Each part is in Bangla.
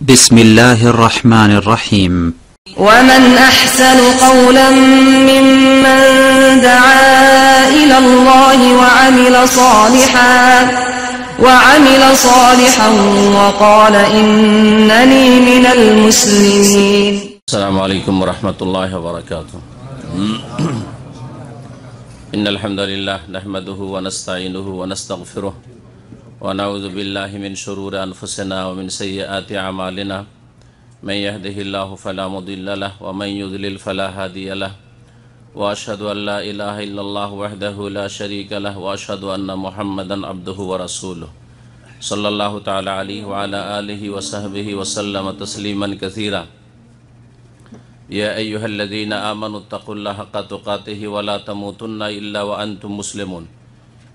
بسم الله الرحمن الرحيم ومن أحسن قولا ممن دعا إلى الله وعمل صالحا وعمل صالحا وقال إنني من المسلمين السلام عليكم ورحمة الله وبركاته إن الحمد لله نحمده ونستعينه ونستغفره ونعوذ بالله من شرور أنفسنا ومن سيئات أعمالنا من يهده الله فلا مضل له ومن يضلل فلا هادي له وأشهد أن لا إله إلا الله وحده لا شريك له وأشهد أن محمدا عبده ورسوله صلى الله تعالى عليه وعلى آله وصحبه وسلم تسليما كثيرا يا أيها الذين آمنوا اتقوا الله حق تقاته ولا تموتن إلا وأنتم مسلمون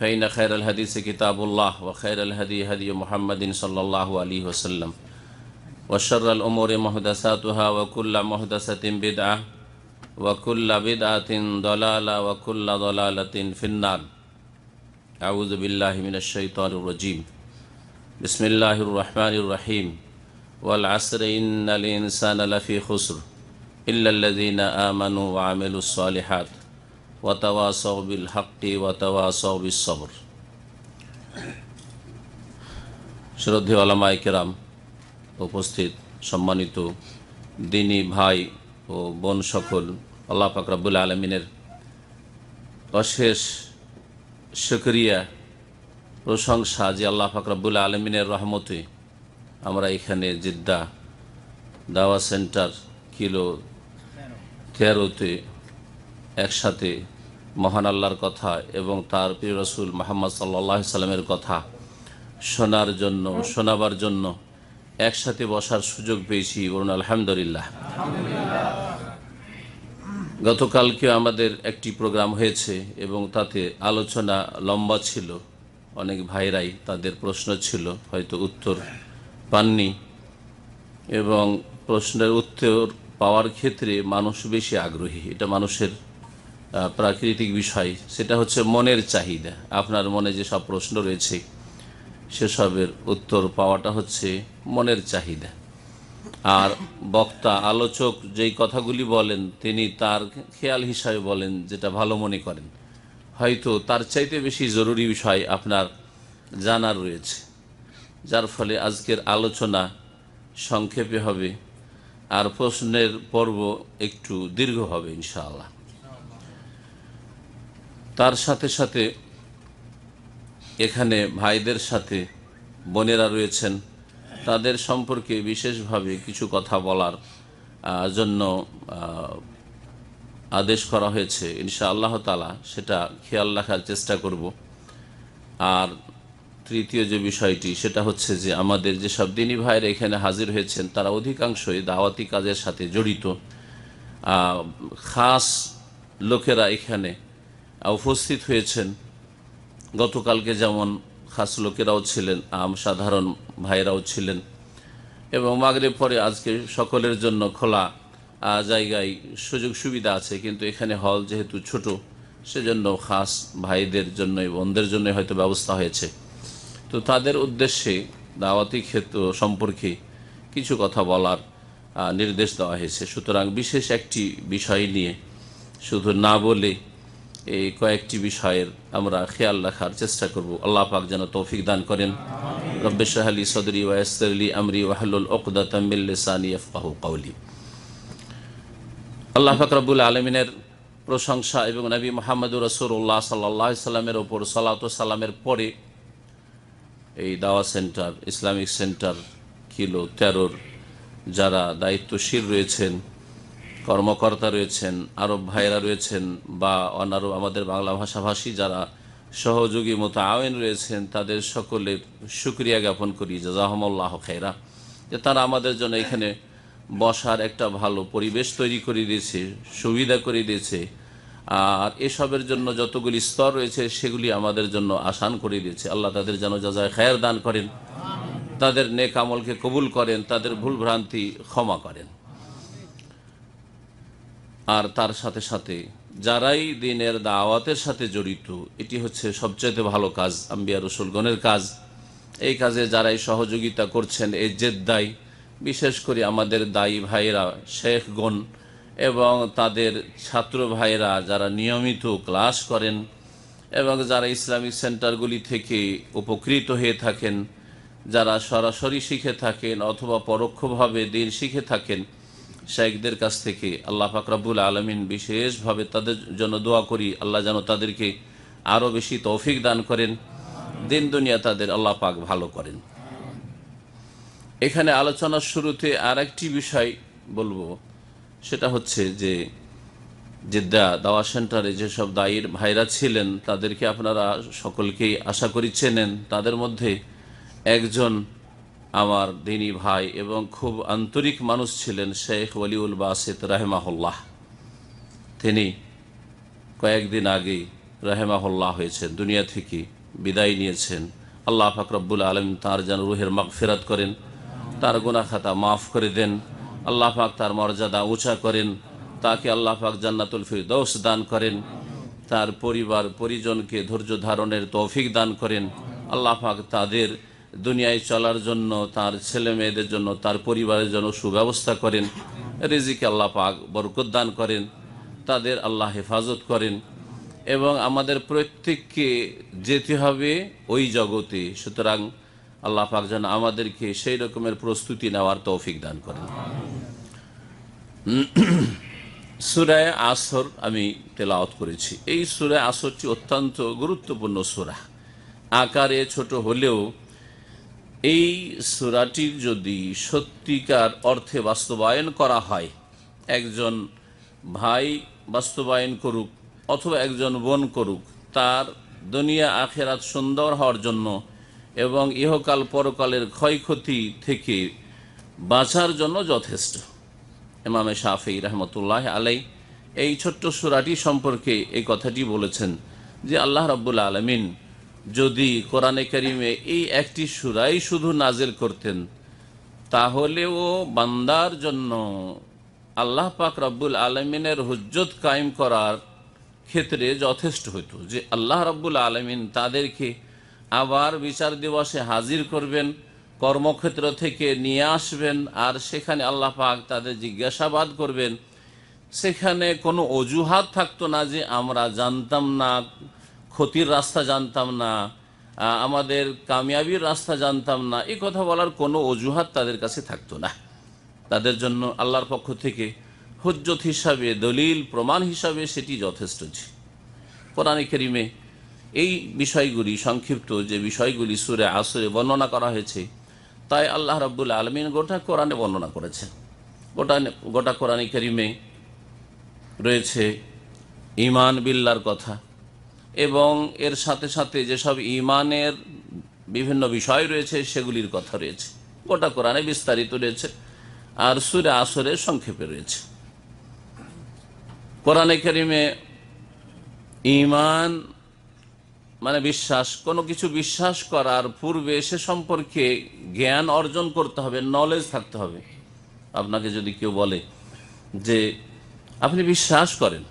فإن خير الحديث كتاب الله وخير الهدي هدي محمد صلى الله عليه وسلم وشر الأمور محدثاتها وكل محدثة بدعة وكل بدعة ضلالة وكل ضلالة في النار أعوذ بالله من الشيطان الرجيم بسم الله الرحمن الرحيم والعصر إن الإنسان لفي خسر إلا الذين آمنوا وعملوا الصالحات ওয়াতাওয়া সবিল হাক্কি ওয়াতাওয়া সবিস সবর শ্রদ্ধে আলামা উপস্থিত সম্মানিত দিনী ভাই ও বোন সকল আল্লাহ ফাকরাবুল আলমিনের অশেষ সুক্রিয়া প্রশংসা যে আল্লাহ ফাকরাবুল আলমিনের রহমতে আমরা এখানে জিদ্দা দাওয়া সেন্টার কিলো তেরোতে একসাথে মহান আল্লাহর কথা এবং তার প্রিয় রসুল মোহাম্মদ সাল্লাহ সাল্লামের কথা শোনার জন্য শোনাবার জন্য একসাথে বসার সুযোগ পেয়েছি বরুণ আলহামদুলিল্লাহ গতকালকে আমাদের একটি প্রোগ্রাম হয়েছে এবং তাতে আলোচনা লম্বা ছিল অনেক ভাইরাই তাদের প্রশ্ন ছিল হয়তো উত্তর পাননি এবং প্রশ্নের উত্তর পাওয়ার ক্ষেত্রে মানুষ বেশি আগ্রহী এটা মানুষের প্রাকৃতিক বিষয় সেটা হচ্ছে মনের চাহিদা আপনার মনে যেসব প্রশ্ন রয়েছে সেসবের উত্তর পাওয়াটা হচ্ছে মনের চাহিদা আর বক্তা আলোচক যেই কথাগুলি বলেন তিনি তার খেয়াল হিসাবে বলেন যেটা ভালো মনে করেন হয়তো তার চাইতে বেশি জরুরি বিষয় আপনার জানার রয়েছে যার ফলে আজকের আলোচনা সংক্ষেপে হবে আর প্রশ্নের পর্ব একটু দীর্ঘ হবে ইনশাআল্লাহ তার সাথে সাথে এখানে ভাইদের সাথে বোনেরা রয়েছেন তাদের সম্পর্কে বিশেষভাবে কিছু কথা বলার জন্য আদেশ করা হয়েছে ইনশা আল্লাহ তালা সেটা খেয়াল রাখার চেষ্টা করব আর তৃতীয় যে বিষয়টি সেটা হচ্ছে যে আমাদের যেসব দিনী ভাইয়েরা এখানে হাজির হয়েছেন তারা অধিকাংশই দাওয়াতি কাজের সাথে জড়িত খাস লোকেরা এখানে উপস্থিত হয়েছেন গতকালকে যেমন খাস লোকেরাও ছিলেন আম সাধারণ ভাইরাও ছিলেন এবং মাগরে পরে আজকে সকলের জন্য খোলা জায়গায় সুযোগ সুবিধা আছে কিন্তু এখানে হল যেহেতু ছোট সেজন্য খাস ভাইদের জন্য বোনদের জন্য হয়তো ব্যবস্থা হয়েছে তো তাদের উদ্দেশ্যে দাওয়াতি ক্ষেত্র সম্পর্কে কিছু কথা বলার নির্দেশ দেওয়া হয়েছে সুতরাং বিশেষ একটি বিষয় নিয়ে শুধু না বলে এই কয়েকটি বিষয়ের আমরা খেয়াল রাখার চেষ্টা করব আল্লাহ পাক যেন তৌফিক দান করেন রব্বেশাহলি সদরি ওয়াস্তরলি আমরি ওয়াহলুল ওকদাতামিল্লিসানি আফকাহ কাউলি আল্লাহ পাক রব্বুল আলমিনের প্রশংসা এবং নবী মোহাম্মদুর রসুল্লাহ সাল্লাহ সাল্লামের ওপর সালাত সালামের পরে এই দাওয়া সেন্টার ইসলামিক সেন্টার কিলো তেরোর যারা দায়িত্বশীল রয়েছেন কর্মকর্তা রয়েছেন আরব ভাইরা রয়েছেন বা অনারব আমাদের বাংলা ভাষাভাষী যারা সহযোগী মতো আওয়েন রয়েছেন তাদের সকলে সুক্রিয়া জ্ঞাপন করি জাজাহমল্লাহ খাইরা যে তারা আমাদের জন্য এখানে বসার একটা ভালো পরিবেশ তৈরি করে দিয়েছে সুবিধা করে দিয়েছে আর এসবের জন্য যতগুলি স্তর রয়েছে সেগুলি আমাদের জন্য আসান করে দিয়েছে আল্লাহ তাদের যেন যাজায় খায়ের দান করেন তাদের নেক আমলকে কবুল করেন তাদের ভুল ভ্রান্তি ক্ষমা করেন আর তার সাথে সাথে যারাই দিনের দাওয়াতের সাথে জড়িত এটি হচ্ছে সবচাইতে ভালো কাজ আম্বিয়া রসুলগণের কাজ এই কাজে যারাই সহযোগিতা করছেন এই জেদ্দাই বিশেষ করে আমাদের দায়ী ভাইয়েরা শেখগণ এবং তাদের ছাত্র ভাইয়েরা যারা নিয়মিত ক্লাস করেন এবং যারা ইসলামিক সেন্টারগুলি থেকে উপকৃত হয়ে থাকেন যারা সরাসরি শিখে থাকেন অথবা পরোক্ষভাবে দিন শিখে থাকেন শাইকদের কাছ থেকে আল্লাহ ফাকরাবুল আলমিন বিশেষভাবে তাদের জন্য দোয়া করি আল্লাহ যেন তাদেরকে আরও বেশি তৌফিক দান করেন দিন দুনিয়া তাদের আল্লাহ পাক ভালো করেন এখানে আলোচনার শুরুতে আর একটি বিষয় বলবো সেটা হচ্ছে যে জেদ্দা দাওয়া সেন্টারে যেসব দায়ের ভাইরা ছিলেন তাদেরকে আপনারা সকলকেই আশা করি চেনেন তাদের মধ্যে একজন আমার দিনী ভাই এবং খুব আন্তরিক মানুষ ছিলেন শেখ ওয়ালিউল বাসেদ রাহেমাহুল্লাহ তিনি কয়েকদিন আগেই রাহেমাহুল্লাহ হয়েছেন দুনিয়া থেকে বিদায় নিয়েছেন আল্লাহ ফাকরবুল আলম তার যেন রুহের মাগ ফেরাত করেন তার খাতা মাফ করে দেন আল্লাহ পাক তার মর্যাদা উঁচা করেন তাকে আল্লাহ পাক জান্নাতুল ফিরদৌস দান করেন তার পরিবার পরিজনকে ধৈর্য ধারণের তৌফিক দান করেন আল্লাহ পাক তাদের দুনিয়ায় চলার জন্য তার ছেলে মেয়েদের জন্য তার পরিবারের জন্য সুব্যবস্থা করেন রিজিকে আল্লাহ পাক বরকদান করেন তাদের আল্লাহ হেফাজত করেন এবং আমাদের প্রত্যেককে যেতে হবে ওই জগতে সুতরাং আল্লাহ পাক যেন আমাদেরকে সেই রকমের প্রস্তুতি নেওয়ার তৌফিক দান করেন সুরায় আসর আমি তেলাওত করেছি এই সুরায় আসরটি অত্যন্ত গুরুত্বপূর্ণ সুরা আকারে ছোট হলেও এই সুরাটির যদি সত্যিকার অর্থে বাস্তবায়ন করা হয় একজন ভাই বাস্তবায়ন করুক অথবা একজন বোন করুক তার দুনিয়া আখেরাত সুন্দর হওয়ার জন্য এবং ইহকাল পরকালের ক্ষয়ক্ষতি থেকে বাঁচার জন্য যথেষ্ট এমামে শাহি রহমতুল্লাহ আলাই এই ছোট্ট সুরাটি সম্পর্কে এই কথাটি বলেছেন যে আল্লাহ রব্বুল আলমিন যদি কোরআনে করিমে এই একটি সুরাই শুধু নাজেল করতেন তাহলেও বান্দার জন্য আল্লাহ পাক রব্বুল আলমিনের হুজ্জত কায়েম করার ক্ষেত্রে যথেষ্ট হইত যে আল্লাহ রব্বুল আলমিন তাদেরকে আবার বিচার দিবসে হাজির করবেন কর্মক্ষেত্র থেকে নিয়ে আসবেন আর সেখানে আল্লাহ পাক তাদের জিজ্ঞাসাবাদ করবেন সেখানে কোনো অজুহাত থাকতো না যে আমরা জানতাম না ক্ষতির রাস্তা জানতাম না আমাদের কামিয়াবির রাস্তা জানতাম না এই কথা বলার কোনো অজুহাত তাদের কাছে থাকতো না তাদের জন্য আল্লাহর পক্ষ থেকে হজ্জত হিসাবে দলিল প্রমাণ হিসাবে সেটি যথেষ্ট ছিল কোরআনে কেরিমে এই বিষয়গুলি সংক্ষিপ্ত যে বিষয়গুলি সুরে আসরে বর্ণনা করা হয়েছে তাই আল্লাহ রাবুল আলমিন গোটা কোরআনে বর্ণনা করেছে গোটা গোটা কোরআনে কেরিমে রয়েছে ইমান বিল্লার কথা এবং এর সাথে সাথে যেসব ইমানের বিভিন্ন বিষয় রয়েছে সেগুলির কথা রয়েছে গোটা কোরআনে বিস্তারিত রয়েছে আর সুরে আসরে সংক্ষেপে রয়েছে কোরআনে কেরিমে ইমান মানে বিশ্বাস কোনো কিছু বিশ্বাস করার পূর্বে সে সম্পর্কে জ্ঞান অর্জন করতে হবে নলেজ থাকতে হবে আপনাকে যদি কেউ বলে যে আপনি বিশ্বাস করেন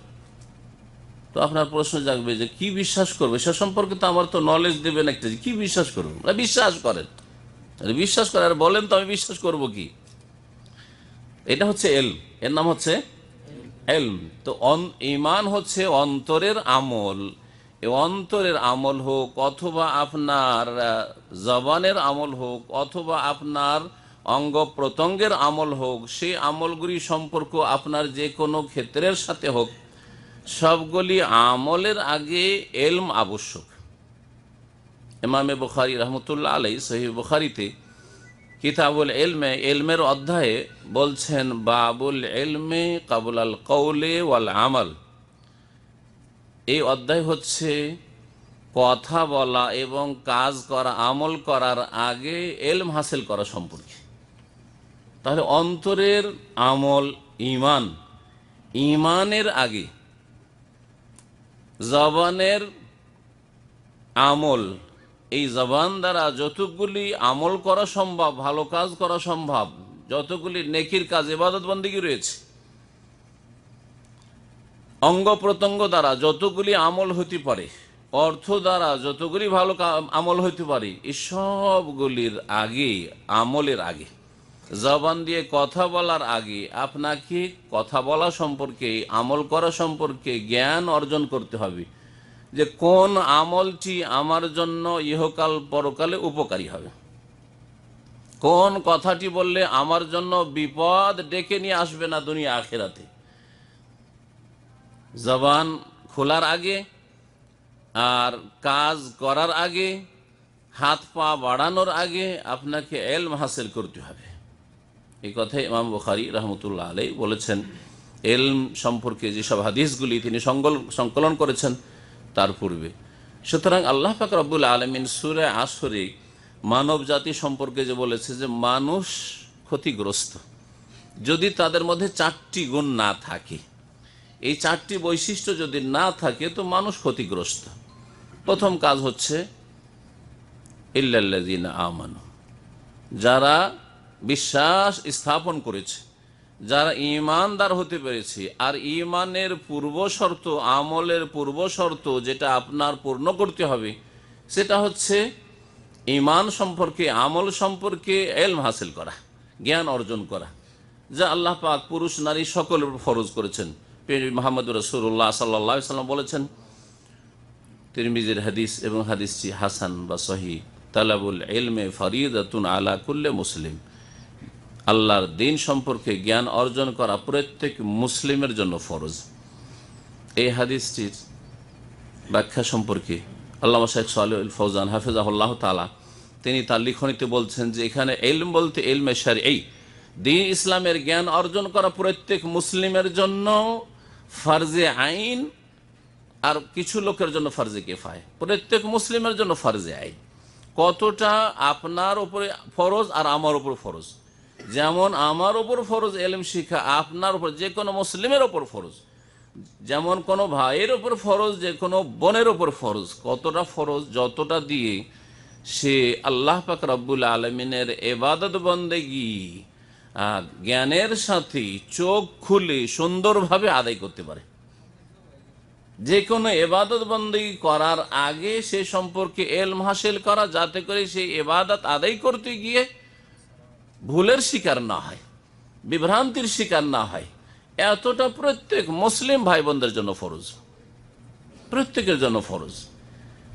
তো আপনার প্রশ্ন জাগবে যে কি বিশ্বাস করবে সে সম্পর্কে তো আমার তো নলেজ দেবেন একটা কি বিশ্বাস করবো বিশ্বাস করেন বিশ্বাস করে আর বলেন তো আমি বিশ্বাস করব কি এটা হচ্ছে এল এর নাম হচ্ছে এলম তো ইমান হচ্ছে অন্তরের আমল অন্তরের আমল হোক অথবা আপনার জবানের আমল হোক অথবা আপনার অঙ্গ প্রত্যঙ্গের আমল হোক সেই আমলগুলি সম্পর্ক আপনার যে কোনো ক্ষেত্রের সাথে হোক সবগুলি আমলের আগে এলম আবশ্যক এমামে বুখারি রহমতুল্লাহ আলাই সহি বুখারিতে কিতাবুল এলমে এলমের অধ্যায়ে বলছেন বাবুল এলমে কাবুল আল কৌলে ওয়াল আমল এই অধ্যায় হচ্ছে কথা বলা এবং কাজ করা আমল করার আগে এলম হাসিল করা সম্পর্কে তাহলে অন্তরের আমল ইমান ইমানের আগে জবানের আমল এই জবান দ্বারা যতগুলি আমল করা সম্ভব ভালো কাজ করা সম্ভব যতগুলি নেকির কাজ এবাদত বন্দীগী রয়েছে অঙ্গ প্রত্যঙ্গ দ্বারা যতগুলি আমল হতে পারে অর্থ দ্বারা যতগুলি ভালো আমল হতে পারে এই সবগুলির আগে আমলের আগে জবান দিয়ে কথা বলার আগে আপনাকে কথা বলা সম্পর্কে আমল করা সম্পর্কে জ্ঞান অর্জন করতে হবে যে কোন আমলটি আমার জন্য ইহকাল পরকালে উপকারী হবে কোন কথাটি বললে আমার জন্য বিপদ ডেকে নিয়ে আসবে না দুনিয়া আখেরাতে জবান খোলার আগে আর কাজ করার আগে হাত পা বাড়ানোর আগে আপনাকে এলম হাসিল করতে হবে এই কথা ইমাম বুখারি রহমতুল্লাহ আলাই বলেছেন এলম সম্পর্কে যেসব হাদিসগুলি তিনি সংকলন করেছেন তার পূর্বে সুতরাং আল্লাহ ফাকর আব্বুল আলমিন সুরে আসরে মানব জাতি সম্পর্কে যে বলেছে যে মানুষ ক্ষতিগ্রস্ত যদি তাদের মধ্যে চারটি গুণ না থাকে এই চারটি বৈশিষ্ট্য যদি না থাকে তো মানুষ ক্ষতিগ্রস্ত প্রথম কাজ হচ্ছে ইল্লাল্লাদিন আমানু যারা বিশ্বাস স্থাপন করেছে যারা ইমানদার হতে পেরেছে আর ইমানের পূর্ব শর্ত আমলের পূর্ব শর্ত যেটা আপনার পূর্ণ করতে হবে সেটা হচ্ছে ইমান সম্পর্কে আমল সম্পর্কে এলম হাসিল করা জ্ঞান অর্জন করা যা আল্লাহ পাক পুরুষ নারী সকল ফরজ করেছেন মোহাম্মদ রসুল্লাহ সাল্লাম বলেছেন তিরমিজির হাদিস এবং হাদিস হাসান বা সহি তালাবুল এলমে আতুন আলা কুল্লে মুসলিম আল্লাহর দিন সম্পর্কে জ্ঞান অর্জন করা প্রত্যেক মুসলিমের জন্য ফরজ এই হাদিসটির ব্যাখ্যা সম্পর্কে আল্লাহ শেখ সাল ফৌজান আল্লাহ তালা তিনি তার লিখনীতে বলছেন যে এখানে এলম বলতে এলমে সার এই দিন ইসলামের জ্ঞান অর্জন করা প্রত্যেক মুসলিমের জন্য ফার্জে আইন আর কিছু লোকের জন্য ফার্জে কেফায় প্রত্যেক মুসলিমের জন্য ফার্জে আইন কতটা আপনার উপরে ফরজ আর আমার উপরে ফরজ যেমন আমার ওপর ফরজ এলম শিখা আপনার উপর যে কোনো মুসলিমের ওপর ফরজ যেমন কোনো ভাইয়ের ওপর ফরজ যে কোনো বোনের ওপর ফরজ কতটা ফরজ যতটা দিয়ে সে আল্লাহ পাক রব্বুল আলমিনের এবাদত বন্দেগি জ্ঞানের সাথে চোখ খুলে সুন্দরভাবে আদায় করতে পারে যে কোনো এবাদত বন্দী করার আগে সে সম্পর্কে এলম হাসিল করা যাতে করে সেই এবাদত আদায় করতে গিয়ে ভুলের শিকার না হয় বিভ্রান্তির শিকার না হয় এতটা প্রত্যেক মুসলিম ভাই বোনদের জন্য ফরজ প্রত্যেকের জন্য ফরজ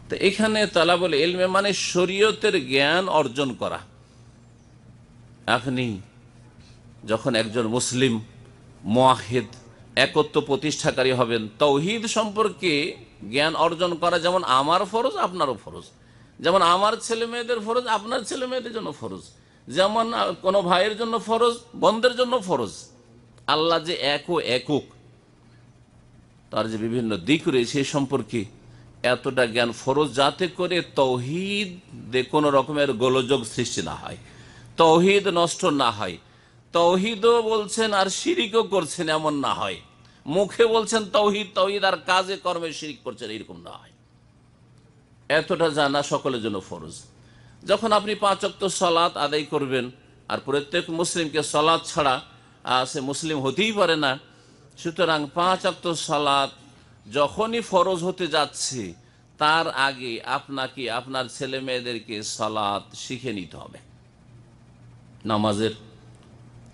তো এখানে তালা বলে এলমে মানে শরীয়তের জ্ঞান অর্জন করা আপনি যখন একজন মুসলিম মোয়াহিদ একত্ব প্রতিষ্ঠাকারী হবেন তৌহিদ সম্পর্কে জ্ঞান অর্জন করা যেমন আমার ফরজ আপনারও ফরজ যেমন আমার ছেলে মেয়েদের ফরজ আপনার ছেলে মেয়েদের জন্য ফরজ যেমন কোনো ভাইয়ের জন্য ফরজ বন্ধের জন্য ফরজ আল্লাহ যে এক ও একক তার যে বিভিন্ন দিক রয়েছে সে সম্পর্কে এতটা জ্ঞান ফরজ যাতে করে তৌহিদ কোনো রকমের গোলযোগ সৃষ্টি না হয় তৌহিদ নষ্ট না হয় তৌহিদও বলছেন আর শিরিকও করছেন এমন না হয় মুখে বলছেন তৌহিদ তৌহিদ আর কাজে কর্মে শিরিক করছেন এরকম না হয় এতটা জানা সকলের জন্য ফরজ যখন আপনি পাঁচ অক্ত সলাৎ আদায় করবেন আর প্রত্যেক মুসলিমকে সলাৎ ছাড়া সে মুসলিম হতেই পারে না সুতরাং পাঁচ অক্ত সলাৎ যখনই ফরজ হতে যাচ্ছে তার আগে আপনাকে আপনার ছেলে মেয়েদেরকে সলাৎ শিখে নিতে হবে নামাজের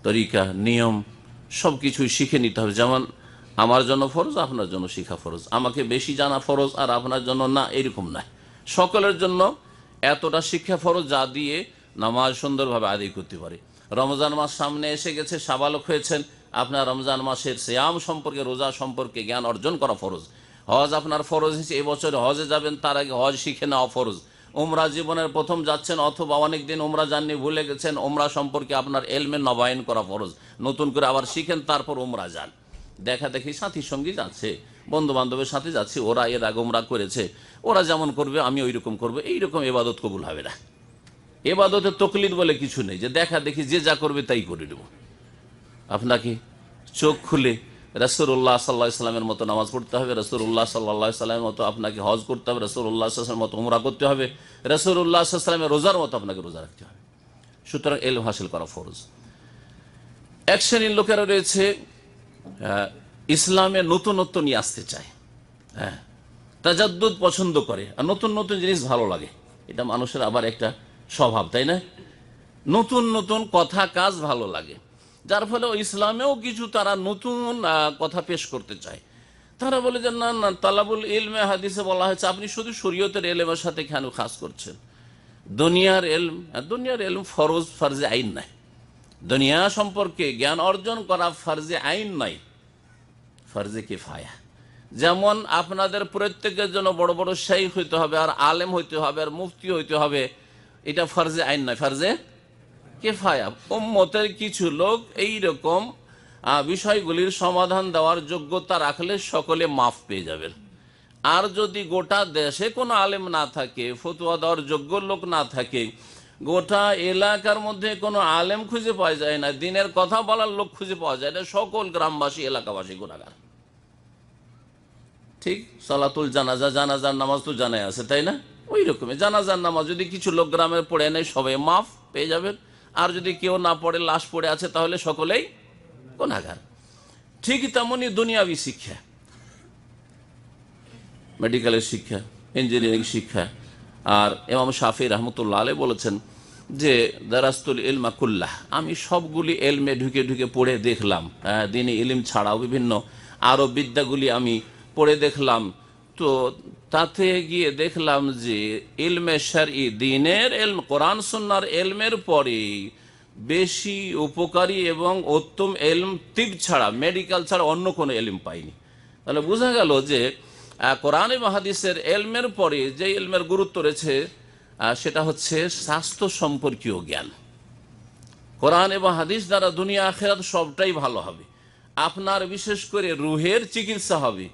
তরিকা নিয়ম সব কিছুই শিখে নিতে হবে যেমন আমার জন্য ফরজ আপনার জন্য শিখা ফরজ আমাকে বেশি জানা ফরজ আর আপনার জন্য না এরকম নয় সকলের জন্য এতটা শিক্ষা ফরজ যা দিয়ে নামাজ সুন্দরভাবে আদায় করতে পারে রমজান মাস সামনে এসে গেছে সাবালক হয়েছেন আপনার রমজান মাসের শ্যাম সম্পর্কে রোজা সম্পর্কে জ্ঞান অর্জন করা ফরজ হজ আপনার ফরজ হয়েছে এবছর হজে যাবেন তার আগে হজ শিখে নেওয়া ফরজ উমরা জীবনের প্রথম যাচ্ছেন অথবা অনেক দিন ওমরা জাননি ভুলে গেছেন ওমরা সম্পর্কে আপনার এলমে নবায়ন করা ফরজ নতুন করে আবার শিখেন তারপর ওমরা যান দেখা দেখি সাথী সঙ্গী যাচ্ছে বন্ধু বান্ধবের সাথে যাচ্ছে ওরা এর আগে উমরা করেছে ওরা যেমন করবে আমি ওই রকম করবো এইরকম এবাদত কবুল হবে না এবাদতে তকলিদ বলে কিছু নেই যে দেখা দেখি যে যা করবে তাই করে দেব আপনাকে চোখ খুলে রসুল্লাহ সাল্লাহ মতো নামাজ পড়তে হবে রসুল্লাহ সাল্লাহ সাল্লামের মতো আপনাকে হজ করতে হবে রসুল্লাহ আসলামের মতো উমরা করতে হবে রসুল্লাহ সাল্লামের রোজার মতো আপনাকে রোজা রাখতে হবে সুতরাং এল হাসিল করা ফরজ এক শ্রেণীর লোকেরা রয়েছে ইসলামে নতুনত্ব নিয়ে আসতে চায় হ্যাঁ তাজাদ্দুদ পছন্দ করে আর নতুন নতুন জিনিস ভালো লাগে এটা মানুষের আবার একটা স্বভাব তাই না নতুন নতুন কথা কাজ ভালো লাগে যার ফলে ইসলামেও কিছু তারা নতুন কথা পেশ করতে চায় তারা বলে যে না না তালাবুল ইলমে হাদিসে বলা হয়েছে আপনি শুধু শরীয়তের এলেমের সাথে কেন খাস করছেন দুনিয়ার এলম দুনিয়ার এলম ফরজ ফার্জে আইন নাই দুনিয়া সম্পর্কে জ্ঞান অর্জন করা ফার্জে আইন নাই ফার্জে ফায়া যেমন আপনাদের প্রত্যেকের জন্য বড় বড় শাইখ হইতে হবে আর আলেম হইতে হবে আর মুফতি হইতে হবে এটা ফার্জে আইন নয় ফার্জে কেফায়াতের কিছু লোক এই রকম বিষয়গুলির সমাধান দেওয়ার যোগ্যতা রাখলে সকলে মাফ পেয়ে যাবেন আর যদি গোটা দেশে কোনো আলেম না থাকে ফতুয়া দেওয়ার যোগ্য লোক না থাকে গোটা এলাকার মধ্যে কোনো আলেম খুঁজে পাওয়া যায় না দিনের কথা বলার লোক খুঁজে পাওয়া যায় না সকল গ্রামবাসী এলাকাবাসী গুণাগার ঠিক সলাতুল জানাজা জানাজার নামাজ তো জানাই আছে তাই না ওই রকমের জানাজার নামাজ যদি কিছু লোক গ্রামে পড়ে নেয় সবাই মাফ পেয়ে যাবেন আর যদি কেউ না পড়ে লাশ পড়ে আছে তাহলে সকলেই কোনাগার ঠিক তেমনই দুনিয়াবি শিক্ষা মেডিকেলের শিক্ষা ইঞ্জিনিয়ারিং শিক্ষা আর এমাম শাফি রহমতুল্লাহ আলে বলেছেন যে দারাস্তুল ইলমাকুল্লাহ আমি সবগুলি এলমে ঢুকে ঢুকে পড়ে দেখলাম হ্যাঁ, দিনে ইলিম ছাড়াও বিভিন্ন আরও বিদ্যাগুলি আমি পড়ে দেখলাম তো তাতে গিয়ে দেখলাম যে এলমে ই দিনের এলম কোরআন সন্ন্যার এলমের পরে বেশি উপকারী এবং উত্তম এলম তিব ছাড়া মেডিকেল ছাড়া অন্য কোনো এলম পাইনি তাহলে বোঝা গেল যে কোরআন মহাদিসের এলমের পরে যে এলমের গুরুত্ব রয়েছে সেটা হচ্ছে স্বাস্থ্য সম্পর্কীয় জ্ঞান কোরআন এবং হাদিস দ্বারা দুনিয়া আখেরাত সবটাই ভালো হবে আপনার বিশেষ করে রুহের চিকিৎসা হবে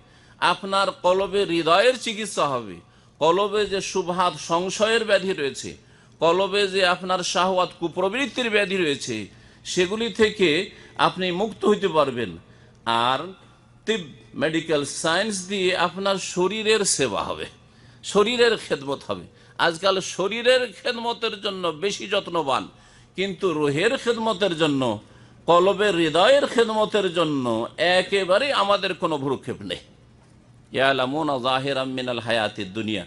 আপনার কলবে হৃদয়ের চিকিৎসা হবে কলবে যে সুভাত সংশয়ের ব্যাধি রয়েছে কলবে যে আপনার শাহওয়াত কুপ্রবৃত্তির ব্যাধি রয়েছে সেগুলি থেকে আপনি মুক্ত হইতে পারবেন আর তিব মেডিকেল সায়েন্স দিয়ে আপনার শরীরের সেবা হবে শরীরের খেদমত হবে আজকাল শরীরের খেদমতের জন্য বেশি যত্নবান কিন্তু রোহের খেদমতের জন্য কলবের হৃদয়ের খেদমতের জন্য একেবারেই আমাদের কোনো ভ্রুক্ষেপ নেই ইয়ালামুন জাহের মিনাল হায়াতি দুনিয়া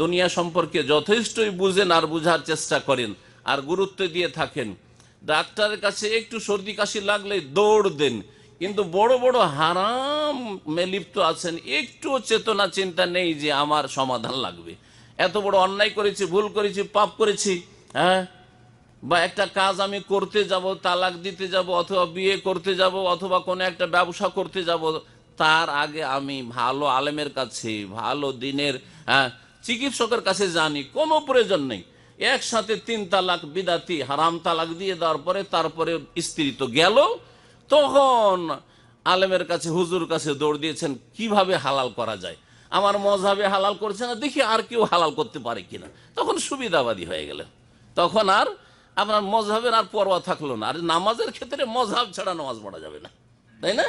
দুনিয়া সম্পর্কে যথেষ্টই বুঝেন আর বুঝার চেষ্টা করেন আর গুরুত্ব দিয়ে থাকেন ডাক্তারের কাছে একটু সর্দি কাশি লাগলে দৌড় দেন কিন্তু বড় বড় হারাম লিপ্ত আছেন একটু চেতনা চিন্তা নেই যে আমার সমাধান লাগবে এত বড় অন্যায় করেছি ভুল করেছি পাপ করেছি হ্যাঁ বা একটা কাজ আমি করতে যাব তালাক দিতে যাব অথবা বিয়ে করতে যাব অথবা কোনো একটা ব্যবসা করতে যাবো তার আগে আমি ভালো আলেমের কাছে ভালো দিনের হ্যাঁ, চিকিৎসকের কাছে জানি কোনো প্রয়োজন নেই একসাথে তিন তালাক বিদাতি হারাম তালাক দিয়ে দেওয়ার পরে তারপরে স্ত্রী তো গেল তখন আলেমের কাছে হুজুর কাছে দৌড় দিয়েছেন কিভাবে হালাল করা যায় আমার মজাবে হালাল করছে না দেখি আর কেউ হালাল করতে পারে কিনা তখন সুবিধাবাদী হয়ে গেল তখন আর আপনার মজাবের আর পরোয়া থাকলো না আর নামাজের ক্ষেত্রে মজহাব ছাড়া নামাজ পড়া যাবে না তাই না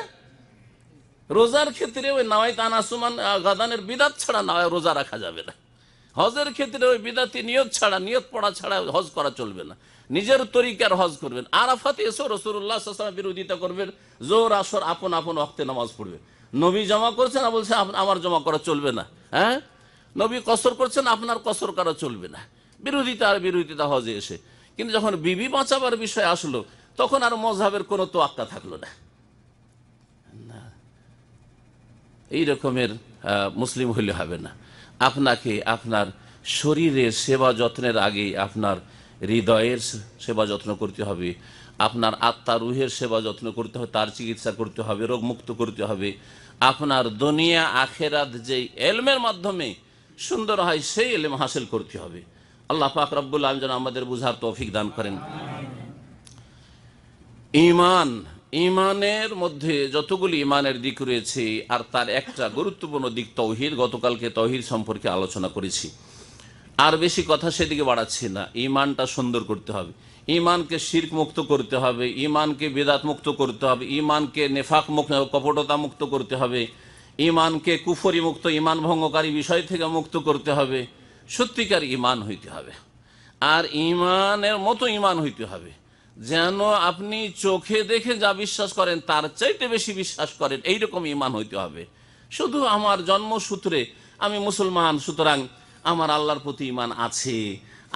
রোজার ক্ষেত্রে ওই নাওয়াই তানাসুমান গাদানের বিদাত ছাড়া নাওয়ায় রোজা রাখা যাবে না হজের ক্ষেত্রে ওই বিদাতি নিয়ত ছাড়া নিয়ত পড়া ছাড়া হজ করা চলবে না নিজের তরিকার হজ করবেন আরাফাতে এসো রসুল্লাহ বিরোধিতা করবেন জোর আসর আপন আপন অক্তে নামাজ পড়বে নবী জমা করছেন না বলছে আমার জমা করা চলবে না হ্যাঁ নবী কসর করছেন আপনার কসর করা চলবে না বিরোধিতা আর বিরোধিতা হজে এসে কিন্তু যখন বিবি বাঁচাবার বিষয় আসলো তখন আর মজাবের কোনো তোয়াক্কা থাকলো না এই রকমের মুসলিম হইলে হবে না আপনাকে আপনার শরীরের সেবা যত্নের আগে আপনার হৃদয়ের সেবা যত্ন করতে হবে আপনার আত্মা রুহের সেবা যত্ন করতে হবে তার চিকিৎসা করতে হবে মুক্ত করতে হবে আপনার দুনিয়া আখেরাত যেই এলমের মাধ্যমে সুন্দর হয় সেই এলম হাসিল করতে হবে আল্লাহ পাক রব্বুল আলম যেন আমাদের বুঝার তৌফিক দান করেন ইমান ইমানের মধ্যে যতগুলি ইমানের দিক রয়েছে আর তার একটা গুরুত্বপূর্ণ দিক তহির গতকালকে তহির সম্পর্কে আলোচনা করেছি আর বেশি কথা সেদিকে বাড়াচ্ছি না ইমানটা সুন্দর করতে হবে ইমানকে শির্ক মুক্ত করতে হবে ইমানকে বেদাত মুক্ত করতে হবে ইমানকে নেফাক মুক্ত কপটতা মুক্ত করতে হবে ইমানকে কুফরি মুক্ত ইমান ভঙ্গকারী বিষয় থেকে মুক্ত করতে হবে সত্যিকার ইমান হইতে হবে আর ইমানের মতো ইমান হইতে হবে যেন আপনি চোখে দেখে যা বিশ্বাস করেন তার চাইতে বেশি বিশ্বাস করেন এইরকম ইমান হইতে হবে শুধু আমার জন্মসূত্রে আমি মুসলমান সুতরাং আমার আল্লাহর প্রতি ইমান আছে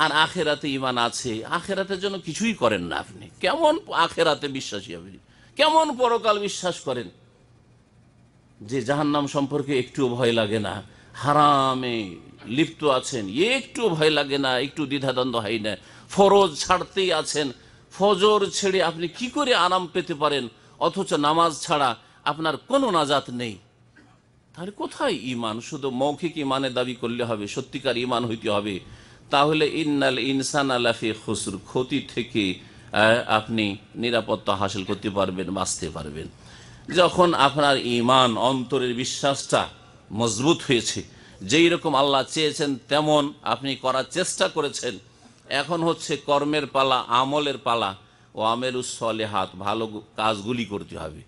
আর আখেরাতে ইমান আছে আখেরাতের জন্য কিছুই করেন না আপনি কেমন আখেরাতে বিশ্বাসী আপনি কেমন পরকাল বিশ্বাস করেন যে নাম সম্পর্কে একটুও ভয় লাগে না হারামে লিপ্ত আছেন একটু ভয় লাগে না একটু দ্বিধাদ্বন্দ্ব হয় না ফরজ ছাড়তেই আছেন ফজর ছেড়ে আপনি কি করে আরাম পেতে পারেন অথচ নামাজ ছাড়া আপনার কোনো নাজাত নেই তাহলে কোথায় ইমান শুধু মৌখিক ইমানে দাবি করলে হবে সত্যিকার ইমান হইতে হবে তাহলে ইন্নাল ইনসান আলাফি খসুর ক্ষতি থেকে আপনি নিরাপত্তা হাসিল করতে পারবেন বাঁচতে পারবেন যখন আপনার ইমান অন্তরের বিশ্বাসটা মজবুত হয়েছে যেই রকম আল্লাহ চেয়েছেন তেমন আপনি করার চেষ্টা করেছেন এখন হচ্ছে কর্মের পালা আমলের পালা ও আমের উৎসলে হাত ভালো কাজগুলি করতে হবে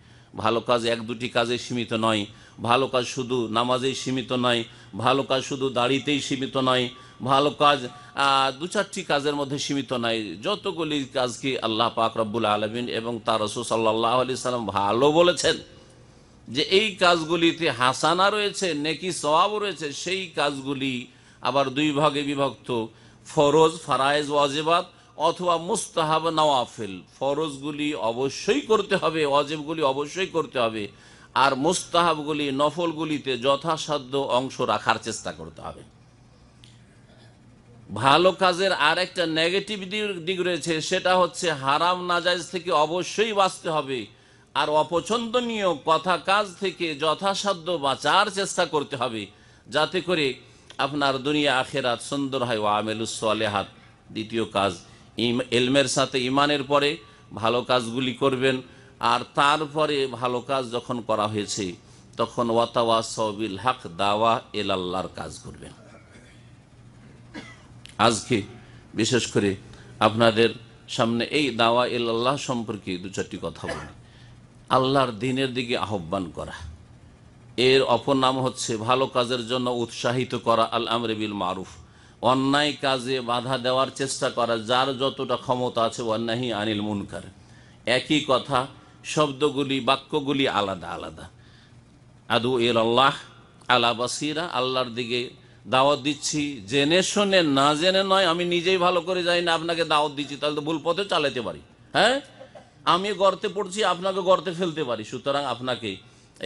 ভালো কাজ এক দুটি কাজে সীমিত নয় ভালো কাজ শুধু নামাজেই সীমিত নয় ভালো কাজ শুধু দাড়িতেই সীমিত নয় ভালো কাজ দু চারটি কাজের মধ্যে সীমিত নাই যতগুলি কাজকে আল্লাহ পাক রব্বুল আলমিন এবং তার রসুল সাল্লাহ আলি সাল্লাম ভালো বলেছেন যে এই কাজগুলিতে হাসানা রয়েছে নেকি সবাব রয়েছে সেই কাজগুলি আবার দুই ভাগে বিভক্ত ফরজ ফারায়েজ ওয়াজেবাত অথবা মুস্তাহাব নওয়াফেল ফরজগুলি অবশ্যই করতে হবে অজেবগুলি অবশ্যই করতে হবে আর মুস্তাহাবগুলি নফলগুলিতে যথাসাধ্য অংশ রাখার চেষ্টা করতে হবে ভালো কাজের আর একটা নেগেটিভ দিক রয়েছে সেটা হচ্ছে হারাম নাজাইজ থেকে অবশ্যই বাঁচতে হবে আর অপছন্দনীয় কথা কাজ থেকে যথাসাধ্য বাঁচার চেষ্টা করতে হবে যাতে করে আপনার দুনিয়া আখেরাত সুন্দর হয় ওয়ামেলুস আলেহাত দ্বিতীয় কাজ এলমের সাথে ইমানের পরে ভালো কাজগুলি করবেন আর তারপরে ভালো কাজ যখন করা হয়েছে তখন ওয়াতাওয়া সবিল হক দাওয়া এল আল্লাহর কাজ করবেন আজকে বিশেষ করে আপনাদের সামনে এই দাওয়া এল আল্লাহ সম্পর্কে দু চারটি কথা বলি আল্লাহর দিনের দিকে আহ্বান করা এর অপর নাম হচ্ছে ভালো কাজের জন্য উৎসাহিত করা আল আমরে বিল মারুফ অন্যায় কাজে বাধা দেওয়ার চেষ্টা করা যার যতটা ক্ষমতা আছে অন্যায় আনিল মুনকার একই কথা শব্দগুলি বাক্যগুলি আলাদা আলাদা আদু এর আল্লাহ আলা বাসিরা আল্লাহর দিকে দাওয়াত দিচ্ছি জেনে শোনে না জেনে নয় আমি নিজেই ভালো করে যাই না আপনাকে দাওয়াত দিচ্ছি তাহলে তো ভুল পথে চালাতে পারি হ্যাঁ আমি গর্তে পড়ছি আপনাকে গর্তে ফেলতে পারি সুতরাং আপনাকে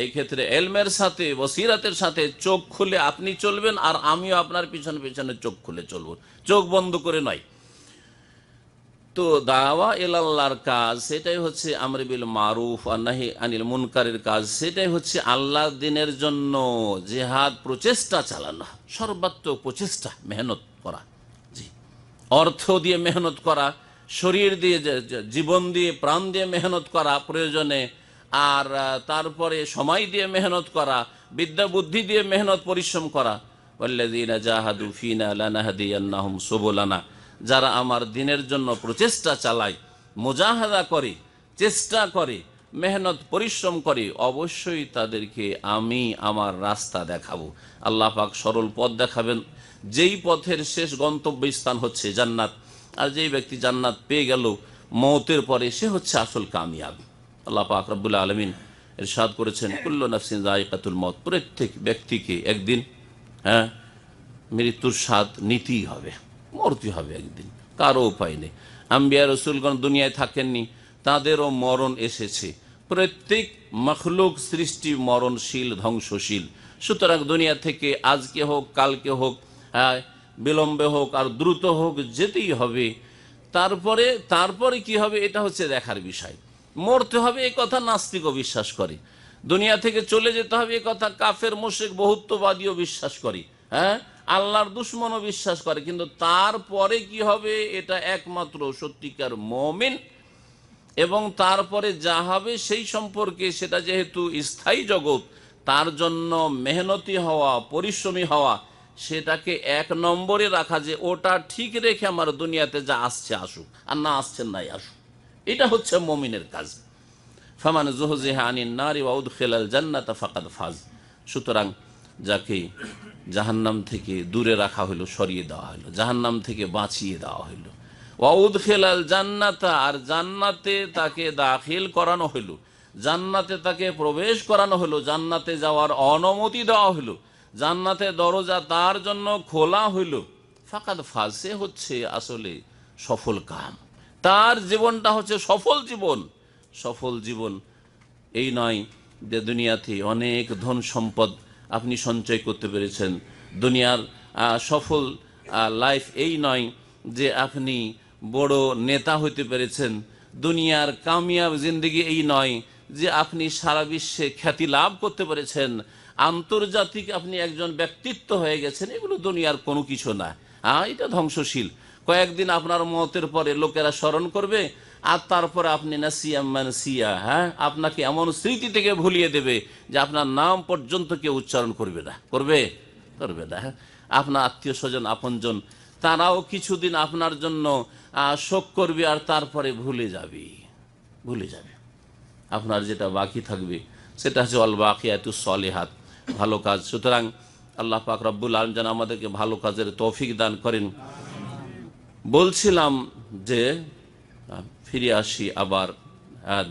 এই ক্ষেত্রে এলমের সাথে বসিরাতের সাথে চোখ খুলে আপনি চলবেন আর আমিও আপনার পিছনে পিছনে চোখ খুলে চলব চোখ বন্ধ করে নয় তো দাওয়া আল্লাহর কাজ সেটাই হচ্ছে আমরিবিল মারুফ আনাহি আনিল মুনকারের কাজ সেটাই হচ্ছে আল্লাহ দিনের জন্য জেহাদ প্রচেষ্টা চালানো সর্বাত্মক প্রচেষ্টা মেহনত করা জি অর্থ দিয়ে মেহনত করা শরীর দিয়ে জীবন দিয়ে প্রাণ দিয়ে মেহনত করা প্রয়োজনে আর তারপরে সময় দিয়ে মেহনত করা বিদ্যা বুদ্ধি দিয়ে মেহনত পরিশ্রম করা যারা আমার দিনের জন্য প্রচেষ্টা চালায় মোজাহাদা করে চেষ্টা করে মেহনত পরিশ্রম করে অবশ্যই তাদেরকে আমি আমার রাস্তা দেখাবো আল্লাহ সরল পথ দেখাবেন যেই পথের শেষ গন্তব্য স্থান হচ্ছে জান্নাত আর যেই ব্যক্তি জান্নাত পেয়ে গেল মৌতের পরে সে হচ্ছে আসল কামিয়াবি আল্লাহ পাক রব্বুল আলমিন সাদ করেছেন কুল্লো নাফসিন জায়কাতুল মত প্রত্যেক ব্যক্তিকে একদিন হ্যাঁ মৃত্যুর স্বাদ নিতেই হবে মরতে হবে একদিন কারো উপায় নেই আম্বিয়া রসুলগণ দুনিয়ায় থাকেননি তাদেরও মরণ এসেছে প্রত্যেক মখলুক সৃষ্টি মরণশীল ধ্বংসশীল সুতরাং দুনিয়া থেকে আজকে হোক কালকে হোক হ্যাঁ বিলম্বে হোক আর দ্রুত হোক যেতেই হবে তারপরে তারপরে কি হবে এটা হচ্ছে দেখার বিষয় মরতে হবে এ কথা নাস্তিকও বিশ্বাস করে দুনিয়া থেকে চলে যেতে হবে এ কথা কাফের মোশেক বহুত্ববাদীও বিশ্বাস করে হ্যাঁ আল্লাহর দুশ্মনও বিশ্বাস করে কিন্তু তারপরে কি হবে এটা একমাত্র সত্যিকার মমিন এবং তারপরে যা হবে সেই সম্পর্কে সেটা যেহেতু স্থায়ী জগৎ তার জন্য মেহনতি হওয়া পরিশ্রমী হওয়া সেটাকে এক নম্বরে রাখা যে ওটা ঠিক রেখে আমার দুনিয়াতে যা আসছে আসুক আর না আসছেন নাই আসুক এটা হচ্ছে মমিনের কাজ ফামান জোহজেহানিন নারী ওয়াউদ খেলাল জান্নাত ফাকাদ ফাজ সুতরাং যাকে জাহান্নাম থেকে দূরে রাখা হলো সরিয়ে দেওয়া হলো জাহান্নাম থেকে বাঁচিয়ে দেওয়া হলো ওয়াউদ খেলাল জান্নাতা আর জান্নাতে তাকে দাখিল করানো হলো জান্নাতে তাকে প্রবেশ করানো হলো জান্নাতে যাওয়ার অনুমতি দেওয়া হলো জান্নাতে দরজা তার জন্য খোলা হইল ফাকাদ ফাজে হচ্ছে আসলে সফল কাম তার জীবনটা হচ্ছে সফল জীবন সফল জীবন এই নয় যে দুনিয়াতে অনেক ধন সম্পদ আপনি সঞ্চয় করতে পেরেছেন দুনিয়ার সফল লাইফ এই নয় যে আপনি বড় নেতা হইতে পেরেছেন দুনিয়ার কামিয়াব জিন্দগি এই নয় যে আপনি সারা বিশ্বে খ্যাতি লাভ করতে পেরেছেন আন্তর্জাতিক আপনি একজন ব্যক্তিত্ব হয়ে গেছেন এগুলো দুনিয়ার কোনো কিছু না এটা ধ্বংসশীল কয়েকদিন আপনার মতের পরে লোকেরা স্মরণ করবে আর তারপরে আপনি না মানে সিয়া হ্যাঁ আপনাকে এমন স্মৃতি থেকে ভুলিয়ে দেবে যে আপনার নাম পর্যন্ত কেউ উচ্চারণ করবে না করবে করবে না হ্যাঁ আপনার আত্মীয় স্বজন আপনজন তারাও কিছুদিন আপনার জন্য শোক করবে আর তারপরে ভুলে যাবে ভুলে যাবে আপনার যেটা বাকি থাকবে সেটা হচ্ছে অল বাকি এত সলেহাত ভালো কাজ সুতরাং আল্লাহ পাক রব্বুল আলম যেন আমাদেরকে ভালো কাজের তৌফিক দান করেন বলছিলাম যে ফিরে আসি আবার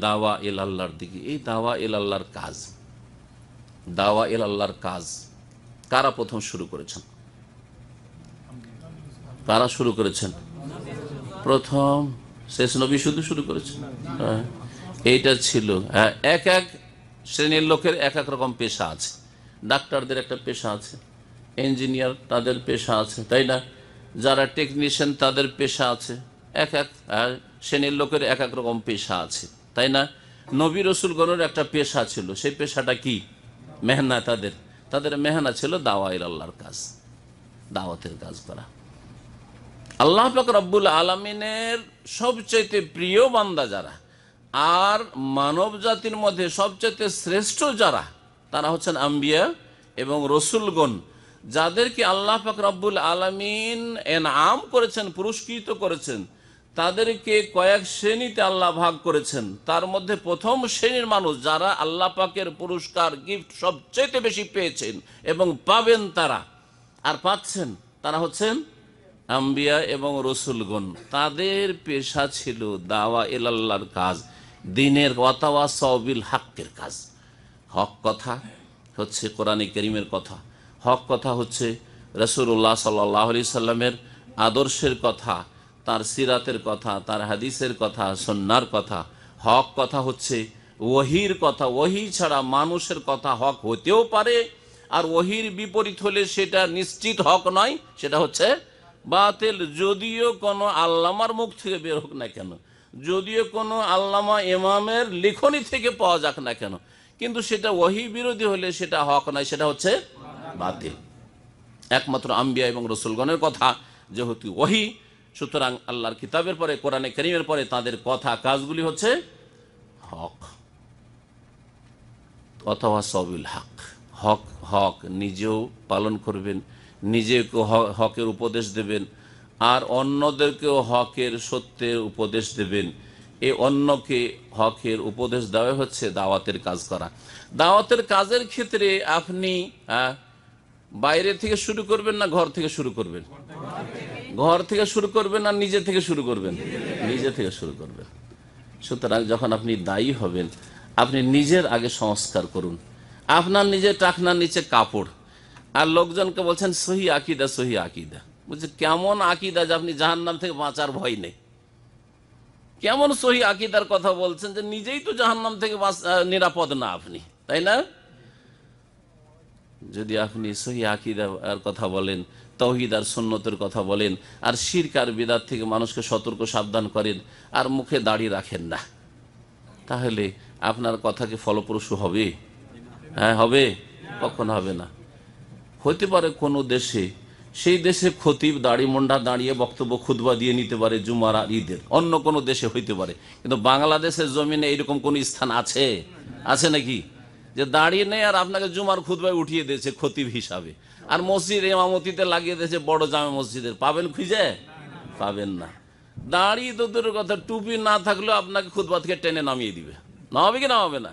দাওয়া এল আল্লাহর দিকে এই দাওয়া এল আল্লাহর কাজ দাওয়া এল আল্লাহর কাজ কারা প্রথম শুরু করেছেন কারা শুরু করেছেন প্রথম শেষ নবী শুধু শুরু করেছেন হ্যাঁ, এইটা ছিল হ্যাঁ, এক এক শ্রেণীর লোকের এক এক রকম পেশা আছে ডাক্তারদের একটা পেশা আছে ইঞ্জিনিয়ার তাদের পেশা আছে তাই না যারা টেকনিশিয়ান তাদের পেশা আছে এক এক শ্রেণীর লোকের এক এক রকম পেশা আছে তাই না নবী রসুলগণের একটা পেশা ছিল সেই পেশাটা কি মেহনা তাদের তাদের মেহনা ছিল দাওয়াইল আল্লাহর কাজ দাওয়াতের কাজ করা আল্লাহ রব্বুল আলমিনের সবচাইতে প্রিয় বান্দা যারা আর মানব জাতির মধ্যে সবচেয়ে শ্রেষ্ঠ যারা তারা হচ্ছেন আম্বিয়া এবং রসুলগণ যাদেরকে আল্লাহ পাক রব্বুল আলমিন আম করেছেন পুরস্কৃত করেছেন তাদেরকে কয়েক শ্রেণীতে আল্লাহ ভাগ করেছেন তার মধ্যে প্রথম শ্রেণীর মানুষ যারা আল্লাহ পাকের পুরস্কার গিফট সবচেয়ে বেশি পেয়েছেন এবং পাবেন তারা আর পাচ্ছেন তারা হচ্ছেন আম্বিয়া এবং রসুলগণ তাদের পেশা ছিল দাওয়া আল্লাহর কাজ দিনের ওয়াতাওয়া সবিল হাক্কের কাজ হক কথা হচ্ছে কোরআনে করিমের কথা হক কথা হচ্ছে রসুল্লাহ সাল্লাহ আলি সাল্লামের আদর্শের কথা তার সিরাতের কথা তার হাদিসের কথা সন্ন্যার কথা হক কথা হচ্ছে ওহির কথা ওহি ছাড়া মানুষের কথা হক হতেও পারে আর ওহির বিপরীত হলে সেটা নিশ্চিত হক নয় সেটা হচ্ছে বাতিল যদিও কোনো আল্লামার মুখ থেকে বের হোক না কেন যদিও কোনো আল্লামা ইমামের লিখনি থেকে পাওয়া যাক না কেন কিন্তু সেটা ওহি বিরোধী হলে সেটা হক নয় সেটা হচ্ছে বাতিল একমাত্র আম্বিয়া এবং রসুলগণের কথা যেহেতু ওহি সুতরাং আল্লাহর কিতাবের পরে কোরআনে করিমের পরে তাদের কথা কাজগুলি হচ্ছে হক অথবা সবিল হক হক হক নিজেও পালন করবেন নিজেকে হকের উপদেশ দেবেন আর অন্যদেরকেও হকের সত্যের উপদেশ দেবেন এ অন্যকে হকের উপদেশ দেওয়া হচ্ছে দাওয়াতের কাজ করা দাওয়াতের কাজের ক্ষেত্রে আপনি বাইরে থেকে শুরু করবেন না ঘর থেকে শুরু করবেন ঘর থেকে শুরু করবেন আর নিজে থেকে শুরু করবেন নিজে থেকে শুরু করবেন সুতরাং যখন আপনি দায়ী হবেন আপনি নিজের আগে সংস্কার করুন আপনার নিজের টাকনার নিচে কাপড় আর লোকজনকে বলছেন সহি আকিদা সহি আকিদা বলছে কেমন আকিদা যে আপনি জাহান নাম থেকে বাঁচার ভয় নেই কেমন সহি আকিদার কথা বলছেন যে নিজেই তো জাহান্নাম থেকে নিরাপদ না আপনি তাই না যদি আপনি সহিদার আকিদার কথা বলেন তহিদ আর সন্ন্যতের কথা বলেন আর শির্ক আর বেদার থেকে মানুষকে সতর্ক সাবধান করেন আর মুখে দাড়ি রাখেন না তাহলে আপনার কথাকে ফলপ্রসূ হবে হ্যাঁ হবে কখন হবে না হতে পারে কোনো দেশে সেই দেশে খতিব দাড়ি মন্ডা দাঁড়িয়ে বক্তব্য খুদবা দিয়ে নিতে পারে জুমার আর ঈদের অন্য কোনো দেশে হইতে পারে কিন্তু বাংলাদেশের জমিনে এরকম কোনো স্থান আছে আছে নাকি যে দাঁড়িয়ে নেই আর আপনাকে জুমার খুদবায় উঠিয়ে দিয়েছে খতিব হিসাবে আর মসজিদ এমামতিতে লাগিয়ে দিয়েছে বড় জামে মসজিদের পাবেন খুঁজে পাবেন না দাঁড়িয়ে তো দূরের কথা টুপি না থাকলেও আপনাকে খুদবা থেকে টেনে নামিয়ে দিবে নামাবে কি নামাবে না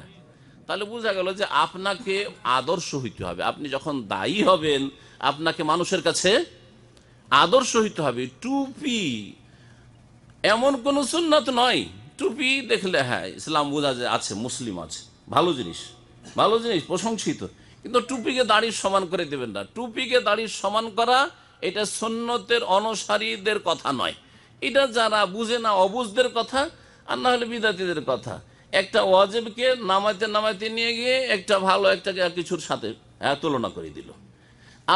তাহলে বোঝা গেল যে আপনাকে আদর্শ হইতে হবে আপনি যখন দায়ী হবেন আপনাকে মানুষের কাছে আদর্শ হইতে হবে টুপি এমন কোনো সুন্নত নয় টুপি দেখলে হ্যাঁ ইসলাম বোঝা যে আছে মুসলিম আছে ভালো জিনিস ভালো জিনিস প্রশংসিত কিন্তু টুপিকে দাড়ির সমান করে দেবেন না টুপিকে দাড়ির সমান করা এটা সন্ন্যতের অনসারীদের কথা নয় এটা যারা বুঝে না অবুজদের কথা আর না হলে বিদ্যার্থীদের কথা একটা ওয়াজেবকে নামাইতে নামাইতে নিয়ে গিয়ে একটা ভালো একটা কিছুর সাথে হ্যাঁ, তুলনা করে দিল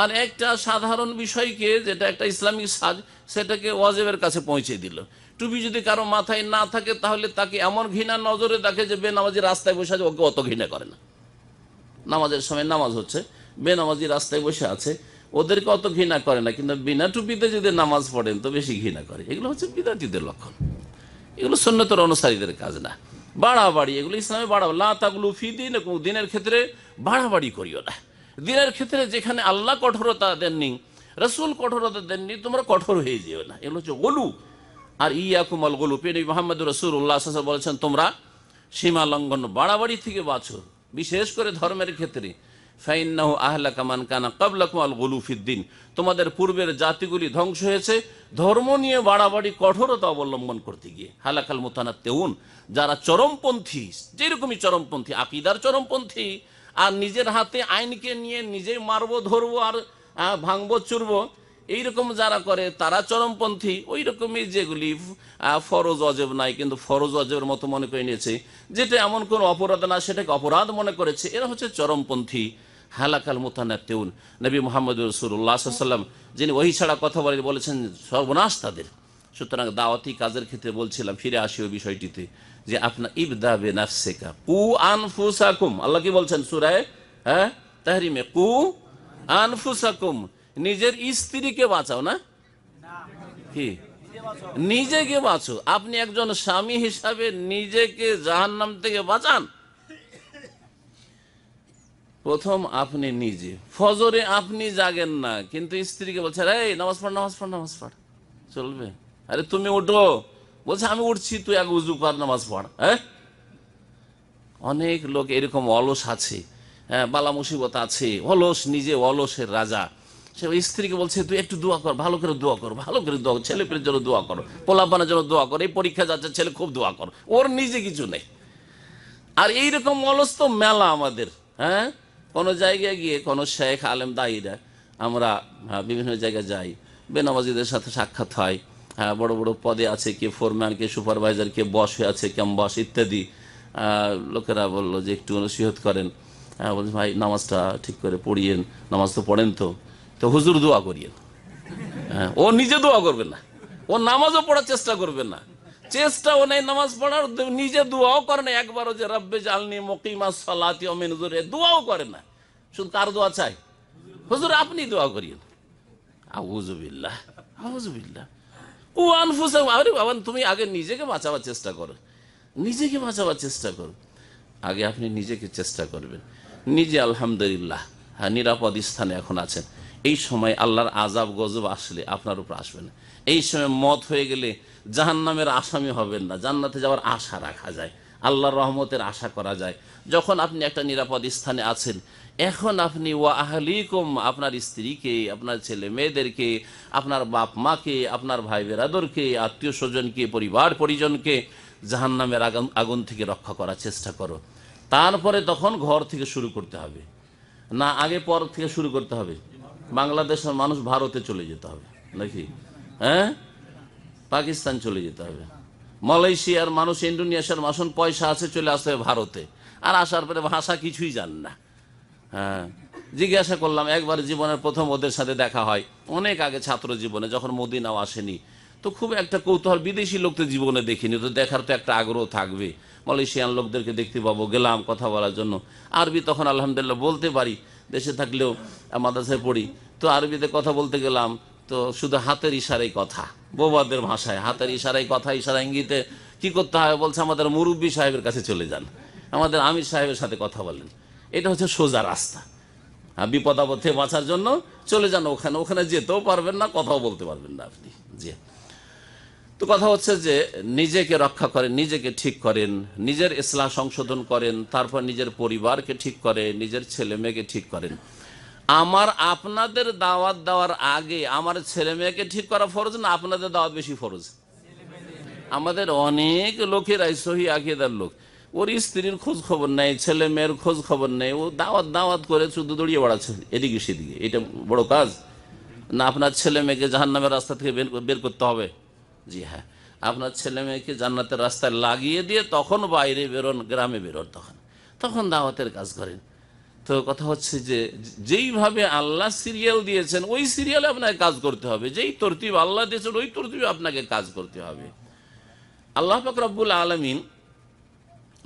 আর একটা সাধারণ বিষয়কে যেটা একটা ইসলামিক সাজ সেটাকে ওয়াজেবের কাছে পৌঁছে দিল টুপি যদি কারো মাথায় না থাকে তাহলে তাকে এমন ঘৃণা নজরে দেখে যে নামাজি রাস্তায় বসে আছে ওকে অত ঘৃণা করে না নামাজের সময় নামাজ হচ্ছে বেনামাজি রাস্তায় বসে আছে ওদেরকে অত ঘৃণা করে না কিন্তু বিনা টুপিতে যদি নামাজ পড়েন তো বেশি ঘৃণা করে এগুলো হচ্ছে বিদাতিদের লক্ষণ এগুলো সন্ন্যতর অনুসারীদের কাজ না বাড়াবাড়ি এগুলো ইসলামে বাড়াবাড়ি ফি দিন দিনের ক্ষেত্রে বাড়াবাড়ি করিও না দিনের ক্ষেত্রে যেখানে আল্লাহ কঠোরতা দেননি রসুল কঠোরতা দেননি তোমরা কঠোর হয়ে যেও না এগুলো হচ্ছে গলু আর ইয়াকুমল গলু পেনি মোহাম্মদ রসুল উল্লাহ বলেছেন তোমরা সীমা লঙ্ঘন বাড়াবাড়ি থেকে বাঁচো বিশেষ করে ধর্মের ক্ষেত্রে ফাইন্নাহু আহলা কামান কানা কাবলা কুমাল তোমাদের পূর্বের জাতিগুলি ধ্বংস হয়েছে ধর্ম নিয়ে বাড়াবাড়ি কঠোরতা অবলম্বন করতে গিয়ে হালাকাল মোতানা তেউন যারা চরমপন্থী যেরকমই চরমপন্থী আকিদার চরমপন্থী আর নিজের হাতে আইনকে নিয়ে নিজেই মারবো ধরবো আর ভাঙবো চুরবো এইরকম যারা করে তারা চরমপন্থী ওই রকমই যেগুলি ফরজ অজেব নাই কিন্তু ফরজ অজেবের মতো মনে করে নিয়েছে যেটা এমন কোনো অপরাধ না সেটাকে অপরাধ মনে করেছে এরা হচ্ছে চরমপন্থী হালাকাল মুতানাতেউন নবী মোহাম্মদ রসুল্লাহাম যিনি ওই ছাড়া কথা বলে বলেছেন সর্বনাশ তাদের সুতরাং দাওয়াতি কাজের ক্ষেত্রে বলছিলাম ফিরে আসি ওই বিষয়টিতে যে আপনার ইবদা বে নাফসেকা কু আনফুসাকুম আল্লাহ কি বলছেন সুরায় হ্যাঁ তাহরিমে কু আনফুসাকুম নিজের স্ত্রীকে বাঁচাও না কি নিজেকে বাঁচো আপনি একজন স্বামী হিসাবে নিজেকে জাহান্নাম থেকে বাঁচান প্রথম আপনি নিজে ফজরে আপনি জাগেন না কিন্তু স্ত্রীকে বলছে এই নামাজ পড় নামাজ পড় নামাজ পড় চলবে আরে তুমি উঠো বলছে আমি উঠছি তুই এক উজু পার নামাজ পড় হ্যাঁ অনেক লোক এরকম অলস আছে হ্যাঁ বালা মুসিবত আছে অলস নিজে অলসের রাজা সে স্ত্রীকে বলছে তুই একটু দোয়া কর ভালো করে দোয়া কর ভালো করে দোয়া ছেলে পেলের জন্য দোয়া করো পোলাপানের জন্য দোয়া কর এই পরীক্ষা যাচ্ছে ছেলে খুব দোয়া কর ওর নিজে কিছু নেই আর এইরকম অলস্ত মেলা আমাদের হ্যাঁ কোনো জায়গায় গিয়ে কোনো শেখ আলেম দায়ীরা আমরা হ্যাঁ, বিভিন্ন জায়গায় যাই বেনামাজিদের সাথে সাক্ষাৎ হয় হ্যাঁ বড় বড় পদে আছে কে ফোরম্যান কে সুপারভাইজার কে বস হয়ে আছে কেম বস ইত্যাদি লোকেরা বললো যে একটু অনুসিহত করেন হ্যাঁ বলছি ভাই নামাজটা ঠিক করে পড়িয়েন নামাজ তো পড়েন তো তো হুজুর দোয়া করিয়েন হ্যাঁ ও নিজে দোয়া করবে না ও নামাজও পড়ার চেষ্টা করবে না চেষ্টা ও নেই নামাজ পড়ার নিজে দোয়াও করে না একবারও যে রব্বে জালনি মকিমা সালাতি অমিনুজুরে দোয়াও করে না শুধু কার দোয়া চাই হুজুর আপনি দোয়া করিয়েন আউজুবিল্লাহ আউজুবিল্লাহ ও আনফুসে আরে বাবা তুমি আগে নিজেকে বাঁচাবার চেষ্টা করো নিজেকে বাঁচাবার চেষ্টা করো আগে আপনি নিজেকে চেষ্টা করবেন নিজে আলহামদুলিল্লাহ হ্যাঁ নিরাপদ স্থানে এখন আছেন এই সময় আল্লাহর আজাব গজব আসলে আপনার উপর আসবে না এই সময় মত হয়ে গেলে জাহান্নামের আসামি হবেন না জান্নাতে যাওয়ার আশা রাখা যায় আল্লাহর রহমতের আশা করা যায় যখন আপনি একটা নিরাপদ স্থানে আছেন এখন আপনি ওয়া আহলিকম আপনার স্ত্রীকে আপনার ছেলে মেয়েদেরকে আপনার বাপ মাকে আপনার ভাই বেরাদরকে আত্মীয় স্বজনকে পরিবার পরিজনকে জাহান্নামের আগুন আগুন থেকে রক্ষা করার চেষ্টা করো তারপরে তখন ঘর থেকে শুরু করতে হবে না আগে পর থেকে শুরু করতে হবে বাংলাদেশের মানুষ ভারতে চলে যেতে হবে নাকি হ্যাঁ পাকিস্তান চলে যেতে হবে মালয়েশিয়ার মানুষ ইন্ডোনেশিয়ার মানুষ পয়সা আছে চলে আসতে ভারতে আর আসার পরে ভাষা কিছুই জান না হ্যাঁ জিজ্ঞাসা করলাম একবার জীবনের প্রথম ওদের সাথে দেখা হয় অনেক আগে ছাত্র জীবনে যখন মদিনাও আসেনি তো খুব একটা কৌতূহল বিদেশি লোক তো জীবনে দেখিনি তো দেখার তো একটা আগ্রহ থাকবে মালয়েশিয়ান লোকদেরকে দেখতে পাবো গেলাম কথা বলার জন্য আরবি তখন আলহামদুলিল্লাহ বলতে পারি দেশে থাকলেও মাদ্রাসায় পড়ি তো আরবিতে কথা বলতে গেলাম তো শুধু হাতের ইশারাই কথা বৌবাদের ভাষায় হাতের ইশারাই কথা ইশারা ইঙ্গিতে কি করতে হবে বলছে আমাদের মুরব্বী সাহেবের কাছে চলে যান আমাদের আমির সাহেবের সাথে কথা বলেন এটা হচ্ছে সোজা রাস্তা আর বিপদাপথে বাঁচার জন্য চলে যান ওখানে ওখানে যেতেও পারবেন না কথাও বলতে পারবেন না আপনি যে তো কথা হচ্ছে যে নিজেকে রক্ষা করেন নিজেকে ঠিক করেন নিজের ইসলাম সংশোধন করেন তারপর নিজের পরিবারকে ঠিক করে নিজের ছেলে মেয়েকে ঠিক করেন আমার আপনাদের দাওয়াত দেওয়ার আগে আমার ছেলে মেয়েকে ঠিক করা ফরজ না আপনাদের দাওয়াত বেশি ফরজ আমাদের অনেক লোকেরাই সহি আগেদার লোক ওর স্ত্রীর খোঁজ খবর নেই ছেলে মেয়ের খোঁজ খবর নেই ও দাওয়াত দাওয়াত করে শুধু দড়িয়ে বেড়াচ্ছে এদিকে সেদিকে এটা বড় কাজ না আপনার ছেলে মেয়েকে জাহান্নামের রাস্তা থেকে বের করতে হবে জি হ্যাঁ আপনার ছেলে মেয়েকে জান্নাতের রাস্তায় লাগিয়ে দিয়ে তখন বাইরে বেরোন গ্রামে বেরোন তখন তখন দাওয়াতের কাজ করেন তো কথা হচ্ছে যে যেইভাবে আল্লাহ সিরিয়াল দিয়েছেন ওই সিরিয়ালে আপনাকে কাজ করতে হবে যেই তরতিব আল্লাহ দিয়েছেন ওই তরতিবে আপনাকে কাজ করতে হবে আল্লাহ রব্বুল আলমিন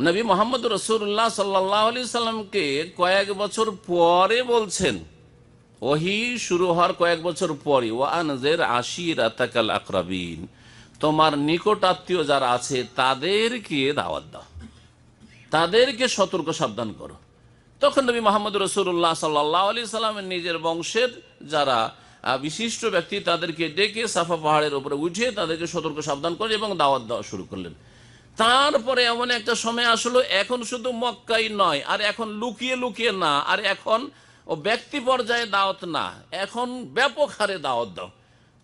নবী মোহাম্মদ রসুল্লাহ সাল্লাহ আলি সাল্লামকে কয়েক বছর পরে বলছেন ওহি শুরু হওয়ার কয়েক বছর পরে ওয়ানজের আশির আতাকাল আকরাবিন তোমার নিকট আত্মীয় যারা আছে তাদেরকে দাওয়াত দাও তাদেরকে সতর্ক সাবধান করো তখন নবী মোহাম্মদ রসুল্লাহ সাল্লি সাল্লামের নিজের বংশের যারা বিশিষ্ট ব্যক্তি তাদেরকে ডেকে সাফা পাহাড়ের উপরে উঠিয়ে তাদেরকে সতর্ক সাবধান করে এবং দাওয়াত দেওয়া শুরু করলেন তারপরে এমন একটা সময় আসলো এখন শুধু মক্কাই নয় আর এখন লুকিয়ে লুকিয়ে না আর এখন ব্যক্তি পর্যায়ে দাওয়াত না এখন ব্যাপক হারে দাওয়াত দাও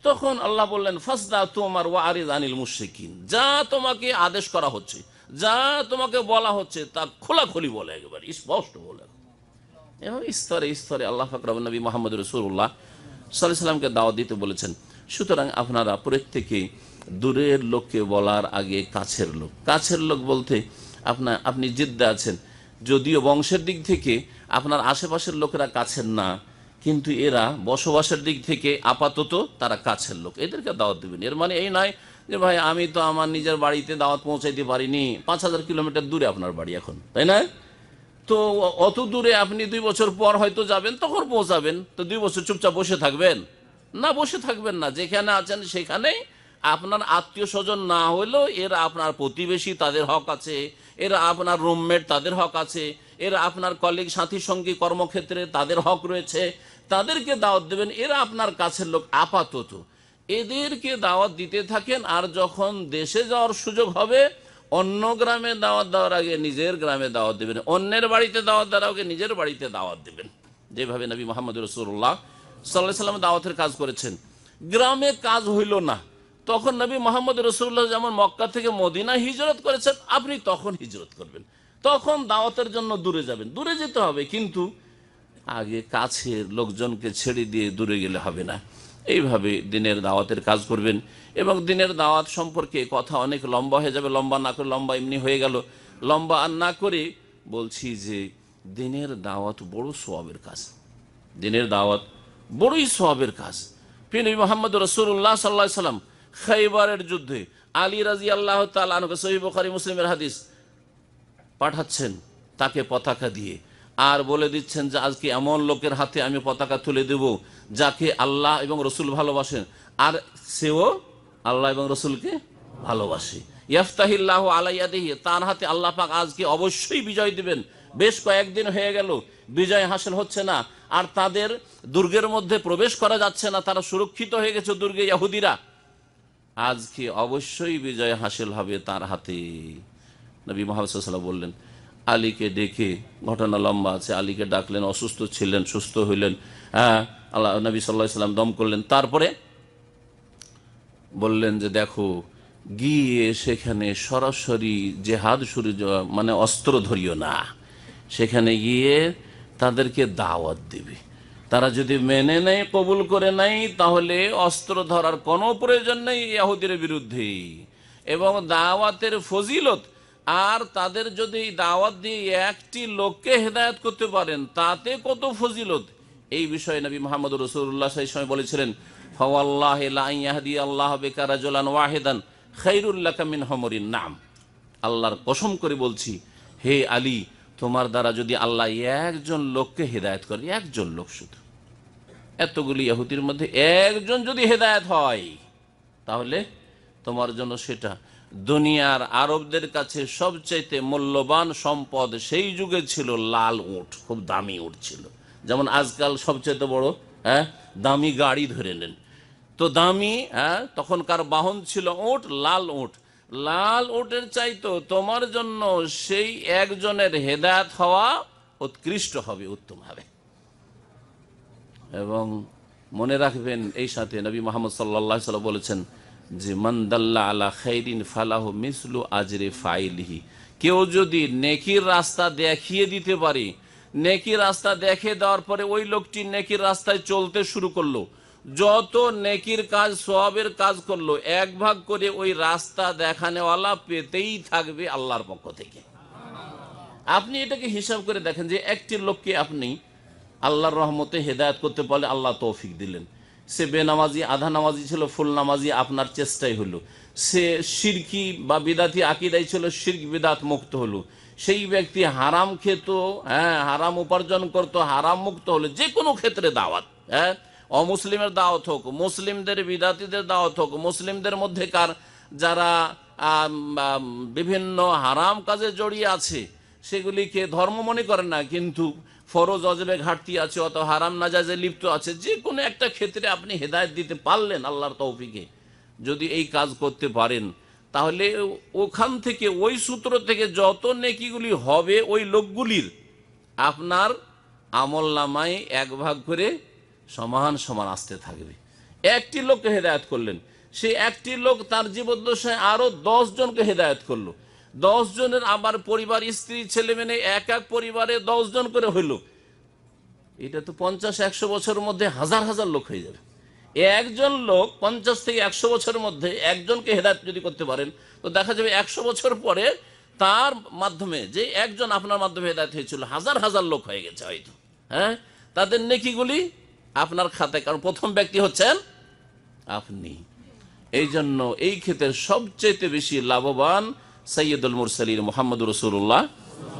তখন আল্লাহ বললেন ফাসদা তোমার ও আরিদ আনিল মুশিকিন যা তোমাকে আদেশ করা হচ্ছে যা তোমাকে বলা হচ্ছে তা খোলাখুলি বলে একেবারে স্পষ্ট বলে এবং স্তরে স্তরে আল্লাহ ফাকরাব নবী মোহাম্মদ রসুল্লাহ সাল্লাহ সাল্লামকে দাওয়া দিতে বলেছেন সুতরাং আপনারা প্রত্যেকে দূরের লোককে বলার আগে কাছের লোক কাছের লোক বলতে আপনার আপনি জিদ্দা আছেন যদিও বংশের দিক থেকে আপনার আশেপাশের লোকেরা কাছের না কিন্তু এরা বসবাসের দিক থেকে আপাতত তারা কাছের লোক এদেরকে দাওয়াত দেবেন এর মানে এই নয় যে ভাই আমি তো আমার নিজের বাড়িতে দাওয়াত পৌঁছাইতে পারিনি পাঁচ হাজার কিলোমিটার দূরে আপনার বাড়ি এখন তাই না তো অত দূরে আপনি দুই বছর পর হয়তো যাবেন তখন পৌঁছাবেন তো দুই বছর চুপচাপ বসে থাকবেন না বসে থাকবেন না যেখানে আছেন সেখানে আপনার আত্মীয় স্বজন না হলেও এরা আপনার প্রতিবেশী তাদের হক আছে এরা আপনার রুমমেট তাদের হক আছে এরা আপনার কলিগ সাথী সঙ্গী কর্মক্ষেত্রে তাদের হক রয়েছে তাদেরকে দাওয়াত দেবেন এরা আপনার কাছের লোক আপাতত এদেরকে দাওয়াত দিতে থাকেন আর যখন দেশে যাওয়ার সুযোগ হবে অন্য গ্রামে দাওয়াত দেওয়ার আগে নিজের গ্রামে দাওয়াত দেবেন অন্যের বাড়িতে দাওয়াত দেওয়ার আগে নিজের বাড়িতে দাওয়াত দেবেন যেভাবে নবী মোহাম্মদ রসুল্লাহ সাল্লাহ সাল্লাম দাওয়াতের কাজ করেছেন গ্রামে কাজ হইল না তখন নবী মোহাম্মদ রসুল্লাহ যেমন মক্কা থেকে মদিনা হিজরত করেছেন আপনি তখন হিজরত করবেন তখন দাওয়াতের জন্য দূরে যাবেন দূরে যেতে হবে কিন্তু আগে কাছের লোকজনকে ছেড়ে দিয়ে দূরে গেলে হবে না এইভাবে দিনের দাওয়াতের কাজ করবেন এবং দিনের দাওয়াত সম্পর্কে কথা অনেক লম্বা হয়ে যাবে লম্বা না করে লম্বা এমনি হয়ে গেল লম্বা আর না করে বলছি যে দিনের দাওয়াত বড় সোয়াবের কাজ দিনের দাওয়াত বড়ই সোয়াবের কাজ পিনী মোহাম্মদ রসুল্লাহ সাল্লা সাল্লাম খাইবারের যুদ্ধে আলী রাজি আল্লাহ তালকে সহি মুসলিমের হাদিস পাঠাচ্ছেন তাকে পতাকা দিয়ে আর বলে দিচ্ছেন যে আজকে এমন লোকের হাতে আমি পতাকা তুলে দেব যাকে আল্লাহ এবং রসুল ভালোবাসেন আর সেও আল্লাহ এবং রসুলকে ভালোবাসে ইয়াফতাহিল্লাহ আলাইয়াদিহি তার হাতে আল্লাহ পাক আজকে অবশ্যই বিজয় দিবেন বেশ কয়েকদিন হয়ে গেল বিজয় হাসিল হচ্ছে না আর তাদের দুর্গের মধ্যে প্রবেশ করা যাচ্ছে না তারা সুরক্ষিত হয়ে গেছে দুর্গে ইয়াহুদিরা আজকে অবশ্যই বিজয় হাসিল হবে তার হাতে নবী মোহাম্মদ বললেন আলীকে ডেকে ঘটনা লম্বা আছে আলীকে ডাকলেন অসুস্থ ছিলেন সুস্থ হইলেন হ্যাঁ আল্লাহ নবী সাল্লাহ সাল্লাম দম করলেন তারপরে বললেন যে দেখো গিয়ে সেখানে সরাসরি যে হাত শুরু মানে অস্ত্র ধরিও না সেখানে গিয়ে তাদেরকে দাওয়াত দেবে তারা যদি মেনে নেয় কবুল করে নাই তাহলে অস্ত্র ধরার কোনো প্রয়োজন নেই ইয়াহুদের বিরুদ্ধেই এবং দাওয়াতের ফজিলত আর তাদের যদি দাওয়াত দিয়ে একটি লোককে হেদায়ত করতে পারেন তাতে কত ফজিলত এই বিষয়ে নবী মোহাম্মদ রসুল্লাহ সেই সময় বলেছিলেন আল্লাহ ওয়াহেদান কামিন হমরিন নাম আল্লাহর কসম করে বলছি হে আলী তোমার দ্বারা যদি আল্লাহ একজন লোককে হেদায়ত করে একজন লোক শুধু এতগুলি মধ্যে একজন যদি হেদায়ত হয় তাহলে তোমার জন্য সেটা দুনিয়ার আরবদের কাছে সবচাইতে মূল্যবান সম্পদ সেই যুগে ছিল লাল উঠ খুব দামি উঠ ছিল যেমন আজকাল সবচেয়ে বড় হ্যাঁ দামি গাড়ি ধরে নেন তো দামি হ্যাঁ তখনকার বাহন ছিল উঠ লাল উঠ লাল উঠের চাইতো তোমার জন্য সেই একজনের হেদায়ত হওয়া উৎকৃষ্ট হবে উত্তম হবে এবং মনে রাখবেন এই সাথে নবী মোহাম্মদ সাল্লা সাল্লাম বলেছেন যে মন্দাল্লা আলা খাইরিন ফালাহ মিসলু আজরে ফাইলহি কেউ যদি নেকির রাস্তা দেখিয়ে দিতে পারে নেকির রাস্তা দেখে দেওয়ার পরে ওই লোকটি নেকির রাস্তায় চলতে শুরু করলো যত নেকির কাজ সবের কাজ করলো এক ভাগ করে ওই রাস্তা দেখানেওয়ালা পেতেই থাকবে আল্লাহর পক্ষ থেকে আপনি এটাকে হিসাব করে দেখেন যে একটি লোককে আপনি আল্লাহর রহমতে হেদায়ত করতে পারলে আল্লাহ তৌফিক দিলেন সে বেনামাজি আধা নামাজি ছিল ফুল নামাজি আপনার চেষ্টাই হলো সে সিরকি বা বিদাতি আকিদাই ছিল সির্ক বিদাত মুক্ত হলো সেই ব্যক্তি হারাম খেত হ্যাঁ হারাম উপার্জন করত হারাম মুক্ত হলো যে কোনো ক্ষেত্রে দাওয়াত হ্যাঁ অমুসলিমের দাওয়াত হোক মুসলিমদের বিদাতিদের দাওয়াত হোক মুসলিমদের মধ্যেকার যারা বিভিন্ন হারাম কাজে জড়িয়ে আছে সেগুলিকে ধর্ম মনে করে না কিন্তু ফরজ অজবে ঘাটতি আছে অত হারাম নাজাজে লিপ্ত আছে যে কোনো একটা ক্ষেত্রে আপনি হেদায়ত দিতে পারলেন আল্লাহর তৌফিকে যদি এই কাজ করতে পারেন তাহলে ওখান থেকে ওই সূত্র থেকে যত নেকিগুলি হবে ওই লোকগুলির আপনার আমল নামায় এক ভাগ করে সমান সমান আসতে থাকবে একটি লোককে হেদায়ত করলেন সে একটি লোক তার জীবদ্দশায় আরও জনকে হেদায়ত করলো দশ জনের আমার পরিবার স্ত্রী ছেলে মেয়ে এক এক পরিবারে দশ জন করে হইল এটা তো পঞ্চাশ একশো বছরের মধ্যে হাজার হাজার লোক হয়ে যাবে একজন লোক পঞ্চাশ থেকে একশো বছরের মধ্যে একজনকে হেদায়ত যদি করতে পারেন তো দেখা যাবে একশো বছর পরে তার মাধ্যমে যে একজন আপনার মাধ্যমে হেদায়ত হয়েছিল হাজার হাজার লোক হয়ে গেছে হয়তো হ্যাঁ তাদের নেকিগুলি আপনার খাতায় কারণ প্রথম ব্যক্তি হচ্ছেন আপনি এই জন্য এই ক্ষেত্রে সবচেয়ে বেশি লাভবান সৈয়দুল মুরসালির মোহাম্মদ রসুল্লাহ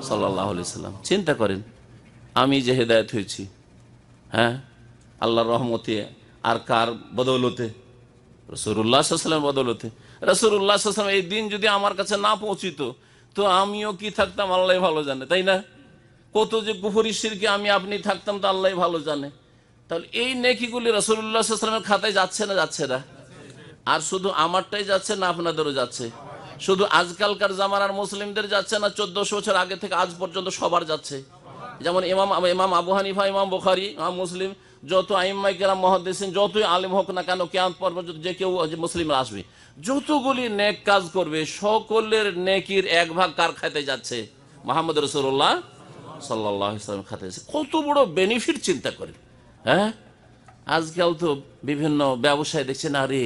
সাল্লাহ সাল্লাম চিন্তা করেন আমি যে হেদায়ত হয়েছি হ্যাঁ আল্লাহর রহমতে আর কার বদৌলতে রসুল্লাহ সাল্লামের বদৌলতে রসুল্লাহ সাল্লাম এই দিন যদি আমার কাছে না পৌঁছিত তো আমিও কি থাকতাম আল্লাহ ভালো জানে তাই না কত যে কুফরি সিরকে আমি আপনি থাকতাম তো আল্লাহ ভালো জানে তাহলে এই নেকিগুলি রসুল্লাহ সাল্লামের খাতায় যাচ্ছে না যাচ্ছে না আর শুধু আমারটাই যাচ্ছে না আপনাদেরও যাচ্ছে শুধু আজকালকার জামানার মুসলিমদের যাচ্ছে না চোদ্দশো বছর আগে থেকে আজ পর্যন্ত সবার যাচ্ছে যেমন ইমাম ইমাম আবু হানিফা ইমাম বুখারি ইমাম মুসলিম যত আইম্মাই কেরাম মহাদিসিন যতই আলিম হোক না কেন কেয়াম পর্যন্ত যে কেউ মুসলিমরা আসবে যতগুলি নেক কাজ করবে সকলের নেকির এক ভাগ কার খাইতে যাচ্ছে মোহাম্মদ রসুল্লাহ সাল্লাহ ইসলাম খাতে কত বড় বেনিফিট চিন্তা করে হ্যাঁ আজকাল তো বিভিন্ন ব্যবসায় দেখছেন আরে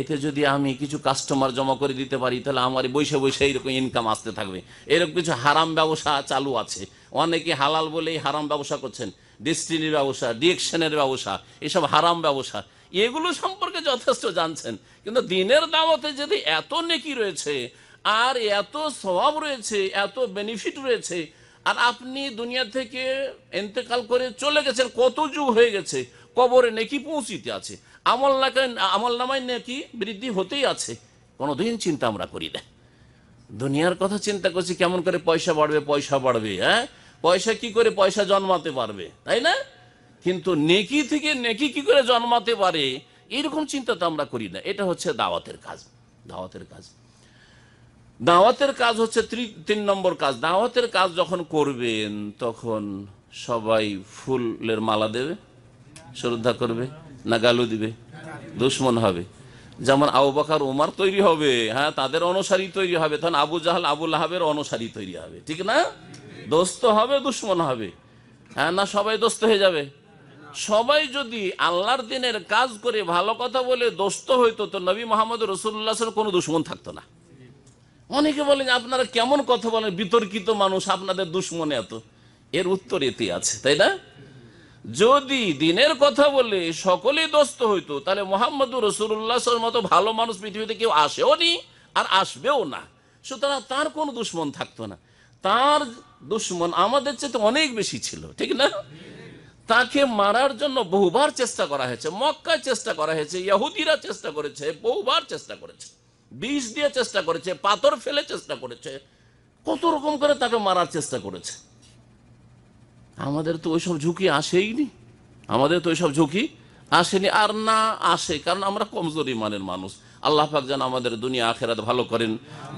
এতে যদি আমি কিছু কাস্টমার জমা করে দিতে পারি তাহলে আমার বৈশে বৈশে এইরকম ইনকাম আসতে থাকবে এরকম কিছু হারাম ব্যবসা চালু আছে অনেকে হালাল বলেই হারাম ব্যবসা করছেন ডিস্টিনির ব্যবসা ডিরেকশনের ব্যবসা এসব হারাম ব্যবসা এগুলো সম্পর্কে যথেষ্ট জানছেন কিন্তু দিনের দাওয়াতে যদি এত নেকি রয়েছে আর এত স্বভাব রয়েছে এত বেনিফিট রয়েছে আর আপনি দুনিয়া থেকে এতেকাল করে চলে গেছেন কত যুগ হয়ে গেছে কবরে নেকি পৌঁছিতে আছে আমল আমল নামায় নেকি বৃদ্ধি হতেই আছে কোনোদিন চিন্তা আমরা করি না দুনিয়ার কথা চিন্তা করছি কেমন করে পয়সা বাড়বে পয়সা বাড়বে হ্যাঁ পয়সা কি করে পয়সা জন্মাতে পারবে তাই না কিন্তু নেকি থেকে নেকি কি করে জন্মাতে পারে এরকম চিন্তা তো আমরা করি না এটা হচ্ছে দাওয়াতের কাজ দাওয়াতের কাজ দাওয়াতের কাজ হচ্ছে তিন নম্বর কাজ দাওয়াতের কাজ যখন করবেন তখন সবাই ফুলের মালা দেবে শ্রদ্ধা করবে না গালু দিবে দুশ্মন হবে যেমন আবু বাকার ওমার তৈরি হবে হ্যাঁ তাদের অনুসারী তৈরি হবে তখন আবু জাহাল আবু আহাবের অনুসারী তৈরি হবে ঠিক না দোস্ত হবে দুশ্মন হবে হ্যাঁ না সবাই দোস্ত হয়ে যাবে সবাই যদি আল্লাহর দিনের কাজ করে ভালো কথা বলে দোস্ত হইতো তো নবী মোহাম্মদ রসুল্লাহ কোনো দুশ্মন থাকতো না অনেকে বলেন আপনারা কেমন কথা বলেন বিতর্কিত মানুষ আপনাদের দুশ্মনে এত এর উত্তর এতে আছে তাই না যদি দিনের কথা বলে সকলে দোস্ত হইতো তাহলে মোহাম্মদ রসুল্লাহ মতো ভালো মানুষ পৃথিবীতে কেউ আসেও নি আর আসবেও না সুতরাং তার কোনো দুশ্মন থাকতো না তার দুশ্মন আমাদের চেয়ে অনেক বেশি ছিল ঠিক না তাকে মারার জন্য বহুবার চেষ্টা করা হয়েছে মক্কায় চেষ্টা করা হয়েছে ইয়াহুদিরা চেষ্টা করেছে বহুবার চেষ্টা করেছে বিষ দিয়ে চেষ্টা করেছে পাথর ফেলে চেষ্টা করেছে কত রকম করে তাকে মারার চেষ্টা করেছে আমাদের তো ওইসব ঝুঁকি আসেই নি আমাদের তো ওইসব ঝুঁকি আসেনি আর না আসে কারণ আমরা কমজোরি মানের মানুষ আল্লাহ পাক যেন আমাদের দুনিয়া আখেরাত ভালো করেন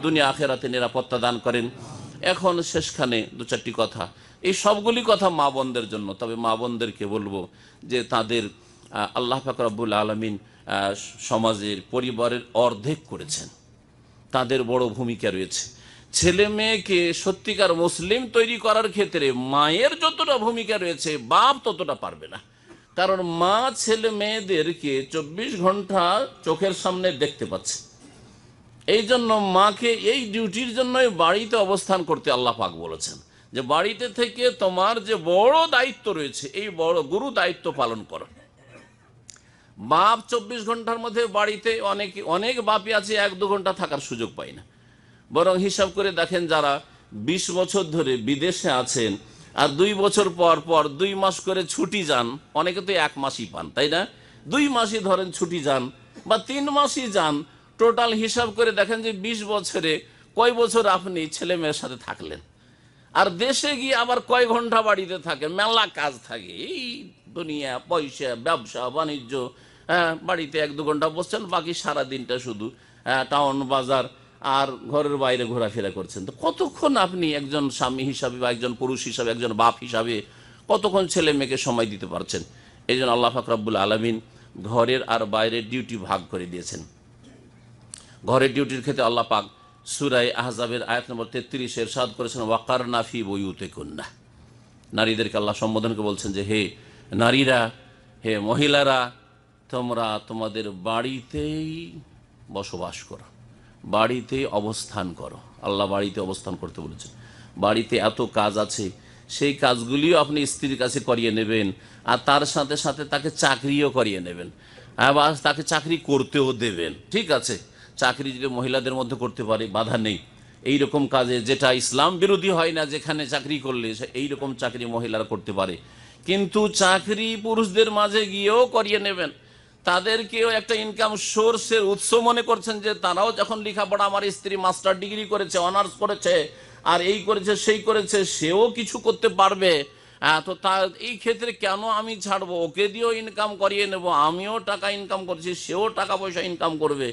দুনিয়া আখেরাতে নিরাপত্তা দান করেন এখন শেষখানে দু চারটি কথা এই সবগুলি কথা মা বোনদের জন্য তবে মা বোনদেরকে বলবো যে তাদের আল্লাহ পাক রব্বুল আলমিন সমাজের পরিবারের অর্ধেক করেছেন তাদের বড় ভূমিকা রয়েছে ছেলে মেয়েকে সত্যিকার মুসলিম তৈরি করার ক্ষেত্রে মায়ের যতটা ভূমিকা রয়েছে বাপ ততটা পারবে না কারণ মা ছেলে মেয়েদেরকে ২৪ ঘন্টা চোখের সামনে দেখতে পাচ্ছে এই জন্য মাকে এই ডিউটির জন্যই বাড়িতে অবস্থান করতে আল্লাহ পাক বলেছেন যে বাড়িতে থেকে তোমার যে বড় দায়িত্ব রয়েছে এই বড় গুরু দায়িত্ব পালন করো বাপ চব্বিশ ঘন্টার মধ্যে বাড়িতে অনেক অনেক বাপি আছে এক দু ঘন্টা থাকার সুযোগ পায় না বরং হিসাব করে দেখেন যারা ২০ বছর ধরে বিদেশে আছেন আর দুই বছর পর পর দুই মাস করে ছুটি যান অনেকে তো এক মাসই পান তাই না দুই মাসই ধরেন ছুটি যান বা তিন মাসই যান টোটাল হিসাব করে দেখেন যে ২০ বছরে কয় বছর আপনি ছেলে মেয়ের সাথে থাকলেন আর দেশে গিয়ে আবার কয় ঘন্টা বাড়িতে থাকে মেলা কাজ থাকে এই দুনিয়া পয়সা ব্যবসা বাণিজ্য হ্যাঁ বাড়িতে এক দু ঘন্টা বসছেন বাকি সারা দিনটা শুধু হ্যাঁ, টাউন বাজার আর ঘরের বাইরে ঘোরাফেরা করছেন তো কতক্ষণ আপনি একজন স্বামী হিসাবে বা একজন পুরুষ হিসাবে একজন বাপ হিসাবে কতক্ষণ ছেলে মেয়েকে সময় দিতে পারছেন এই জন্য আল্লাহ ফাকরাবুল আলমিন ঘরের আর বাইরের ডিউটি ভাগ করে দিয়েছেন ঘরের ডিউটির ক্ষেত্রে আল্লাহ পাক সুরাই আহজাবের আয়াত নম্বর তেত্রিশ এর সাদ করেছেন ওয়াকার নাফি বইউতে কন্যা নারীদেরকে আল্লাহ সম্বোধনকে বলছেন যে হে নারীরা হে মহিলারা তোমরা তোমাদের বাড়িতেই বসবাস করো বাড়িতে অবস্থান করো আল্লাহ বাড়িতে অবস্থান করতে বলেছেন বাড়িতে এত কাজ আছে সেই কাজগুলিও আপনি স্ত্রীর কাছে করিয়ে নেবেন আর তার সাথে সাথে তাকে চাকরিও করিয়ে নেবেন আবার তাকে চাকরি করতেও দেবেন ঠিক আছে চাকরি যদি মহিলাদের মধ্যে করতে পারে বাধা নেই এই রকম কাজে যেটা ইসলাম বিরোধী হয় না যেখানে চাকরি করলে এই রকম চাকরি মহিলারা করতে পারে কিন্তু চাকরি পুরুষদের মাঝে গিয়েও করিয়ে নেবেন তাদেরকেও একটা ইনকাম সোর্সের উৎস মনে করছেন যে তারাও যখন লেখাপড়া আমার স্ত্রী মাস্টার ডিগ্রি করেছে অনার্স করেছে আর এই করেছে সেই করেছে সেও কিছু করতে পারবে তো তার এই ক্ষেত্রে কেন আমি ছাড়বো ওকে দিয়েও ইনকাম করিয়ে নেব আমিও টাকা ইনকাম করছি সেও টাকা পয়সা ইনকাম করবে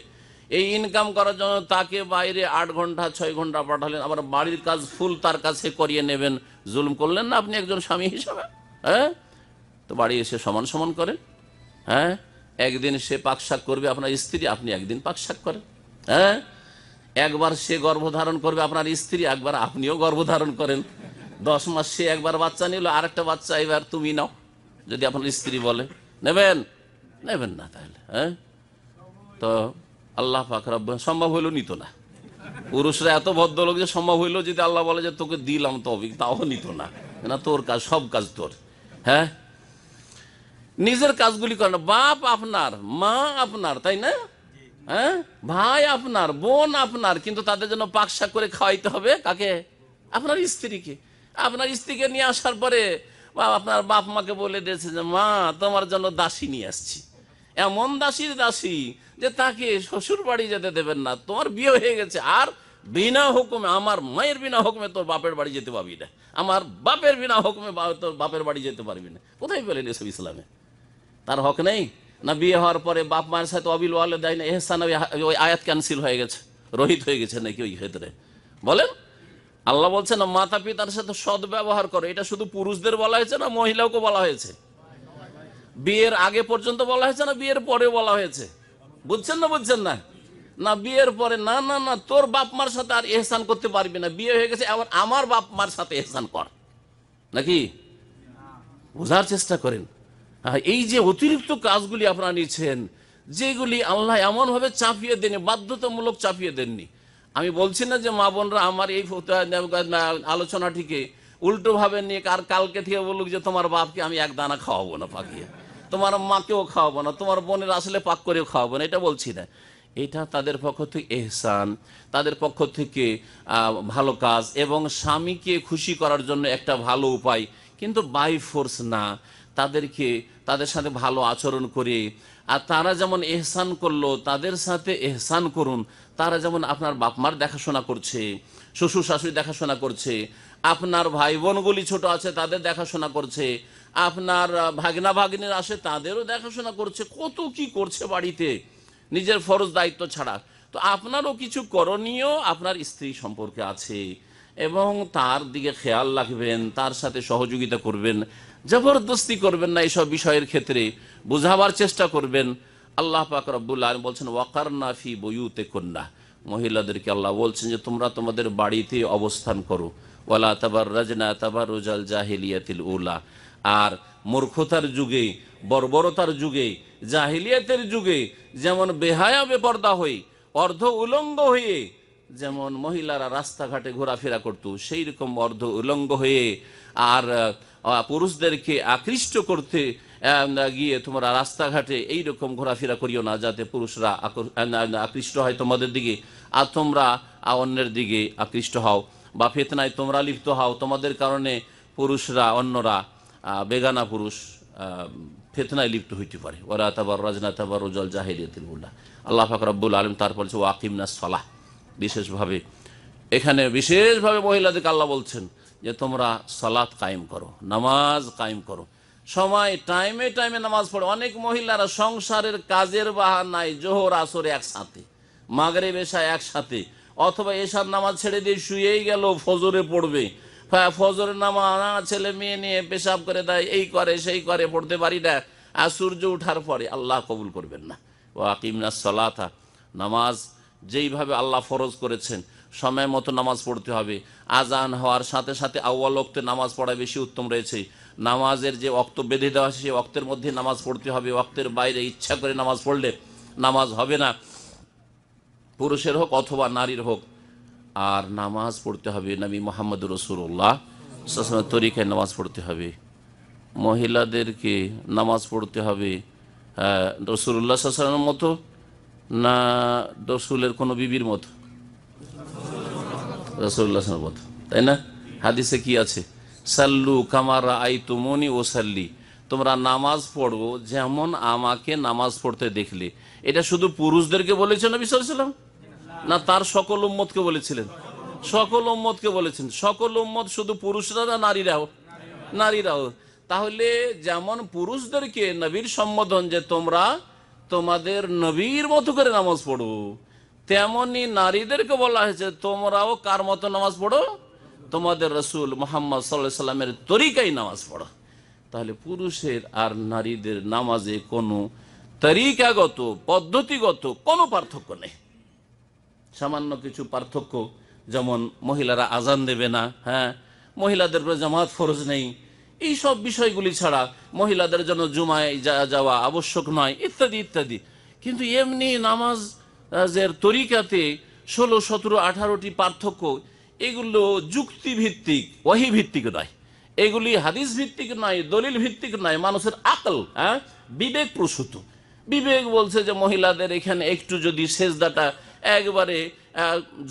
এই ইনকাম করার জন্য তাকে বাইরে আট ঘন্টা ছয় ঘন্টা পাঠালেন আবার বাড়ির কাজ ফুল তার কাছে করিয়ে নেবেন জুলুম করলেন না আপনি একজন স্বামী হিসাবে হ্যাঁ তো বাড়ি এসে সমান সমান করে হ্যাঁ একদিন সে পাকশাক করবে আপনার স্ত্রী আপনি একদিন পাকশাক করেন হ্যাঁ একবার সে গর্ভধারণ করবে আপনার স্ত্রী একবার আপনিও গর্ভধারণ করেন দশ মাস সে একবার বাচ্চা নিল আর একটা বাচ্চা এবার তুমি নাও যদি আপনার স্ত্রী বলে নেবেন নেবেন না তাহলে হ্যাঁ তো আল্লাহ পাক রব সম্ভব হইলো নিত না পুরুষরা এত ভদ্রলোক যে সম্ভব হইলো যদি আল্লাহ বলে যে তোকে দিলাম তবে তাও নিত না না তোর কাজ সব কাজ তোর হ্যাঁ নিজের কাজগুলি করেন বাপ আপনার মা আপনার তাই না হ্যাঁ ভাই আপনার বোন আপনার কিন্তু তাদের জন্য পাকশা করে খাওয়াইতে হবে কাকে আপনার স্ত্রীকে আপনার স্ত্রীকে নিয়ে আসার পরে আপনার বাপ মাকে বলে দিয়েছে যে মা তোমার জন্য দাসী নিয়ে আসছি এমন দাসীর দাসী যে তাকে শ্বশুর বাড়ি যেতে দেবেন না তোমার বিয়ে হয়ে গেছে আর বিনা হুকুমে আমার মায়ের বিনা হুকুমে তোর বাপের বাড়ি যেতে পারবি না আমার বাপের বিনা হুকুমে তোর বাপের বাড়ি যেতে পারবি না কোথায় বলেন এসব ইসলামে তার হক নেই না বিয়ে হওয়ার পরে বাপ মায়ের সাথে অবিল ওয়ালে দেয় না এহসান ওই আয়াত ক্যান্সেল হয়ে গেছে রোহিত হয়ে গেছে নাকি ওই ক্ষেত্রে বলেন আল্লাহ বলছেন মাতা পিতার সাথে সদ ব্যবহার করে এটা শুধু পুরুষদের বলা হয়েছে না মহিলাকে বলা হয়েছে বিয়ের আগে পর্যন্ত বলা হয়েছে না বিয়ের পরে বলা হয়েছে বুঝছেন না বুঝছেন না না বিয়ের পরে না না না তোর বাপ মার সাথে আর এহসান করতে পারবি না বিয়ে হয়ে গেছে আবার আমার বাপ মার সাথে এহসান কর নাকি বোঝার চেষ্টা করেন এই যে অতিরিক্ত কাজগুলি আপনারা নিচ্ছেন যেগুলি আল্লাহ এমনভাবে চাপিয়ে দেননি বাধ্যতামূলক চাপিয়ে দেননি আমি বলছি না যে মা বোনরা আমার এই আলোচনাটিকে উল্টোভাবে নিয়ে কার কালকে থেকে বলুক যে তোমার বাপকে আমি এক দানা খাওয়াবো না পাকিয়ে তোমার মাকেও খাওয়াবো না তোমার বোনের আসলে পাক করেও খাওয়াবো না এটা বলছি না এটা তাদের পক্ষ থেকে এহসান তাদের পক্ষ থেকে ভালো কাজ এবং স্বামীকে খুশি করার জন্য একটা ভালো উপায় কিন্তু বাই ফোর্স না তাদেরকে তাদের সাথে ভালো আচরণ করে আর তারা যেমন এহসান করলো তাদের সাথে এহসান করুন তারা যেমন আপনার বাপমার দেখাশোনা করছে শ্বশুর শাশুড়ি দেখাশোনা করছে আপনার ভাই বোনগুলি ছোট আছে তাদের দেখাশোনা করছে আপনার ভাগনা ভাগিনের আসে তাদেরও দেখাশোনা করছে কত কি করছে বাড়িতে নিজের ফরজ দায়িত্ব ছাড়া তো আপনারও কিছু করণীয় আপনার স্ত্রী সম্পর্কে আছে এবং তার দিকে খেয়াল রাখবেন তার সাথে সহযোগিতা করবেন জবরদস্তি করবেন না এইসব বিষয়ের ক্ষেত্রে বুঝাবার চেষ্টা করবেন আল্লাহ পাক রব্বুল আলম বলছেন ওয়াকার নাফি বইউতে কন্যা মহিলাদেরকে আল্লাহ বলছেন যে তোমরা তোমাদের বাড়িতে অবস্থান করো ওলা তাবার রাজনা তাবার রোজাল জাহিলিয়াতিল উলা আর মূর্খতার যুগে বর্বরতার যুগে জাহিলিয়াতের যুগে যেমন বেহায়া বেপর্দা হয়ে অর্ধ উলঙ্গ হয়ে যেমন মহিলারা রাস্তাঘাটে ঘোরাফেরা করত সেই রকম অর্ধ উলঙ্গ হয়ে আর পুরুষদেরকে আকৃষ্ট করতে গিয়ে তোমরা রাস্তাঘাটে এইরকম ঘোরাফেরা করিও না যাতে পুরুষরা আকৃষ্ট হয় তোমাদের দিকে আর তোমরা অন্যের দিকে আকৃষ্ট হও বা ফেতনায় তোমরা লিপ্ত হও তোমাদের কারণে পুরুষরা অন্যরা বেগানা পুরুষ ফেতনায় লিপ্ত হইতে পারে ওরা তাবার রাজনা তাবার রোজল জাহেরিয়াতিল উল্লাহ আল্লাহ ফাকরাবুল আলম তারপর না সলাহ বিশেষভাবে এখানে বিশেষভাবে মহিলাদেরকে আল্লাহ বলছেন যে তোমরা সলাৎ কায়েম করো নামাজ কায়েম করো সময় টাইমে টাইমে নামাজ পড়ে অনেক মহিলারা সংসারের কাজের বাহানায় জোহর আসরে একসাথে মাগরে বেশা একসাথে অথবা এসব নামাজ ছেড়ে দিয়ে শুয়েই গেল ফজরে পড়বে হ্যাঁ, ফজরে নামাজ ছেলে মেয়ে নিয়ে পেশাব করে দেয় এই করে সেই করে পড়তে পারি না আর সূর্য উঠার পরে আল্লাহ কবুল করবেন না ও আকিমনা সলাথা নামাজ যেইভাবে আল্লাহ ফরজ করেছেন সময় মতো নামাজ পড়তে হবে আজান হওয়ার সাথে সাথে আউ্বাল অক্তে নামাজ পড়া বেশি উত্তম রয়েছে নামাজের যে অক্ত বেঁধে দেওয়া সেই অক্তের মধ্যে নামাজ পড়তে হবে অক্তের বাইরে ইচ্ছা করে নামাজ পড়লে নামাজ হবে না পুরুষের হোক অথবা নারীর হোক আর নামাজ পড়তে হবে নবী মোহাম্মদ রসুল্লাহ তরিকায় নামাজ পড়তে হবে মহিলাদেরকে নামাজ পড়তে হবে হ্যাঁ রসুল্লাহ সাল্লামের মতো না রসুলের কোনো বিবির মতো রসুল্লাহ মতো তাই না হাদিসে কি আছে সাল্লু কামারা আই তুমনি ও সাল্লি তোমরা নামাজ পড়বো যেমন আমাকে নামাজ পড়তে দেখলে এটা শুধু পুরুষদেরকে বলেছেন নবী সাল্লাম না তার সকল উম্মতকে বলেছিলেন সকল উম্মতকে বলেছেন সকল উম্মত শুধু পুরুষরা না নারীরাও নারীরাও তাহলে যেমন পুরুষদেরকে নবীর সম্বোধন যে তোমরা তোমাদের নবীর মতো করে নামাজ পড়ো তেমনি নারীদেরকে বলা হয়েছে তোমরাও কার মতো নামাজ পড়ো তোমাদের রসুল মোহাম্মদ সাল্লামের তরিকাই নামাজ পড়ো তাহলে পুরুষের আর নারীদের নামাজে কোনো তরিকাগত পদ্ধতিগত কোনো পার্থক্য নেই সামান্য কিছু পার্থক্য যেমন মহিলারা আজান দেবে না হ্যাঁ মহিলাদের জামাত ফরজ নেই এই সব বিষয়গুলি ছাড়া মহিলাদের জন্য জুমায় যাওয়া আবশ্যক নয় ইত্যাদি ইত্যাদি কিন্তু এমনি নামাজ তরিকাতে ষোলো সতেরো আঠারোটি পার্থক্য এগুলো যুক্তিভিত্তিক ওহি ভিত্তিক নয় এগুলি হাদিস ভিত্তিক নয় দলিল ভিত্তিক নয় মানুষের আকল হ্যাঁ বিবেক প্রসূত বিবেক বলছে যে মহিলাদের এখানে একটু যদি সেজদাটা একবারে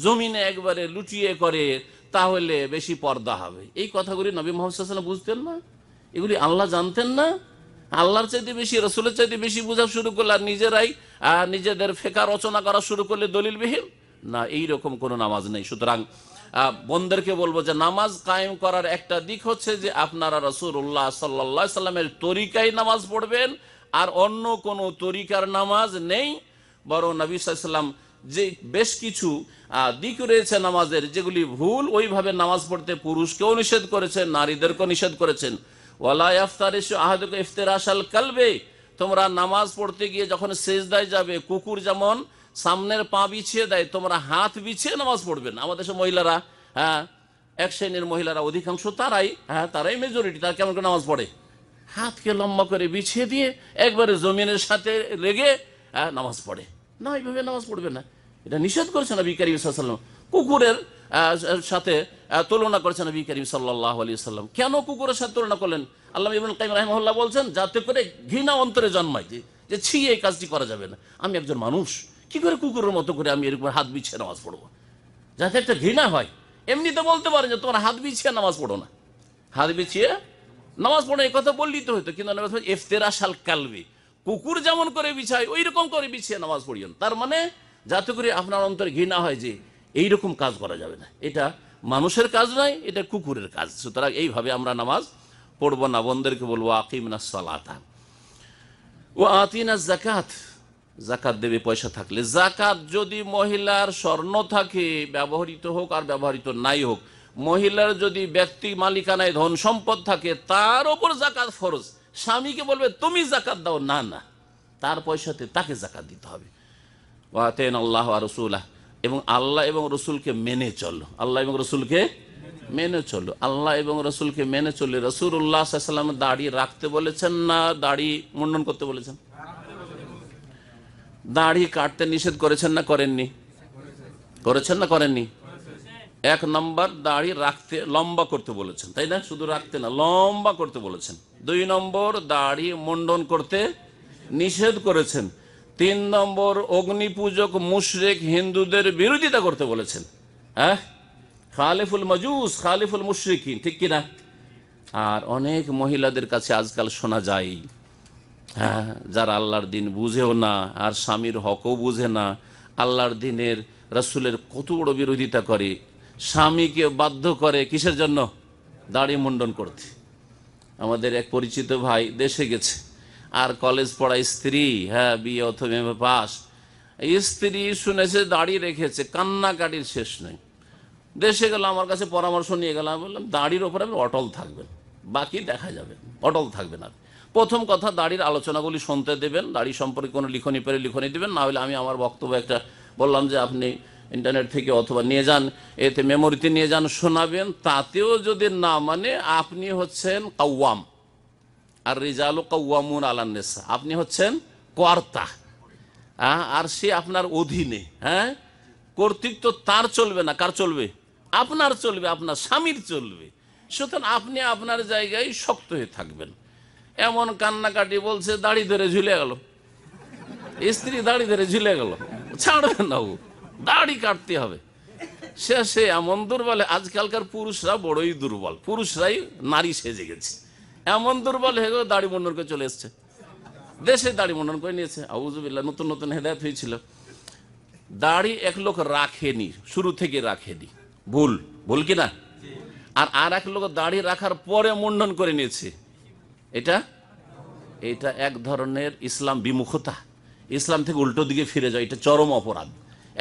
জমিনে একবারে লুটিয়ে করে তাহলে বেশি পর্দা হবে এই কথাগুলি নবী মোহাম্মদ বুঝতেন না এগুলি আল্লাহ জানতেন না আল্লাহর চাইতে বেশি রসুলের চাইতে বেশি বোঝা শুরু করলে আর নিজেরাই নিজেদের ফেকা রচনা করা শুরু করলে দলিলবিহীন না এই রকম কোনো নামাজ নেই সুতরাং বোনদেরকে বলবো যে নামাজ কায়েম করার একটা দিক হচ্ছে যে আপনারা উল্লাহ সাল্লা সাল্লামের তরিকায় নামাজ পড়বেন আর অন্য কোনো তরিকার নামাজ নেই বরং নবী যে বেশ কিছু দিক রয়েছে নামাজের যেগুলি ভুল ওইভাবে নামাজ পড়তে পুরুষকেও নিষেধ করেছেন নারীদেরকেও নিষেধ করেছেন ওয়ালা ইফতার আহাদকে ইফতেরাস আল কালবে তোমরা নামাজ পড়তে গিয়ে যখন সেজদায় যাবে কুকুর যেমন সামনের পা বিছিয়ে দেয় তোমরা হাত বিছিয়ে নামাজ পড়বে না আমাদের মহিলারা হ্যাঁ এক শ্রেণীর মহিলারা অধিকাংশ তারাই হ্যাঁ তারাই মেজরিটি তারা কেমন করে নামাজ পড়ে হাতকে লম্বা করে বিছিয়ে দিয়ে একবারে জমিনের সাথে লেগে হ্যাঁ, নামাজ পড়ে না এইভাবে নামাজ পড়বে না এটা নিষেধ করছে না বিকারী কুকুরের সাথে তুলনা করেছেন নবী করিম সাল্লাহ আলী সাল্লাম কেন কুকুরের সাথে তুলনা করলেন আল্লাহ ইবুল কাইম রাহিমহল্লা বলছেন যাতে করে ঘৃণা অন্তরে জন্মায় যে যে ছি এই কাজটি করা যাবে না আমি একজন মানুষ কি করে কুকুরের মতো করে আমি এর উপর হাত বিছিয়ে নামাজ পড়বো যাতে একটা ঘৃণা হয় এমনিতে বলতে পারেন যে তোমার হাত বিছিয়ে নামাজ পড়ো না হাত বিছিয়ে নামাজ পড়ো এই কথা বললি তো হইতো কিন্তু এফতেরা সাল কালবি কুকুর যেমন করে বিছায় ওই রকম করে বিছিয়ে নামাজ পড়িয়েন তার মানে যাতে করে আপনার অন্তরে ঘৃণা হয় যে এইরকম কাজ করা যাবে না এটা মানুষের কাজ নয় এটা কুকুরের কাজ সুতরাং এইভাবে আমরা নামাজ পড়ব না বন্ধেরকে বলবো না সালাতা ও আতিনা জাকাত জাকাত দেবে পয়সা থাকলে জাকাত যদি মহিলার স্বর্ণ থাকে ব্যবহৃত হোক আর ব্যবহৃত নাই হোক মহিলার যদি ব্যক্তি মালিকানায় ধন সম্পদ থাকে তার ওপর জাকাত ফরজ স্বামীকে বলবে তুমি জাকাত দাও না না তার পয়সাতে তাকে জাকাত দিতে হবে ওয়াতেন আল্লাহ আর রসুল্লাহ এবং আল্লাহ এবং রসুলকে মেনে চলো আল্লাহ এবং রসুলকে মেনে চলো আল্লাহ এবং রসুলকে মেনে চলে রসুল উল্লাহাম দাড়ি রাখতে বলেছেন না দাড়ি মুন্ডন করতে বলেছেন দাড়ি কাটতে নিষেধ করেছেন না করেননি করেছেন না করেননি এক নম্বর দাড়ি রাখতে লম্বা করতে বলেছেন তাই না শুধু রাখতে না লম্বা করতে বলেছেন দুই নম্বর দাড়ি মুন্ডন করতে নিষেধ করেছেন তিন নম্বর পূজক মুশরেক হিন্দুদের বিরোধিতা করতে বলেছেন হ্যাঁ খালিফুল মজুস খালিফুল মুশরিকিন ঠিক কিনা আর অনেক মহিলাদের কাছে আজকাল শোনা যায় হ্যাঁ যারা আল্লাহর দিন বুঝেও না আর স্বামীর হকও বুঝে না আল্লাহর দিনের রসুলের কত বড় বিরোধিতা করে স্বামীকে বাধ্য করে কিসের জন্য দাড়ি মুন্ডন করতে আমাদের এক পরিচিত ভাই দেশে গেছে আর কলেজ পড়া স্ত্রী হ্যাঁ বিয়ে অথবা পাস স্ত্রী শুনেছে দাড়ি রেখেছে কান্নাকাটির শেষ নেই দেশে গেল আমার কাছে পরামর্শ নিয়ে গেলাম বললাম দাড়ির ওপরে আপনি অটল থাকবেন বাকি দেখা যাবে অটল থাকবেন আপনি প্রথম কথা দাড়ির আলোচনাগুলি শুনতে দেবেন দাড়ি সম্পর্কে কোনো লিখনি পেরে লিখনি দেবেন না হলে আমি আমার বক্তব্য একটা বললাম যে আপনি ইন্টারনেট থেকে অথবা নিয়ে যান এতে মেমোরিতে নিয়ে যান শোনাবেন তাতেও যদি না মানে আপনি হচ্ছেন কাওয়াম আর রেজালু কৌয়ামুন আলান্নেসা আপনি হচ্ছেন কর্তা আর সে আপনার অধীনে হ্যাঁ কর্তৃত্ব তার চলবে না কার চলবে আপনার চলবে আপনার স্বামীর চলবে সুতরাং আপনি আপনার জায়গায় শক্ত হয়ে থাকবেন এমন কান্নাকাটি বলছে দাড়ি ধরে ঝুলে গেল স্ত্রী দাড়ি ধরে ঝুলে গেল ছাড়বে না ও দাড়ি কাটতে হবে সে সে এমন দুর্বলে আজকালকার পুরুষরা বড়ই দুর্বল পুরুষরাই নারী সেজে গেছে এমন দুর্বল হয়ে দাড়ি মন্ডন করে চলে এসছে দেশে দাড়ি বন্ডন করে নিয়েছে আবুজুবিল্লা নতুন নতুন হেদায়ত হয়েছিল দাড়ি এক লোক রাখেনি শুরু থেকে রাখেনি ভুল ভুল কি না আর আর এক লোক দাড়ি রাখার পরে মুন্ডন করে নিয়েছে এটা এটা এক ধরনের ইসলাম বিমুখতা ইসলাম থেকে উল্টো দিকে ফিরে যায় এটা চরম অপরাধ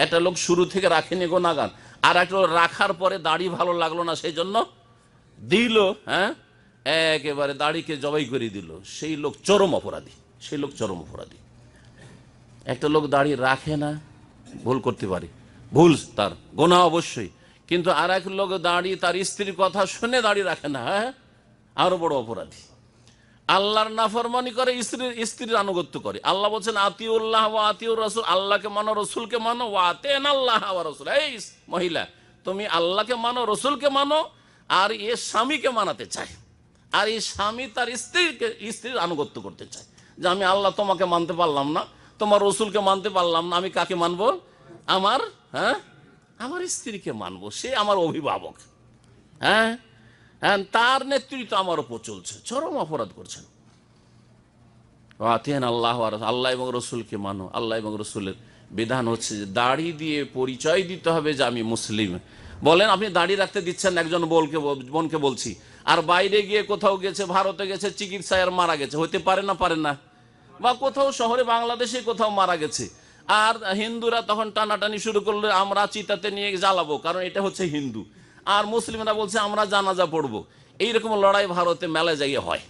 একটা লোক শুরু থেকে রাখেনি গো নাগান আর একটা রাখার পরে দাড়ি ভালো লাগলো না সেই জন্য দিল হ্যাঁ একেবারে দাড়িকে জবাই করে দিল সেই লোক চরম অপরাধী সেই লোক চরম অপরাধী একটা লোক দাড়ি রাখে না ভুল করতে পারে ভুল তার গোনা অবশ্যই কিন্তু আর এক লোক দাড়ি তার স্ত্রীর কথা শুনে দাড়ি রাখে না হ্যাঁ আরো বড় অপরাধী আল্লাহর নাফরমানি করে স্ত্রীর স্ত্রীর আনুগত্য করে আল্লাহ বলছেন আতিউল্লাহ ও আতিউর রসুল আল্লাহকে মানো রসুলকে মানো ও আতেন আল্লাহ রসুল এই মহিলা তুমি আল্লাহকে মানো রসুলকে মানো আর এ স্বামীকে মানাতে চায় আর এই স্বামী তার স্ত্রীকে স্ত্রীর আনুগত্য করতে চায় যে আমি আল্লাহ তোমাকে মানতে পারলাম না তোমার রসুলকে মানতে পারলাম না আমি কাকে মানব আমার হ্যাঁ আমার স্ত্রীকে মানব সে আমার অভিভাবক হ্যাঁ হ্যাঁ তার নেতৃত্ব আমার ওপর চলছে চরম অপরাধ করছেন আল্লাহ আল্লাহ এবং রসুলকে মানো আল্লাহ এবং রসুলের বিধান হচ্ছে যে দাড়ি দিয়ে পরিচয় দিতে হবে যে আমি মুসলিম বলেন আপনি দাড়ি রাখতে দিচ্ছেন একজন বলকে বোনকে বলছি আর বাইরে গিয়ে কোথাও গেছে ভারতে গেছে চিকিৎসায় আর মারা গেছে হইতে পারে না পারে না বা কোথাও শহরে বাংলাদেশে কোথাও মারা গেছে আর হিন্দুরা তখন টানাটানি শুরু করলে আমরা চিতাতে নিয়ে জ্বালাবো কারণ এটা হচ্ছে হিন্দু আর মুসলিমরা বলছে আমরা জানাজা পড়বো এইরকম লড়াই ভারতে মেলায় জায়গায় হয়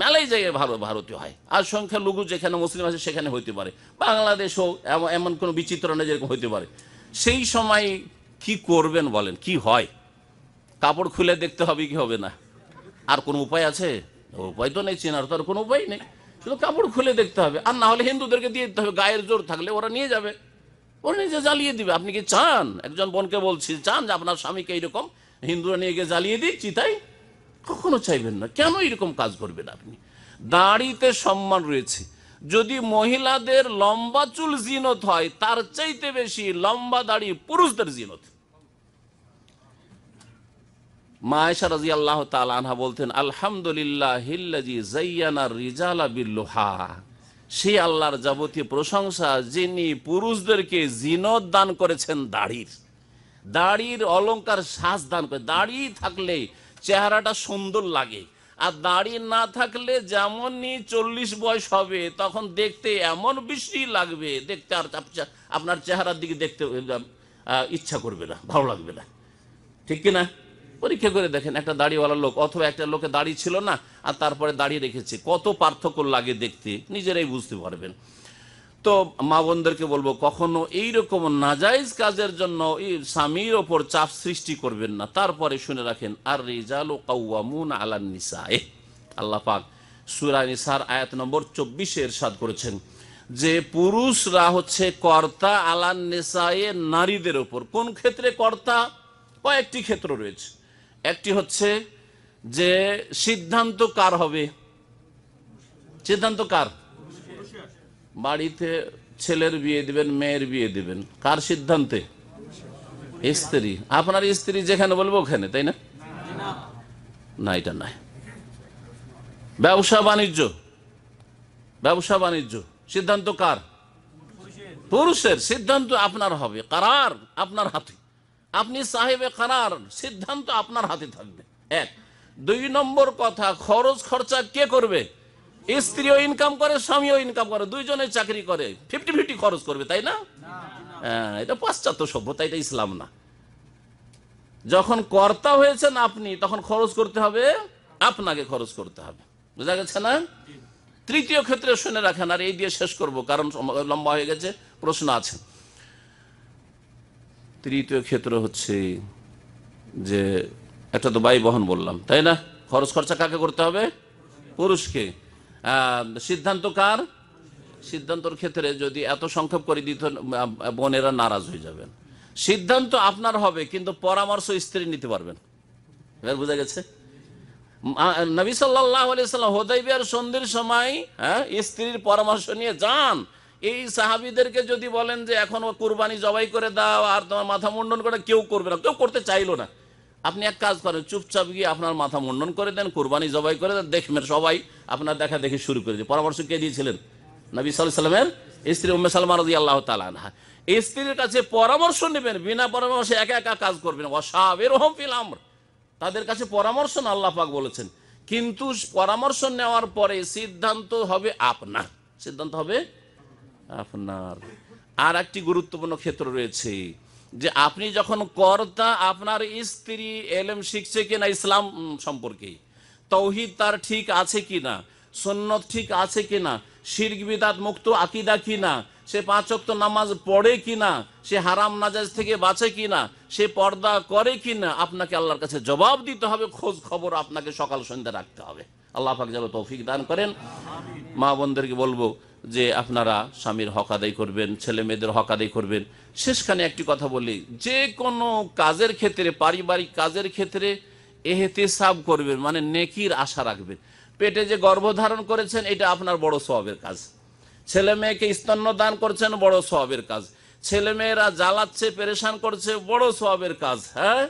মেলাই জায়গায় ভারত ভারতীয় হয় আর সংখ্যালঘু যেখানে মুসলিম আছে সেখানে হইতে পারে বাংলাদেশ হোক এমন কোনো বিচিত্র নেই যেরকম হইতে পারে সেই সময় কি করবেন বলেন কি হয় কাপড় খুলে দেখতে হবে কি হবে না আর কোনো উপায় আছে উপায় তো নেই চেনার তো আর কোনো উপায় নেই শুধু কাপড় খুলে দেখতে হবে আর না হলে হিন্দুদেরকে দিয়ে দিতে হবে গায়ের জোর থাকলে ওরা নিয়ে যাবে ওরা নিজে জ্বালিয়ে দিবে আপনি কি চান একজন বোনকে বলছি চান যে আপনার স্বামীকে এইরকম হিন্দুরা নিয়ে গিয়ে জ্বালিয়ে দিই চিতাই কখনো চাইবেন না কেন এরকম কাজ করবেন আপনি দাড়িতে সম্মান রয়েছে যদি মহিলাদের লম্বা চুল জিনত হয় তার চাইতে বেশি লম্বা দাড়ি পুরুষদের জিনত মায়েশা রাজি আল্লাহ আনহা বলতেন আলহামদুলিল্লাহ হিল্লাজি জাইয়ানা রিজালা বিল্লুহা সেই আল্লাহর যাবতীয় প্রশংসা যিনি পুরুষদেরকে জিনত দান করেছেন দাড়ির দাড়ির অলঙ্কার শ্বাস দান করে দাড়ি থাকলে চেহারাটা সুন্দর লাগে আর দাড়ি না থাকলে যেমনই চল্লিশ বয়স হবে তখন দেখতে এমন বৃষ্টি লাগবে দেখতে আর আপনার চেহারার দিকে দেখতে ইচ্ছা করবে না ভালো লাগবে না ঠিক কিনা পরীক্ষা করে দেখেন একটা দাড়িওয়ালা লোক অথবা একটা লোকে দাড়ি ছিল না আর তারপরে দাঁড়িয়ে রেখেছে কত পার্থক্য লাগে দেখতে নিজেরাই বুঝতে পারবেন তো মা বোনদেরকে বলবো কখনো এইরকম নাজাইজ কাজের জন্য স্বামীর ওপর চাপ সৃষ্টি করবেন না তারপরে শুনে রাখেন আর রেজাল ও কাউয়ামুন আলান নিসা আল্লাহ পাক সুরা নিসার আয়াত নম্বর চব্বিশে এরশাদ করেছেন যে পুরুষরা হচ্ছে কর্তা আলান নিসায় নারীদের ওপর কোন ক্ষেত্রে কর্তা কয়েকটি ক্ষেত্র রয়েছে একটি হচ্ছে যে সিদ্ধান্ত কার হবে সিদ্ধান্ত কার বাড়িতে ছেলের বিয়ে দিবেন মেয়ের বিয়ে দিবেন কার সিদ্ধান্তে স্ত্রী আপনার স্ত্রী যেখানে বলবো ওখানে তাই না না এটা নাই ব্যবসা বাণিজ্য ব্যবসা বাণিজ্য সিদ্ধান্ত কার পুরুষের সিদ্ধান্ত আপনার হবে কারার আপনার হাতে আপনি সাহেবে খানার সিদ্ধান্ত আপনার হাতে থাকবে এক দুই নম্বর কথা খরচ খরচা কে করবে স্ত্রীও ইনকাম করে স্বামীও ইনকাম করে দুইজনে চাকরি করে ফিফটি ফিফটি খরচ করবে তাই না হ্যাঁ, এটা পাশ্চাত্য সভ্যতা এটা ইসলাম না যখন কর্তা হয়েছেন আপনি তখন খরচ করতে হবে আপনাকে খরচ করতে হবে বুঝা গেছে না তৃতীয় ক্ষেত্রে শুনে রাখেন আর এই দিয়ে শেষ করব কারণ লম্বা হয়ে গেছে প্রশ্ন আছে তৃতীয় ক্ষেত্র হচ্ছে যে একটা তো বায়ু বহন বললাম তাই না খরচ খরচা কাকে করতে হবে পুরুষকে সিদ্ধান্ত কার সিদ্ধান্তর ক্ষেত্রে যদি এত সংক্ষেপ করে দিত বোনেরা নারাজ হয়ে যাবেন সিদ্ধান্ত আপনার হবে কিন্তু পরামর্শ স্ত্রী নিতে পারবেন এবার বোঝা গেছে নবী সাল্লাহ আলিয়া আর সন্ধির সময় হ্যাঁ স্ত্রীর পরামর্শ নিয়ে যান এই সাহাবিদেরকে যদি বলেন যে এখন কোরবানি জবাই করে দাও আর তোমার মাথা মুন্ডন করে কেউ করবে না কেউ করতে চাইলো না আপনি এক কাজ করেন চুপচাপ গিয়ে আপনার মাথা মুন্ডন করে দেন কোরবানি জবাই করে দেন দেখবেন সবাই আপনার দেখা দেখে শুরু করে দিয়ে পরামর্শ কে দিয়েছিলেন নবী সাল্লাহ সাল্লামের স্ত্রী উম্মে সালমান রাজি আল্লাহ তালা স্ত্রীর কাছে পরামর্শ নেবেন বিনা পরামর্শে একা একা কাজ করবেন অসাবের হোম ফিল আমর তাদের কাছে পরামর্শ না আল্লাহ পাক বলেছেন কিন্তু পরামর্শ নেওয়ার পরে সিদ্ধান্ত হবে আপনার সিদ্ধান্ত হবে আপনার আর একটি গুরুত্বপূর্ণ ক্ষেত্র রয়েছে যে আপনি যখন কর্তা আপনার স্ত্রী এলএম শিখছে কিনা ইসলাম সম্পর্কে তৌহিদ তার ঠিক আছে কিনা সন্ন্যত ঠিক আছে কিনা শির্ক বিদাত মুক্ত আকিদা কিনা সে পাঁচক্ত নামাজ পড়ে কিনা সে হারাম নাজাজ থেকে বাঁচে কিনা সে পর্দা করে কিনা আপনাকে আল্লাহর কাছে জবাব দিতে হবে খোঁজ খবর আপনাকে সকাল সন্ধ্যা রাখতে হবে আল্লাহ পাক যেন তৌফিক দান করেন মা বোনদেরকে বলবো যে আপনারা স্বামীর হক আদায় করবেন ছেলে মেয়েদের হক আদায় করবেন শেষখানে একটি কথা বলি যে কোনো কাজের ক্ষেত্রে পারিবারিক কাজের ক্ষেত্রে সাব করবেন মানে নেকির আশা রাখবেন পেটে যে গর্ভধারণ করেছেন এটা আপনার বড় স্বভাবের কাজ ছেলে মেয়েকে স্তন্যদান করছেন বড় স্বভাবের কাজ ছেলে মেয়েরা জ্বালাচ্ছে পেরেশান করছে বড় স্বভাবের কাজ হ্যাঁ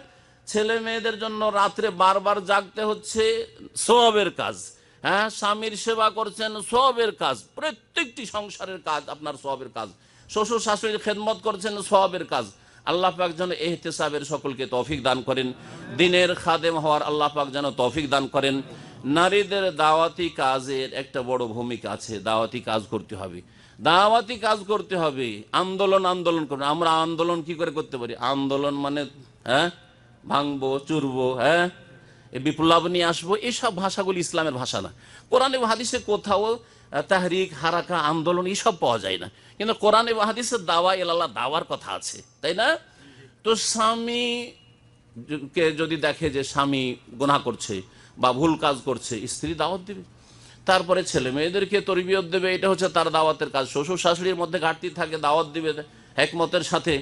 ছেলে মেয়েদের জন্য রাত্রে বারবার জাগতে হচ্ছে স্বভাবের কাজ হ্যাঁ স্বামীর সেবা করছেন সবের কাজ প্রত্যেকটি সংসারের কাজ আপনার সবের কাজ শ্বশুর শাশুড়ির খেদমত করছেন সবের কাজ আল্লাহ পাক যেন এহতেসাবের সকলকে তফিক দান করেন দিনের খাদেম হওয়ার আল্লাহ পাক যেন তফিক দান করেন নারীদের দাওয়াতি কাজের একটা বড় ভূমিকা আছে দাওয়াতি কাজ করতে হবে দাওয়াতি কাজ করতে হবে আন্দোলন আন্দোলন করবে আমরা আন্দোলন কি করে করতে পারি আন্দোলন মানে হ্যাঁ ভাঙবো চুরবো হ্যাঁ বিপ্লব নিয়ে আসবো এইসব ভাষাগুলি ইসলামের ভাষা না কোরআন এবং হাদিসে কোথাও তাহরিক হারাকা আন্দোলন এইসব পাওয়া যায় না কিন্তু কোরআন এবং হাদিসের দাওয়া এলাল্লাহ দাওয়ার কথা আছে তাই না তো স্বামী কে যদি দেখে যে স্বামী গোনা করছে বা ভুল কাজ করছে স্ত্রী দাওয়াত দেবে তারপরে ছেলে মেয়েদেরকে তরবিয়ত দেবে এটা হচ্ছে তার দাওয়াতের কাজ শ্বশুর শাশুড়ির মধ্যে ঘাটতি থাকে দাওয়াত দিবে একমতের সাথে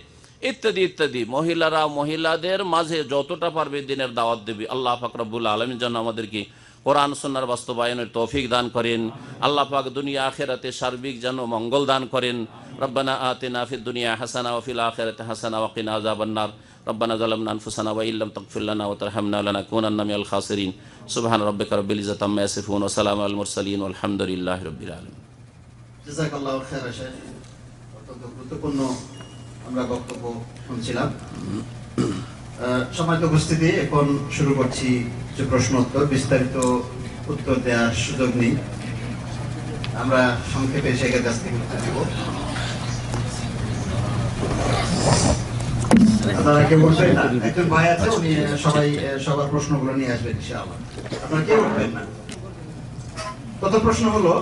ইত্যাদি ইত্যাদি মহিলারা মহিলাদের মাঝে যতটা পারবে দিনের দাওয়াত দেবে আল্লাহ ফাকরাবুল আলম যেন আমাদেরকে কোরআন সন্ন্যার বাস্তবায়নের তৌফিক দান করেন আল্লাহ পাক দুনিয়া আখেরাতে সার্বিক যেন মঙ্গল দান করেন রব্বানা আতিনা দুনিয়া হাসানা ওয়াফিল আখিরাতি হাসানা ওয়া কিনা আযাবান্নার রব্বানা যালামনা আনফুসানা ওয়া ইল্লাম তাগফির লানা ওয়া তারহামনা লানাকুনান্না মিনাল খাসিরিন সুবহান রাব্বিকা রাব্বিল ইজ্জাতি আম্মা ইয়াসিফুন ওয়া সালামু আলাল মুরসালিন ওয়া আলহামদুলিল্লাহি রাব্বিল আলামিন জাযাকাল্লাহু খাইরান শাইখ অত্যন্ত গুরুত্বপূর্ণ আমরা বক্তব্য শুনছিলাম সমাজ উপস্থিতি এখন শুরু করছি যে প্রশ্ন উত্তর বিস্তারিত উত্তর দেওয়ার সুযোগ নেই আমরা সংক্ষেপে শেখের কাছ থেকে উত্তর দেব আপনারা কেউ উঠবেন না একজন প্রশ্ন হলো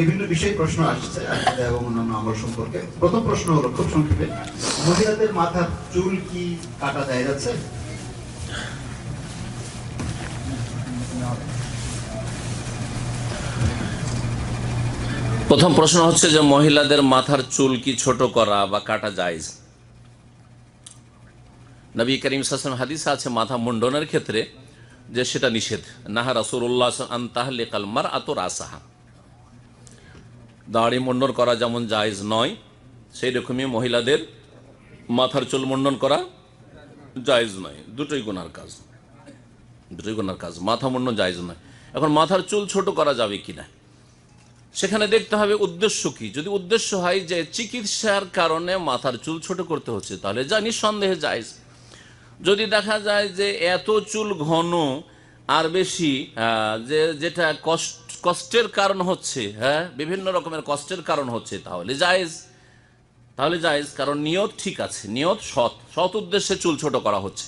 বিভিন্ন বিষয়ে প্রশ্ন আসছে আকিদা এবং অন্যান্য আমল সম্পর্কে প্রথম প্রশ্ন হলো খুব সংক্ষেপে মহিলাদের মাথার চুল কি কাটা যায় যাচ্ছে প্রথম প্রশ্ন হচ্ছে যে মহিলাদের মাথার চুল কি ছোট করা বা কাটা যায় নবী করিম সাসম হাদিস আছে মাথা মুন্ডনের ক্ষেত্রে যে সেটা নিষেধ নাহা রাসুল্লাহ আন তাহলে কালমার আত রাসাহা দাড়ি মন্ডন করা যেমন জায়জ নয় সেই রকমই মহিলাদের মাথার চুল মন্ডন করা জায়জ নয় দুটোই গুনার কাজ দুটোই গুনার কাজ মাথা মন্ডন জায়জ নয় এখন মাথার চুল ছোট করা যাবে কি না সেখানে দেখতে হবে উদ্দেশ্য কি যদি উদ্দেশ্য হয় যে চিকিৎসার কারণে মাথার চুল ছোট করতে হচ্ছে তাহলে যা নিঃসন্দেহে জায়জ যদি দেখা যায় যে এত চুল ঘন আর বেশি যে যেটা কষ্ট কষ্টের কারণ হচ্ছে হ্যাঁ বিভিন্ন রকমের কষ্টের কারণ হচ্ছে তাহলে জায়েজ তাহলে জায়েজ কারণ নিয়ত ঠিক আছে নিয়ত সৎ সৎ উদ্দেশ্যে চুল ছোট করা হচ্ছে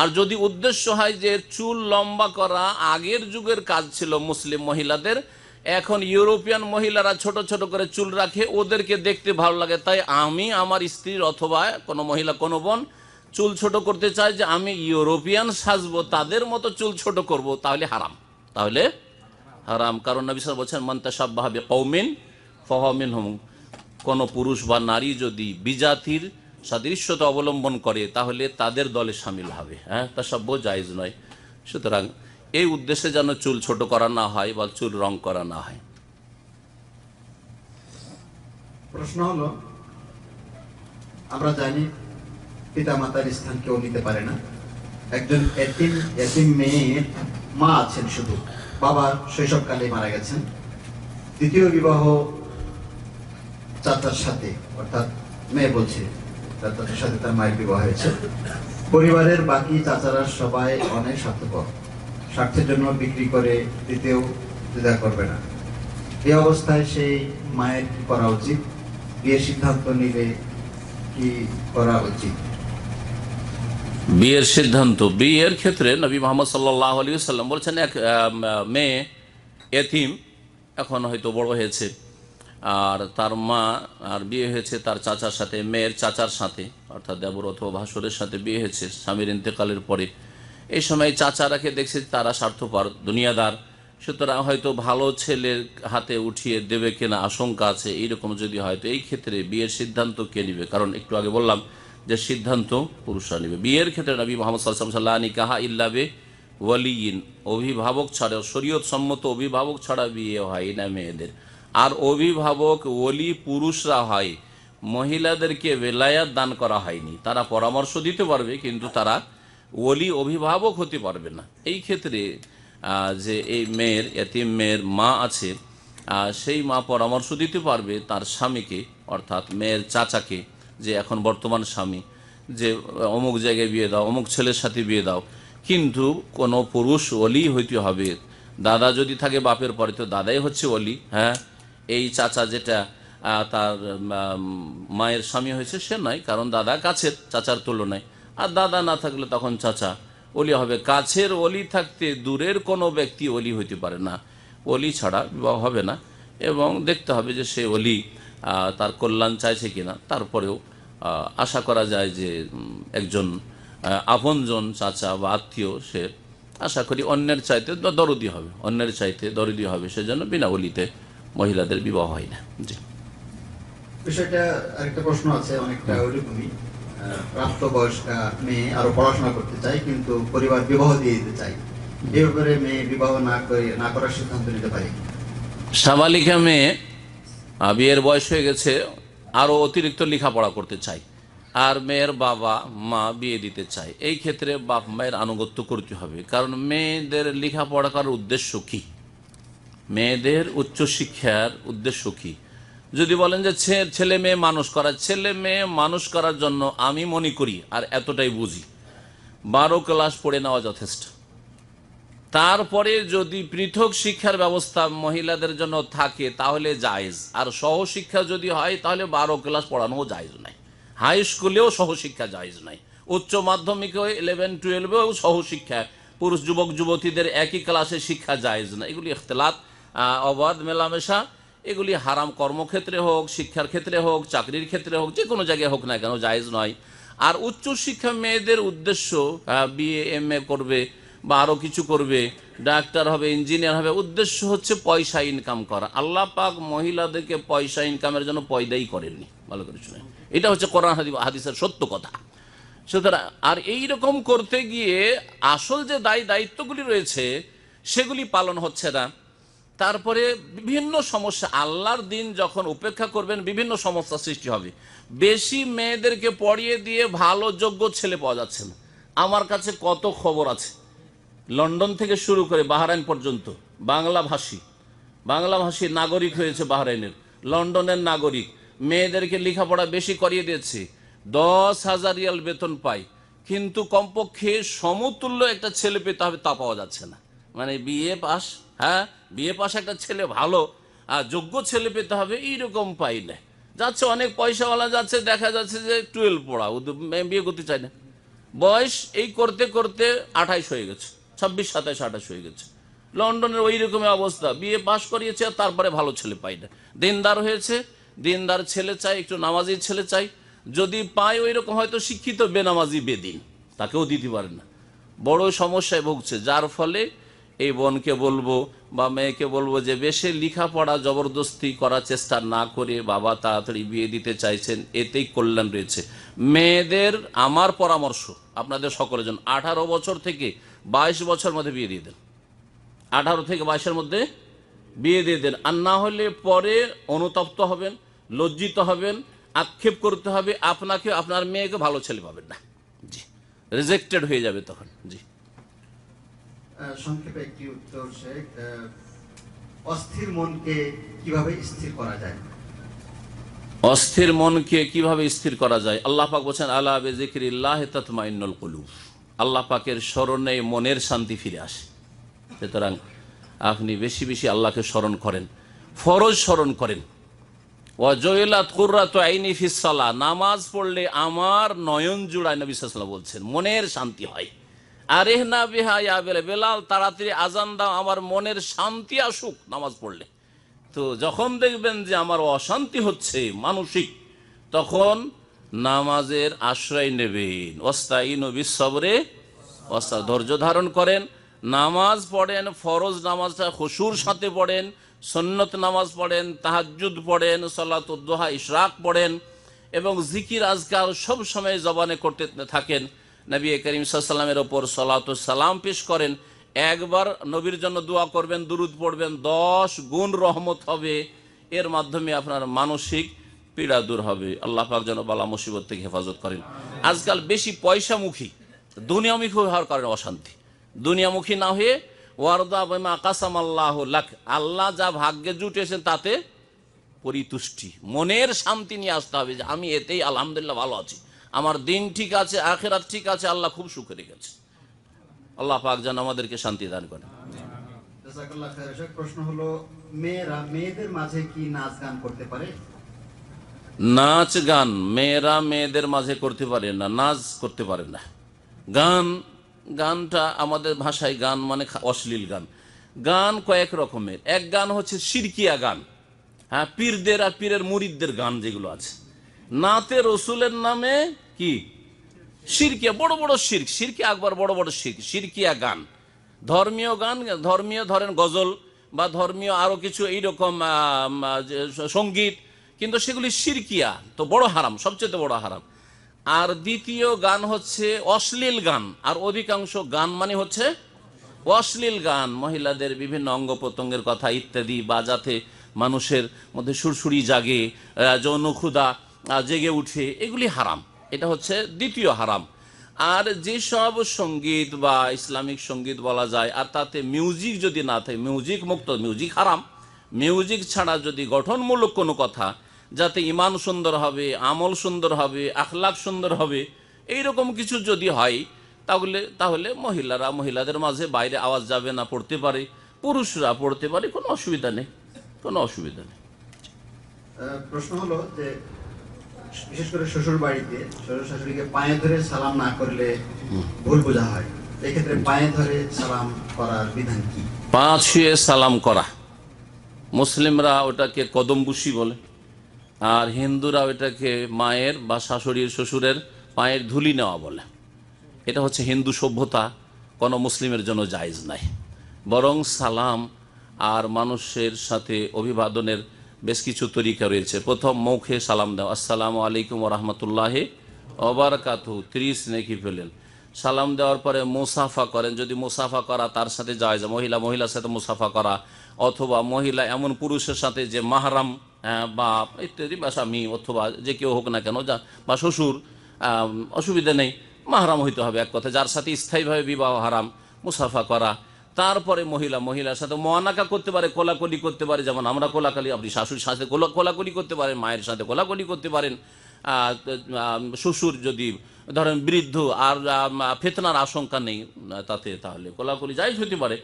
আর যদি উদ্দেশ্য হয় যে চুল লম্বা করা আগের যুগের কাজ ছিল মুসলিম মহিলাদের এখন ইউরোপিয়ান মহিলারা ছোট ছোট করে চুল রাখে ওদেরকে দেখতে ভালো লাগে তাই আমি আমার স্ত্রীর অথবা কোনো মহিলা কোনো বোন চুল ছোট করতে চাই যে আমি ইউরোপিয়ান সাজবো তাদের মতো চুল ছোট করব তাহলে হারাম তাহলে হারাম কারণ নবী সাল বলছেন মন্তাসাবাহাবে কৌমিন ফহমিন হোম কোন পুরুষ বা নারী যদি বিজাতির সাদৃশ্যতা অবলম্বন করে তাহলে তাদের দলে সামিল হবে হ্যাঁ তা সভ্য জায়জ নয় সুতরাং এই উদ্দেশ্যে যেন চুল ছোট করা না হয় বা চুল রং করা না হয় প্রশ্ন হল আমরা জানি পিতা মাতার স্থান কেউ নিতে পারে না একজন এতিম মেয়ের মা আছেন শুধু বাবা শৈশবকালে মারা গেছেন দ্বিতীয় বিবাহ চাচার সাথে অর্থাৎ মেয়ে বলছে চাচার সাথে তার মায়ের বিবাহ হয়েছে পরিবারের বাকি চাচারা সবাই অনেক স্বার্থপর স্বার্থের জন্য বিক্রি করে দিতেও দ্বিধা করবে না এই অবস্থায় সেই মায়ের কি করা উচিত বিয়ের সিদ্ধান্ত নিলে কি করা উচিত বিয়ের সিদ্ধান্ত বিয়ের ক্ষেত্রে নবী মোহাম্মদ সাল্লাহ আলী সাল্লাম বলছেন এক মেয়ে এতিম এখন হয়তো বড় হয়েছে আর তার মা আর বিয়ে হয়েছে তার চাচার সাথে মেয়ের চাচার সাথে অর্থাৎ দেবর অথবা ভাসুরের সাথে বিয়ে হয়েছে স্বামীর ইন্তেকালের পরে এই সময় চাচারাকে দেখছে তারা স্বার্থপর দুনিয়াদার সুতরাং হয়তো ভালো ছেলের হাতে উঠিয়ে দেবে কিনা আশঙ্কা আছে এইরকম যদি হয় তো এই ক্ষেত্রে বিয়ের সিদ্ধান্ত কে নেবে কারণ একটু আগে বললাম যে সিদ্ধান্ত পুরুষরা নেবে বিয়ের ক্ষেত্রে নবী মোহাম্মদ সাল্লাহ নিকাহা ইল্লাবে ওয়ালিইন অভিভাবক ছাড়া শরীয়ত সম্মত অভিভাবক ছাড়া বিয়ে হয় না মেয়েদের আর অভিভাবক ওলি পুরুষরা হয় মহিলাদেরকে বেলায়াত দান করা হয়নি তারা পরামর্শ দিতে পারবে কিন্তু তারা ওলি অভিভাবক হতে পারবে না এই ক্ষেত্রে যে এই মেয়ের এতিম মেয়ের মা আছে সেই মা পরামর্শ দিতে পারবে তার স্বামীকে অর্থাৎ মেয়ের চাচাকে যে এখন বর্তমান স্বামী যে অমুক জায়গায় বিয়ে দাও অমুক ছেলের সাথে বিয়ে দাও কিন্তু কোনো পুরুষ অলি হইতে হবে দাদা যদি থাকে বাপের পরে তো দাদাই হচ্ছে অলি হ্যাঁ এই চাচা যেটা তার মায়ের স্বামী হয়েছে সে নয় কারণ দাদা কাছের চাচার তুলনায় আর দাদা না থাকলে তখন চাচা অলি হবে কাছের অলি থাকতে দূরের কোনো ব্যক্তি অলি হইতে পারে না অলি ছাড়া বিবাহ হবে না এবং দেখতে হবে যে সে অলি তার কল্যাণ চাইছে কিনা তারপরেও আশা করা যায় যে একজন আপনজন চাচা বা আত্মীয় সে আশা করি অন্যের চাইতে দরদি হবে অন্যের চাইতে দরদি হবে সেজন্য বিনা বলিতে মহিলাদের বিবাহ হয় না জি মেয়ে আরো পড়াশোনা করতে চায় কিন্তু পরিবার বিবাহ দিয়ে দিতে চায় মেয়ে বিবাহ না করে না করার সিদ্ধান্ত নিতে পারে মেয়ে বিয়ের বয়স হয়ে গেছে আরও অতিরিক্ত লেখাপড়া করতে চাই আর মেয়ের বাবা মা বিয়ে দিতে চায় এই ক্ষেত্রে বাপ মায়ের আনুগত্য করতে হবে কারণ মেয়েদের লেখাপড়া করার উদ্দেশ্য কী মেয়েদের উচ্চশিক্ষার উদ্দেশ্য কী যদি বলেন যে ছেলে মেয়ে মানুষ করা ছেলে মেয়ে মানুষ করার জন্য আমি মনে করি আর এতটাই বুঝি বারো ক্লাস পড়ে নেওয়া যথেষ্ট তারপরে যদি পৃথক শিক্ষার ব্যবস্থা মহিলাদের জন্য থাকে তাহলে জায়েজ আর সহশিক্ষা যদি হয় তাহলে বারো ক্লাস পড়ানোও জায়জ নাই হাই স্কুলেও সহশিক্ষা জায়জ নাই উচ্চ মাধ্যমিক ইলেভেন টুয়েলভেও সহশিক্ষা পুরুষ যুবক যুবতীদের একই ক্লাসে শিক্ষা জায়েজ না এগুলি ইখতলাত অবাধ মেলামেশা এগুলি হারাম কর্মক্ষেত্রে হোক শিক্ষার ক্ষেত্রে হোক চাকরির ক্ষেত্রে হোক যে কোনো জায়গায় হোক না কেন জায়েজ নয় আর উচ্চশিক্ষা মেয়েদের উদ্দেশ্য বিএ এম এ করবে বা আরও কিছু করবে ডাক্তার হবে ইঞ্জিনিয়ার হবে উদ্দেশ্য হচ্ছে পয়সা ইনকাম করা আল্লাহ পাক মহিলাদেরকে পয়সা ইনকামের জন্য পয়দাই করেননি ভালো করে শুনে এটা হচ্ছে কোরআন হাদিসের সত্য কথা সুতরাং আর এই রকম করতে গিয়ে আসল যে দায়ী দায়িত্বগুলি রয়েছে সেগুলি পালন হচ্ছে না তারপরে বিভিন্ন সমস্যা আল্লাহর দিন যখন উপেক্ষা করবেন বিভিন্ন সমস্যা সৃষ্টি হবে বেশি মেয়েদেরকে পড়িয়ে দিয়ে ভালো যোগ্য ছেলে পাওয়া যাচ্ছে না আমার কাছে কত খবর আছে লন্ডন থেকে শুরু করে বাহরাইন পর্যন্ত বাংলাভাষী বাংলাভাষী নাগরিক হয়েছে বাহরাইনের লন্ডনের নাগরিক মেয়েদেরকে লেখাপড়া বেশি করিয়ে দিয়েছে দশ হাজার রিয়াল বেতন পাই কিন্তু কমপক্ষে সমতুল্য একটা ছেলে পেতে হবে তা পাওয়া যাচ্ছে না মানে বিএ পাস হ্যাঁ বিএ পাস একটা ছেলে ভালো আর যোগ্য ছেলে পেতে হবে এইরকম পাই না যাচ্ছে অনেক পয়সাওয়ালা যাচ্ছে দেখা যাচ্ছে যে টুয়েলভ পড়া বিয়ে করতে চায় না বয়স এই করতে করতে আঠাইশ হয়ে গেছে ছাব্বিশ সাতাশ আঠাশ হয়ে গেছে লন্ডনের ওই রকমের অবস্থা বিয়ে পাশ করিয়েছে আর তারপরে ভালো ছেলে পাই না দিনদার হয়েছে দিনদার ছেলে চাই একটু নামাজি ছেলে চাই যদি পায় ওই রকম হয়তো শিক্ষিত বেনামাজি বেদিন তাকেও দিতে পারে না বড় সমস্যায় ভুগছে যার ফলে এই বোনকে বলবো বা মেয়েকে বলবো যে বেশে লেখাপড়া জবরদস্তি করার চেষ্টা না করে বাবা তাড়াতাড়ি বিয়ে দিতে চাইছেন এতেই কল্যাণ রয়েছে মেয়েদের আমার পরামর্শ আপনাদের সকলের জন্য আঠারো বছর থেকে বাইশ বছর মধ্যে বিয়ে দিয়ে দেন আঠারো থেকে বাইশের মধ্যে বিয়ে দিয়ে দেন আর না হলে পরে অনুতপ্ত হবেন লজ্জিত হবেন আক্ষেপ করতে হবে আপনাকে আপনার মেয়েকে ভালো ছেলে পাবেন না জি রিজেক্টেড হয়ে যাবে তখন জি সংক্ষেপে একটি উত্তর শেখ অস্থির মনকে কিভাবে স্থির করা যায় অস্থির মনকে কিভাবে স্থির করা যায় আল্লাহ বলছেন আল্লাহ আল্লাহ পাকের স্মরণে মনের শান্তি ফিরে আসে সুতরাং আপনি বেশি বেশি আল্লাহকে স্মরণ করেন ফরজ স্মরণ করেন ওয়াজয়লাত কুর্রাত আইনি ফিসালা নামাজ পড়লে আমার নয়ন জুড়ায় নবী সাল্লাম বলছেন মনের শান্তি হয় আরে না বিহাই আবেল বেলাল তাড়াতাড়ি আজান দাও আমার মনের শান্তি আসুক নামাজ পড়লে তো যখন দেখবেন যে আমার অশান্তি হচ্ছে মানসিক তখন নামাজের আশ্রয় নেবেন অস্তাইন বিশ্বরে অস্তা ধৈর্য ধারণ করেন নামাজ পড়েন ফরজ নামাজটা হসুর সাথে পড়েন সন্নত নামাজ পড়েন তাহাজুদ পড়েন সলাতুদ্দোহা ইশরাক পড়েন এবং জিকির আজকাল সব সময় জবানে করতে থাকেন নবী করিম সাল্লামের ওপর সলাত সালাম পেশ করেন একবার নবীর জন্য দোয়া করবেন দুরুদ পড়বেন দশ গুণ রহমত হবে এর মাধ্যমে আপনার মানসিক পীড়া দূর হবে আল্লাহ পাক যেন বালা মুসিবত থেকে হেফাজত করেন আজকাল বেশি পয়সামুখী দুনিয়ামুখী হওয়ার কারণে অশান্তি দুনিয়ামুখী না হয়ে ওয়ারদা বেমা কাসাম আল্লাহ লাখ আল্লাহ যা ভাগ্যে জুটেছেন তাতে পরিতুষ্টি মনের শান্তি নিয়ে আসতে হবে যে আমি এতেই আলহামদুলিল্লাহ ভালো আছি আমার দিন ঠিক আছে আখেরাত ঠিক আছে আল্লাহ খুব সুখে রেখেছে আল্লাহ পাক যেন আমাদেরকে শান্তি দান করে প্রশ্ন হলো মেয়েরা মেয়েদের মাঝে কি নাচ গান করতে পারে নাচ গান মেয়েরা মেয়েদের মাঝে করতে পারে না নাচ করতে পারে না গান গানটা আমাদের ভাষায় গান মানে অশ্লীল গান গান কয়েক রকমের এক গান হচ্ছে সিরকিয়া গান হ্যাঁ পীরদের আর পীরের মুরিদদের গান যেগুলো আছে নাতে রসুলের নামে কি সিরকিয়া বড় বড় সির্ক সিরকি আকবর বড় বড় সির্ক সিরকিয়া গান ধর্মীয় গান ধর্মীয় ধরেন গজল বা ধর্মীয় আরো কিছু এইরকম সঙ্গীত কিন্তু সেগুলি সিরকিয়া তো বড় হারাম সবচেয়ে বড় হারাম আর দ্বিতীয় গান হচ্ছে অশ্লীল গান আর অধিকাংশ গান মানে হচ্ছে অশ্লীল গান মহিলাদের বিভিন্ন অঙ্গ প্রত্যঙ্গের কথা ইত্যাদি বাজাতে মানুষের মধ্যে সুরসুরি জাগে যৌন ক্ষুদা জেগে উঠে এগুলি হারাম এটা হচ্ছে দ্বিতীয় হারাম আর যেসব সঙ্গীত বা ইসলামিক সঙ্গীত বলা যায় আর তাতে মিউজিক যদি না থাকে মিউজিক মুক্ত মিউজিক হারাম মিউজিক ছাড়া যদি গঠনমূলক কোনো কথা যাতে ইমান সুন্দর হবে আমল সুন্দর হবে আখলাখ সুন্দর হবে এই রকম কিছু যদি হয় তাহলে তাহলে মহিলারা মহিলাদের মাঝে বাইরে আওয়াজ যাবে না পড়তে পারে পুরুষরা পড়তে পারে কোনো অসুবিধা নেই কোনো অসুবিধা নেই প্রশ্ন হলো যে বিশেষ করে শ্বশুর বাড়িতে শ্বশুর শাশুড়িকে পায়ে ধরে সালাম না করলে ভুল বোঝা হয় এক্ষেত্রে পায়ে ধরে সালাম করার বিধান কি পা ছুঁয়ে সালাম করা মুসলিমরা ওটাকে কদমবুসি বলে আর হিন্দুরা ওইটাকে মায়ের বা শাশুড়ির শ্বশুরের পায়ের ধুলি নেওয়া বলে এটা হচ্ছে হিন্দু সভ্যতা কোনো মুসলিমের জন্য জায়জ নাই বরং সালাম আর মানুষের সাথে অভিবাদনের বেশ কিছু তরিকা রয়েছে প্রথম মুখে সালাম দেওয়া আসসালামু আলাইকুম অবার অবারকাতু ত্রিশ নেকি ফেলেন সালাম দেওয়ার পরে মুসাফা করেন যদি মুসাফা করা তার সাথে যায় মহিলা মহিলার সাথে মুসাফা করা অথবা মহিলা এমন পুরুষের সাথে যে মাহারাম বাপ ইত্যাদি বা স্বামী অথবা যে কেউ হোক না কেন যা বা শ্বশুর অসুবিধা নেই মাহারাম হইতে হবে এক কথা যার সাথে স্থায়ীভাবে বিবাহ হারাম মুসাফা করা তারপরে মহিলা মহিলার সাথে মহানাকা করতে পারে কোলাকলি করতে পারে যেমন আমরা কোলাকালি আপনি শাশুড়ির সাথে কোলাকলি করতে পারেন মায়ের সাথে কোলাকলি করতে পারেন শ্বশুর যদি ধরেন বৃদ্ধ আর ফেতনার আশঙ্কা নেই তাতে তাহলে কোলাকলি যাই হতে পারে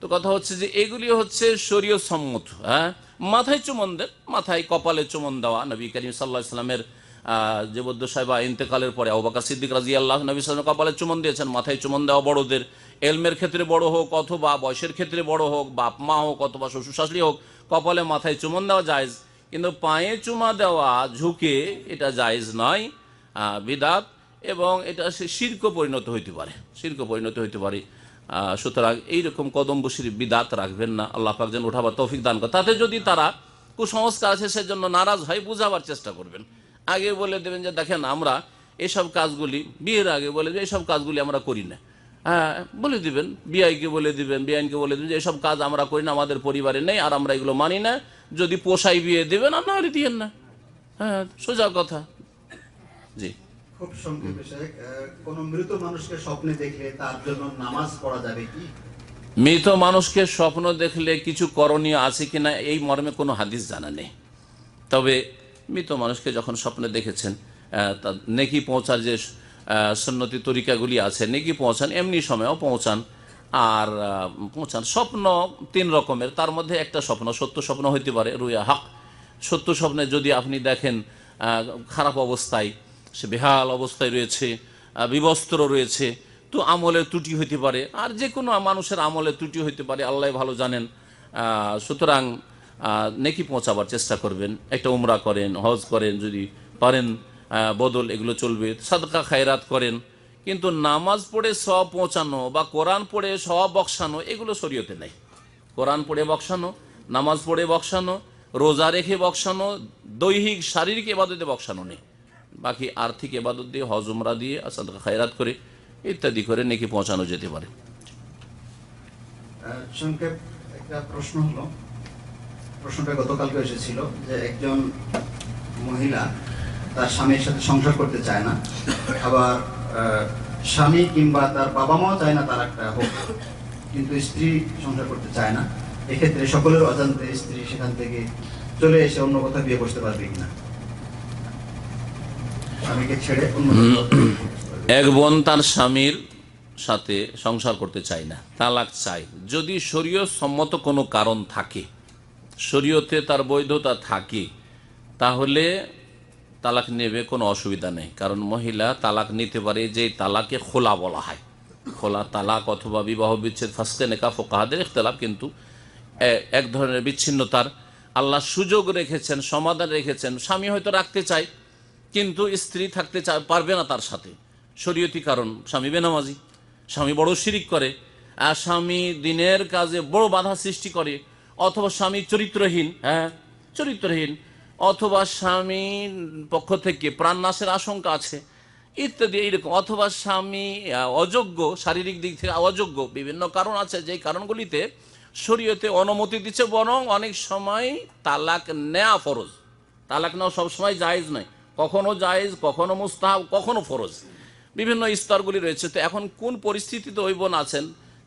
তো কথা হচ্ছে যে এগুলি হচ্ছে শরীয় সম্মত হ্যাঁ মাথায় চুমন দেন মাথায় কপালে চুমন দেওয়া নবী করিম সাল্লাহ যে জীবদ্দ সাহেবা ইন্তেকালের পরে আবাকা সিদ্দিক রাজি আল্লাহ নবী সালাম কপালে চুমন দিয়েছেন মাথায় চুমন দেওয়া বড়দের এলমের ক্ষেত্রে বড় হোক অথবা বয়সের ক্ষেত্রে বড় হোক বাপ মা হোক অথবা শ্বশুর শাশুড়ি হোক কপালে মাথায় চুমন দেওয়া জায়জ কিন্তু পায়ে চুমা দেওয়া ঝুঁকে এটা জায়জ নয় বিদাত এবং এটা সে শির্ক পরিণত হইতে পারে শির্ক পরিণত হইতে পারে সুতরাং এইরকম কদম বসির বিদাত রাখবেন না আল্লাহ পাক যেন উঠাবার তৌফিক দান করে তাতে যদি তারা কুসংস্কার আছে সেজন্য নারাজ হয় বুঝাবার চেষ্টা করবেন আগে বলে দেবেন যে দেখেন আমরা এসব কাজগুলি বিয়ের আগে বলে দেবেন এইসব কাজগুলি আমরা করি না হ্যাঁ বলে দিবেন বিআইকে বলে দিবেন বিআইনকে বলে দিবেন যে এসব কাজ আমরা করি না আমাদের পরিবারে নেই আর আমরা এগুলো মানি না যদি পোষাই বিয়ে দেবেন আর হলে দিয়ে না হ্যাঁ সোজা কথা জি খুব কোন মৃত মানুষকে স্বপ্নে দেখলে তার জন্য নামাজ পড়া যাবে কি মৃত মানুষকে স্বপ্ন দেখলে কিছু করণীয় আছে কিনা এই মর্মে কোনো হাদিস জানা নেই তবে মৃত মানুষকে যখন স্বপ্নে দেখেছেন নেকি পৌঁছার যে সন্নতি তরিকাগুলি আছে নেকি পৌঁছান এমনি সময়েও পৌঁছান আর পৌঁছান স্বপ্ন তিন রকমের তার মধ্যে একটা স্বপ্ন সত্য স্বপ্ন হইতে পারে রুয়া হক সত্য স্বপ্নে যদি আপনি দেখেন খারাপ অবস্থায় সে বেহাল অবস্থায় রয়েছে বিবস্ত্র রয়েছে তো আমলের ত্রুটি হইতে পারে আর যে কোনো মানুষের আমলের ত্রুটি হইতে পারে আল্লাহ ভালো জানেন সুতরাং নেকি পৌঁছাবার চেষ্টা করবেন একটা উমরা করেন হজ করেন যদি পারেন বদল এগুলো চলবে সাদকা খায়রাত করেন কিন্তু নামাজ পড়ে সব পৌঁছানো বা কোরআন পড়ে সব বক্সানো এগুলো শরীয়তে নেই কোরআন পড়ে বক্সানো নামাজ পড়ে বক্সানো রোজা রেখে বক্সানো দৈহিক শারীরিক এবাদতে বক্সানো নেই বাকি আর্থিক এবাদত দিয়ে হজমরা দিয়ে আসাদ খায়রাত করে ইত্যাদি করে নেকি পৌঁছানো যেতে পারে প্রশ্নটা এসেছিল মহিলা তার স্বামীর সাথে সংসার করতে চায় না আবার স্বামী কিংবা তার বাবা মাও চায় না তার একটা হোক কিন্তু স্ত্রী সংসার করতে চায় না এক্ষেত্রে সকলের অজান্তে স্ত্রী সেখান থেকে চলে এসে অন্য কথা বিয়ে করতে পারবে কিনা এক বোন তার স্বামীর সাথে সংসার করতে চায় না তালাক চাই যদি শরীয় সম্মত কোনো কারণ থাকে শরীয়তে তার বৈধতা থাকে তাহলে তালাক নেবে কোনো অসুবিধা নেই কারণ মহিলা তালাক নিতে পারে যে তালাকে খোলা বলা হয় খোলা তালাক অথবা বিবাহ বিচ্ছেদ ফাঁসতে নেকা ফোকাহাদের তালাক কিন্তু এক ধরনের বিচ্ছিন্নতার আল্লাহ সুযোগ রেখেছেন সমাধান রেখেছেন স্বামী হয়তো রাখতে চায় কিন্তু স্ত্রী থাকতে পারবে না তার সাথে শরীয়তি কারণ স্বামী বেনামাজি স্বামী বড় শিরিক করে আর স্বামী দিনের কাজে বড় বাধা সৃষ্টি করে অথবা স্বামী চরিত্রহীন হ্যাঁ চরিত্রহীন অথবা স্বামীর পক্ষ থেকে নাশের আশঙ্কা আছে ইত্যাদি এইরকম অথবা স্বামী অযোগ্য শারীরিক দিক থেকে অযোগ্য বিভিন্ন কারণ আছে যে কারণগুলিতে শরীয়তে অনুমতি দিচ্ছে বরং অনেক সময় তালাক নেয়া ফরজ তালাক নেওয়া সবসময় জায়েজ নয় কখনো জায়জ কখনো মুস্তাহাব কখনো ফরজ বিভিন্ন স্তরগুলি রয়েছে তো এখন কোন পরিস্থিতিতে ওই বোন আছেন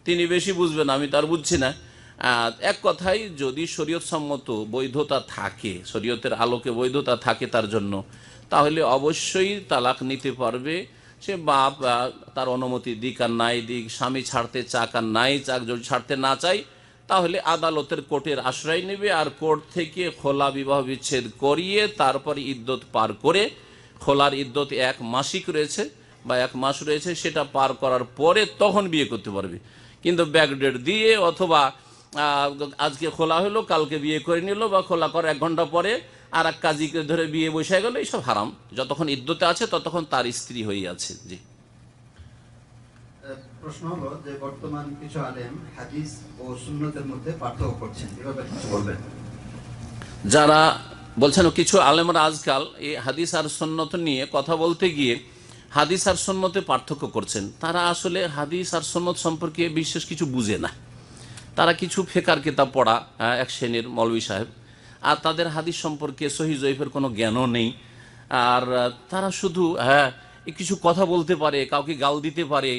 তিনি বেশি বুঝবেন আমি তার বুঝছি না এক কথাই যদি শরীয়ত সম্মত বৈধতা থাকে শরীয়তের আলোকে বৈধতা থাকে তার জন্য তাহলে অবশ্যই তালাক নিতে পারবে সে বাপ তার অনুমতি দিক আর নাই দিক স্বামী ছাড়তে চাক আর নাই চাক যদি ছাড়তে না চায় তাহলে আদালতের কোর্টের আশ্রয় নেবে আর কোর্ট থেকে খোলা বিবাহ বিচ্ছেদ করিয়ে তারপরে ইদ্যত পার করে খোলার ইদ্যত এক মাসিক রয়েছে বা এক মাস রয়েছে সেটা পার করার পরে তখন বিয়ে করতে পারবে কিন্তু ব্যাকডেট দিয়ে অথবা আজকে খোলা হলো কালকে বিয়ে করে নিল বা খোলা করার এক ঘন্টা পরে আর এক কাজীকে ধরে বিয়ে বসে গেলো এইসব হারাম যতক্ষণ ইদ্যতে আছে ততক্ষণ তার স্ত্রী হয়ে আছে জি প্রশ্ন হলো যে বর্তমান কিছু আলেম হাদিস ও সুন্নতের মধ্যে পার্থক্য করছেন এভাবে কিছু বলবেন যারা বলছেন কিছু আলেমরা আজকাল এই হাদিস আর সন্ন্যত নিয়ে কথা বলতে গিয়ে হাদিস আর সন্ন্যতে পার্থক্য করছেন তারা আসলে হাদিস আর সন্ন্যত সম্পর্কে বিশেষ কিছু বুঝে না তারা কিছু ফেকার কিতাব পড়া হ্যাঁ, এক শ্রেণীর মৌলবী সাহেব আর তাদের হাদিস সম্পর্কে সহি জৈফের কোনো জ্ঞানও নেই আর তারা শুধু হ্যাঁ কিছু কথা বলতে পারে কাউকে গাল দিতে পারে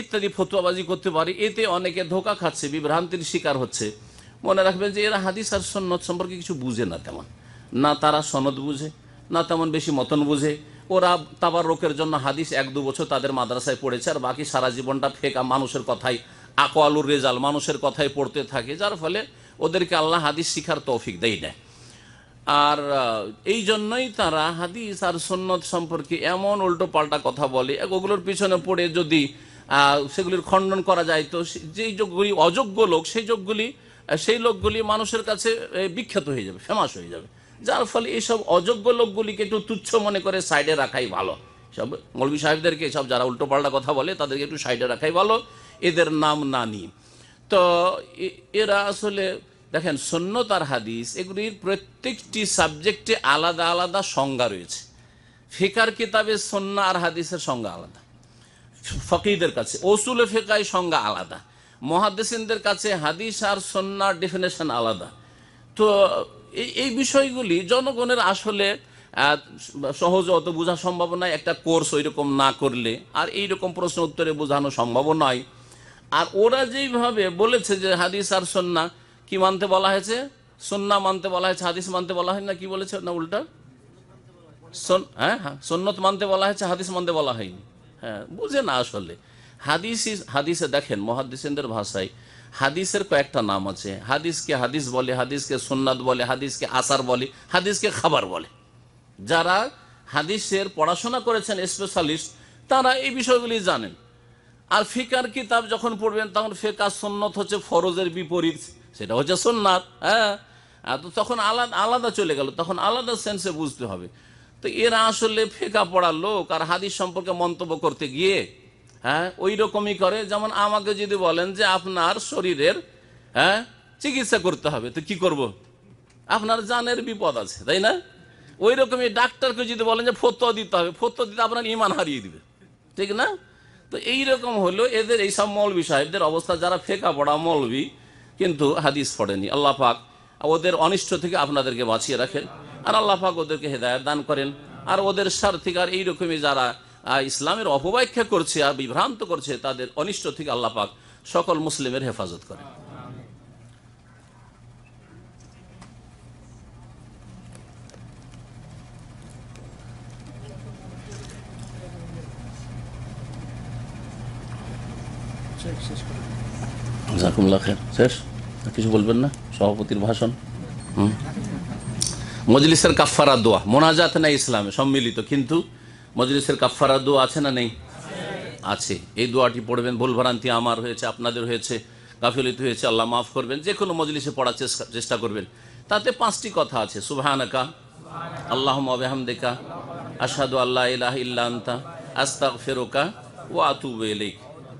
ইত্যাদি ফতুয়াবাজি করতে পারে এতে অনেকে ধোকা খাচ্ছে বিভ্রান্তির শিকার হচ্ছে মনে রাখবেন যে এরা হাদিস আর সন্নত সম্পর্কে কিছু বুঝে না তেমন না তারা সনদ বুঝে না তেমন বেশি মতন বুঝে ওরা তাবার রোকের জন্য হাদিস এক দু বছর তাদের মাদ্রাসায় পড়েছে আর বাকি সারা জীবনটা ফেকা মানুষের কথাই আকোয়ালুর রেজাল মানুষের কথাই পড়তে থাকে যার ফলে ওদেরকে আল্লাহ হাদিস শিখার তৌফিক দেয় না আর এই জন্যই তারা হাদিস আর সন্ন্যত সম্পর্কে এমন উল্টো পাল্টা কথা বলে ওগুলোর পিছনে পড়ে যদি সেগুলির খণ্ডন করা যায় তো যেই যোগগুলি অযোগ্য লোক সেই যোগগুলি সেই লোকগুলি মানুষের কাছে বিখ্যাত হয়ে যাবে ফেমাস হয়ে যাবে যার ফলে এইসব অযোগ্য লোকগুলিকে একটু তুচ্ছ মনে করে সাইডে রাখাই ভালো সব মৌলী সাহেবদেরকে সব যারা উল্টোপাল্টা কথা বলে তাদেরকে একটু সাইডে রাখাই ভালো এদের নাম না নিই তো এরা আসলে দেখেন সন্ন্যত আর হাদিস এগুলির প্রত্যেকটি সাবজেক্টে আলাদা আলাদা সংজ্ঞা রয়েছে ফিকার কিতাবে সন্না আর হাদিসের সংজ্ঞা আলাদা ফকিদের কাছে অসুল ফেকায় সংজ্ঞা আলাদা মহাদেশিনদের কাছে হাদিস আর সন্ন্যার ডেফিনেশন আলাদা তো এই বিষয়গুলি জনগণের আসলে সহজে অত বোঝা সম্ভব নয় একটা কোর্স ওই রকম না করলে আর এই রকম প্রশ্ন উত্তরে বোঝানো সম্ভব নয় আর ওরা যেইভাবে বলেছে যে হাদিস আর সন্না কি মানতে বলা হয়েছে সন্না মানতে বলা হয়েছে হাদিস মানতে বলা হয় না কি বলেছে না উল্টা হ্যাঁ হ্যাঁ সন্ন্যত মানতে বলা হয়েছে হাদিস মানতে বলা হয়নি হ্যাঁ বুঝে না আসলে হাদিস হাদিসে দেখেন মহাদিসের ভাষায় হাদিসের কয়েকটা নাম আছে হাদিসকে হাদিস বলে হাদিসকে সুন্নাত বলে হাদিসকে আসার বলে হাদিসকে খাবার বলে যারা হাদিসের পড়াশোনা করেছেন স্পেশালিস্ট তারা এই বিষয়গুলি জানেন আর ফিকার কিতাব যখন পড়বেন তখন ফেকা সন্ন্যত হচ্ছে ফরজের বিপরীত সেটা হচ্ছে সোননাথ হ্যাঁ তখন আলাদা আলাদা চলে গেল তখন আলাদা সেন্সে বুঝতে হবে তো এরা আসলে ফেঁকা পড়া লোক আর হাদিস সম্পর্কে মন্তব্য করতে গিয়ে হ্যাঁ ওই রকমই করে যেমন আমাকে যদি বলেন যে আপনার শরীরের হ্যাঁ চিকিৎসা করতে হবে তো কি করব। আপনার জানের বিপদ আছে তাই না ওই রকমই ডাক্তারকে যদি বলেন যে ফত দিতে হবে ফত দিতে আপনার ইমান হারিয়ে দিবে ঠিক না তো এই রকম হলো এদের এইসব মৌলবী সাহেবদের অবস্থা যারা ফেঁকা পড়া মৌলবী কিন্তু হাদিস পড়েনি আল্লাহ পাক ওদের অনিষ্ট থেকে আপনাদেরকে বাঁচিয়ে রাখেন আর আল্লাহাক ওদেরকে হেদায়ত দান করেন আর ওদের স্বার্থিকার এইরকমই যারা ইসলামের অপব্যাখ্যা করছে আর বিভ্রান্ত করছে তাদের অনিষ্ট থেকে আল্লাপাক সকল মুসলিমের হেফাজত করে জাকুমুল্লাহ খের শেষ কিছু বলবেন না সভাপতির ভাষণ হুম মজলিসের কাফারা দোয়া মোনাজাত না ইসলামে সম্মিলিত কিন্তু মজলিসের কাফারা দোয়া আছে না নেই আছে এই দোয়াটি পড়বেন ভুল ভ্রান্তি আমার হয়েছে আপনাদের হয়েছে গাফিলিত হয়েছে আল্লাহ মাফ করবেন যে কোনো মজলিসে পড়ার চেষ্টা করবেন তাতে পাঁচটি কথা আছে সুবহানাকা আল্লাহ আবেহামদেকা আসাদু আল্লাহ ইলাহ ইল্লান্তা আস্তাক ফেরোকা ও আতুবেলিক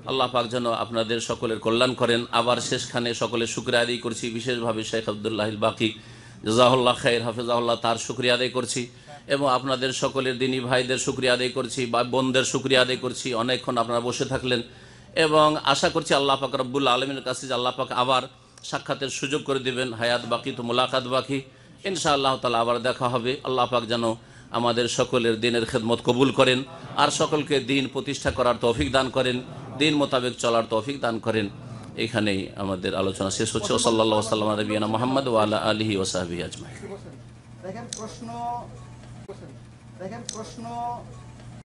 আল্লাহ পাক যেন আপনাদের সকলের কল্যাণ করেন আবার শেষখানে সকলের শুক্রিয়া আদায় করছি বিশেষভাবে শেখ আবদুল্লাহিল বাকি জাহুল্লাহ খাইর হাফেজাহুল্লাহ তার শুক্রিয়া আদায় করছি এবং আপনাদের সকলের দিনী ভাইদের শুক্রিয়া আদায় করছি বা বোনদের শুক্রিয়া আদায় করছি অনেকক্ষণ আপনারা বসে থাকলেন এবং আশা করছি আল্লাহ পাক রব্বুল আলমের কাছে যে আল্লাহ পাক আবার সাক্ষাতের সুযোগ করে দেবেন হায়াত বাকি তো মোলাকাত বাকি ইনশা আল্লাহ তালা আবার দেখা হবে আল্লাহ পাক যেন আমাদের সকলের দিনের খেদমত কবুল করেন আর সকলকে দিন প্রতিষ্ঠা করার তৌফিক দান করেন দিন মোতাবেক চলার তৌফিক দান করেন এখানেই আমাদের আলোচনা শেষ হচ্ছে ও সাল্লা আলহি ওসাহাবি আজমাই দেখেন প্রশ্ন দেখেন প্রশ্ন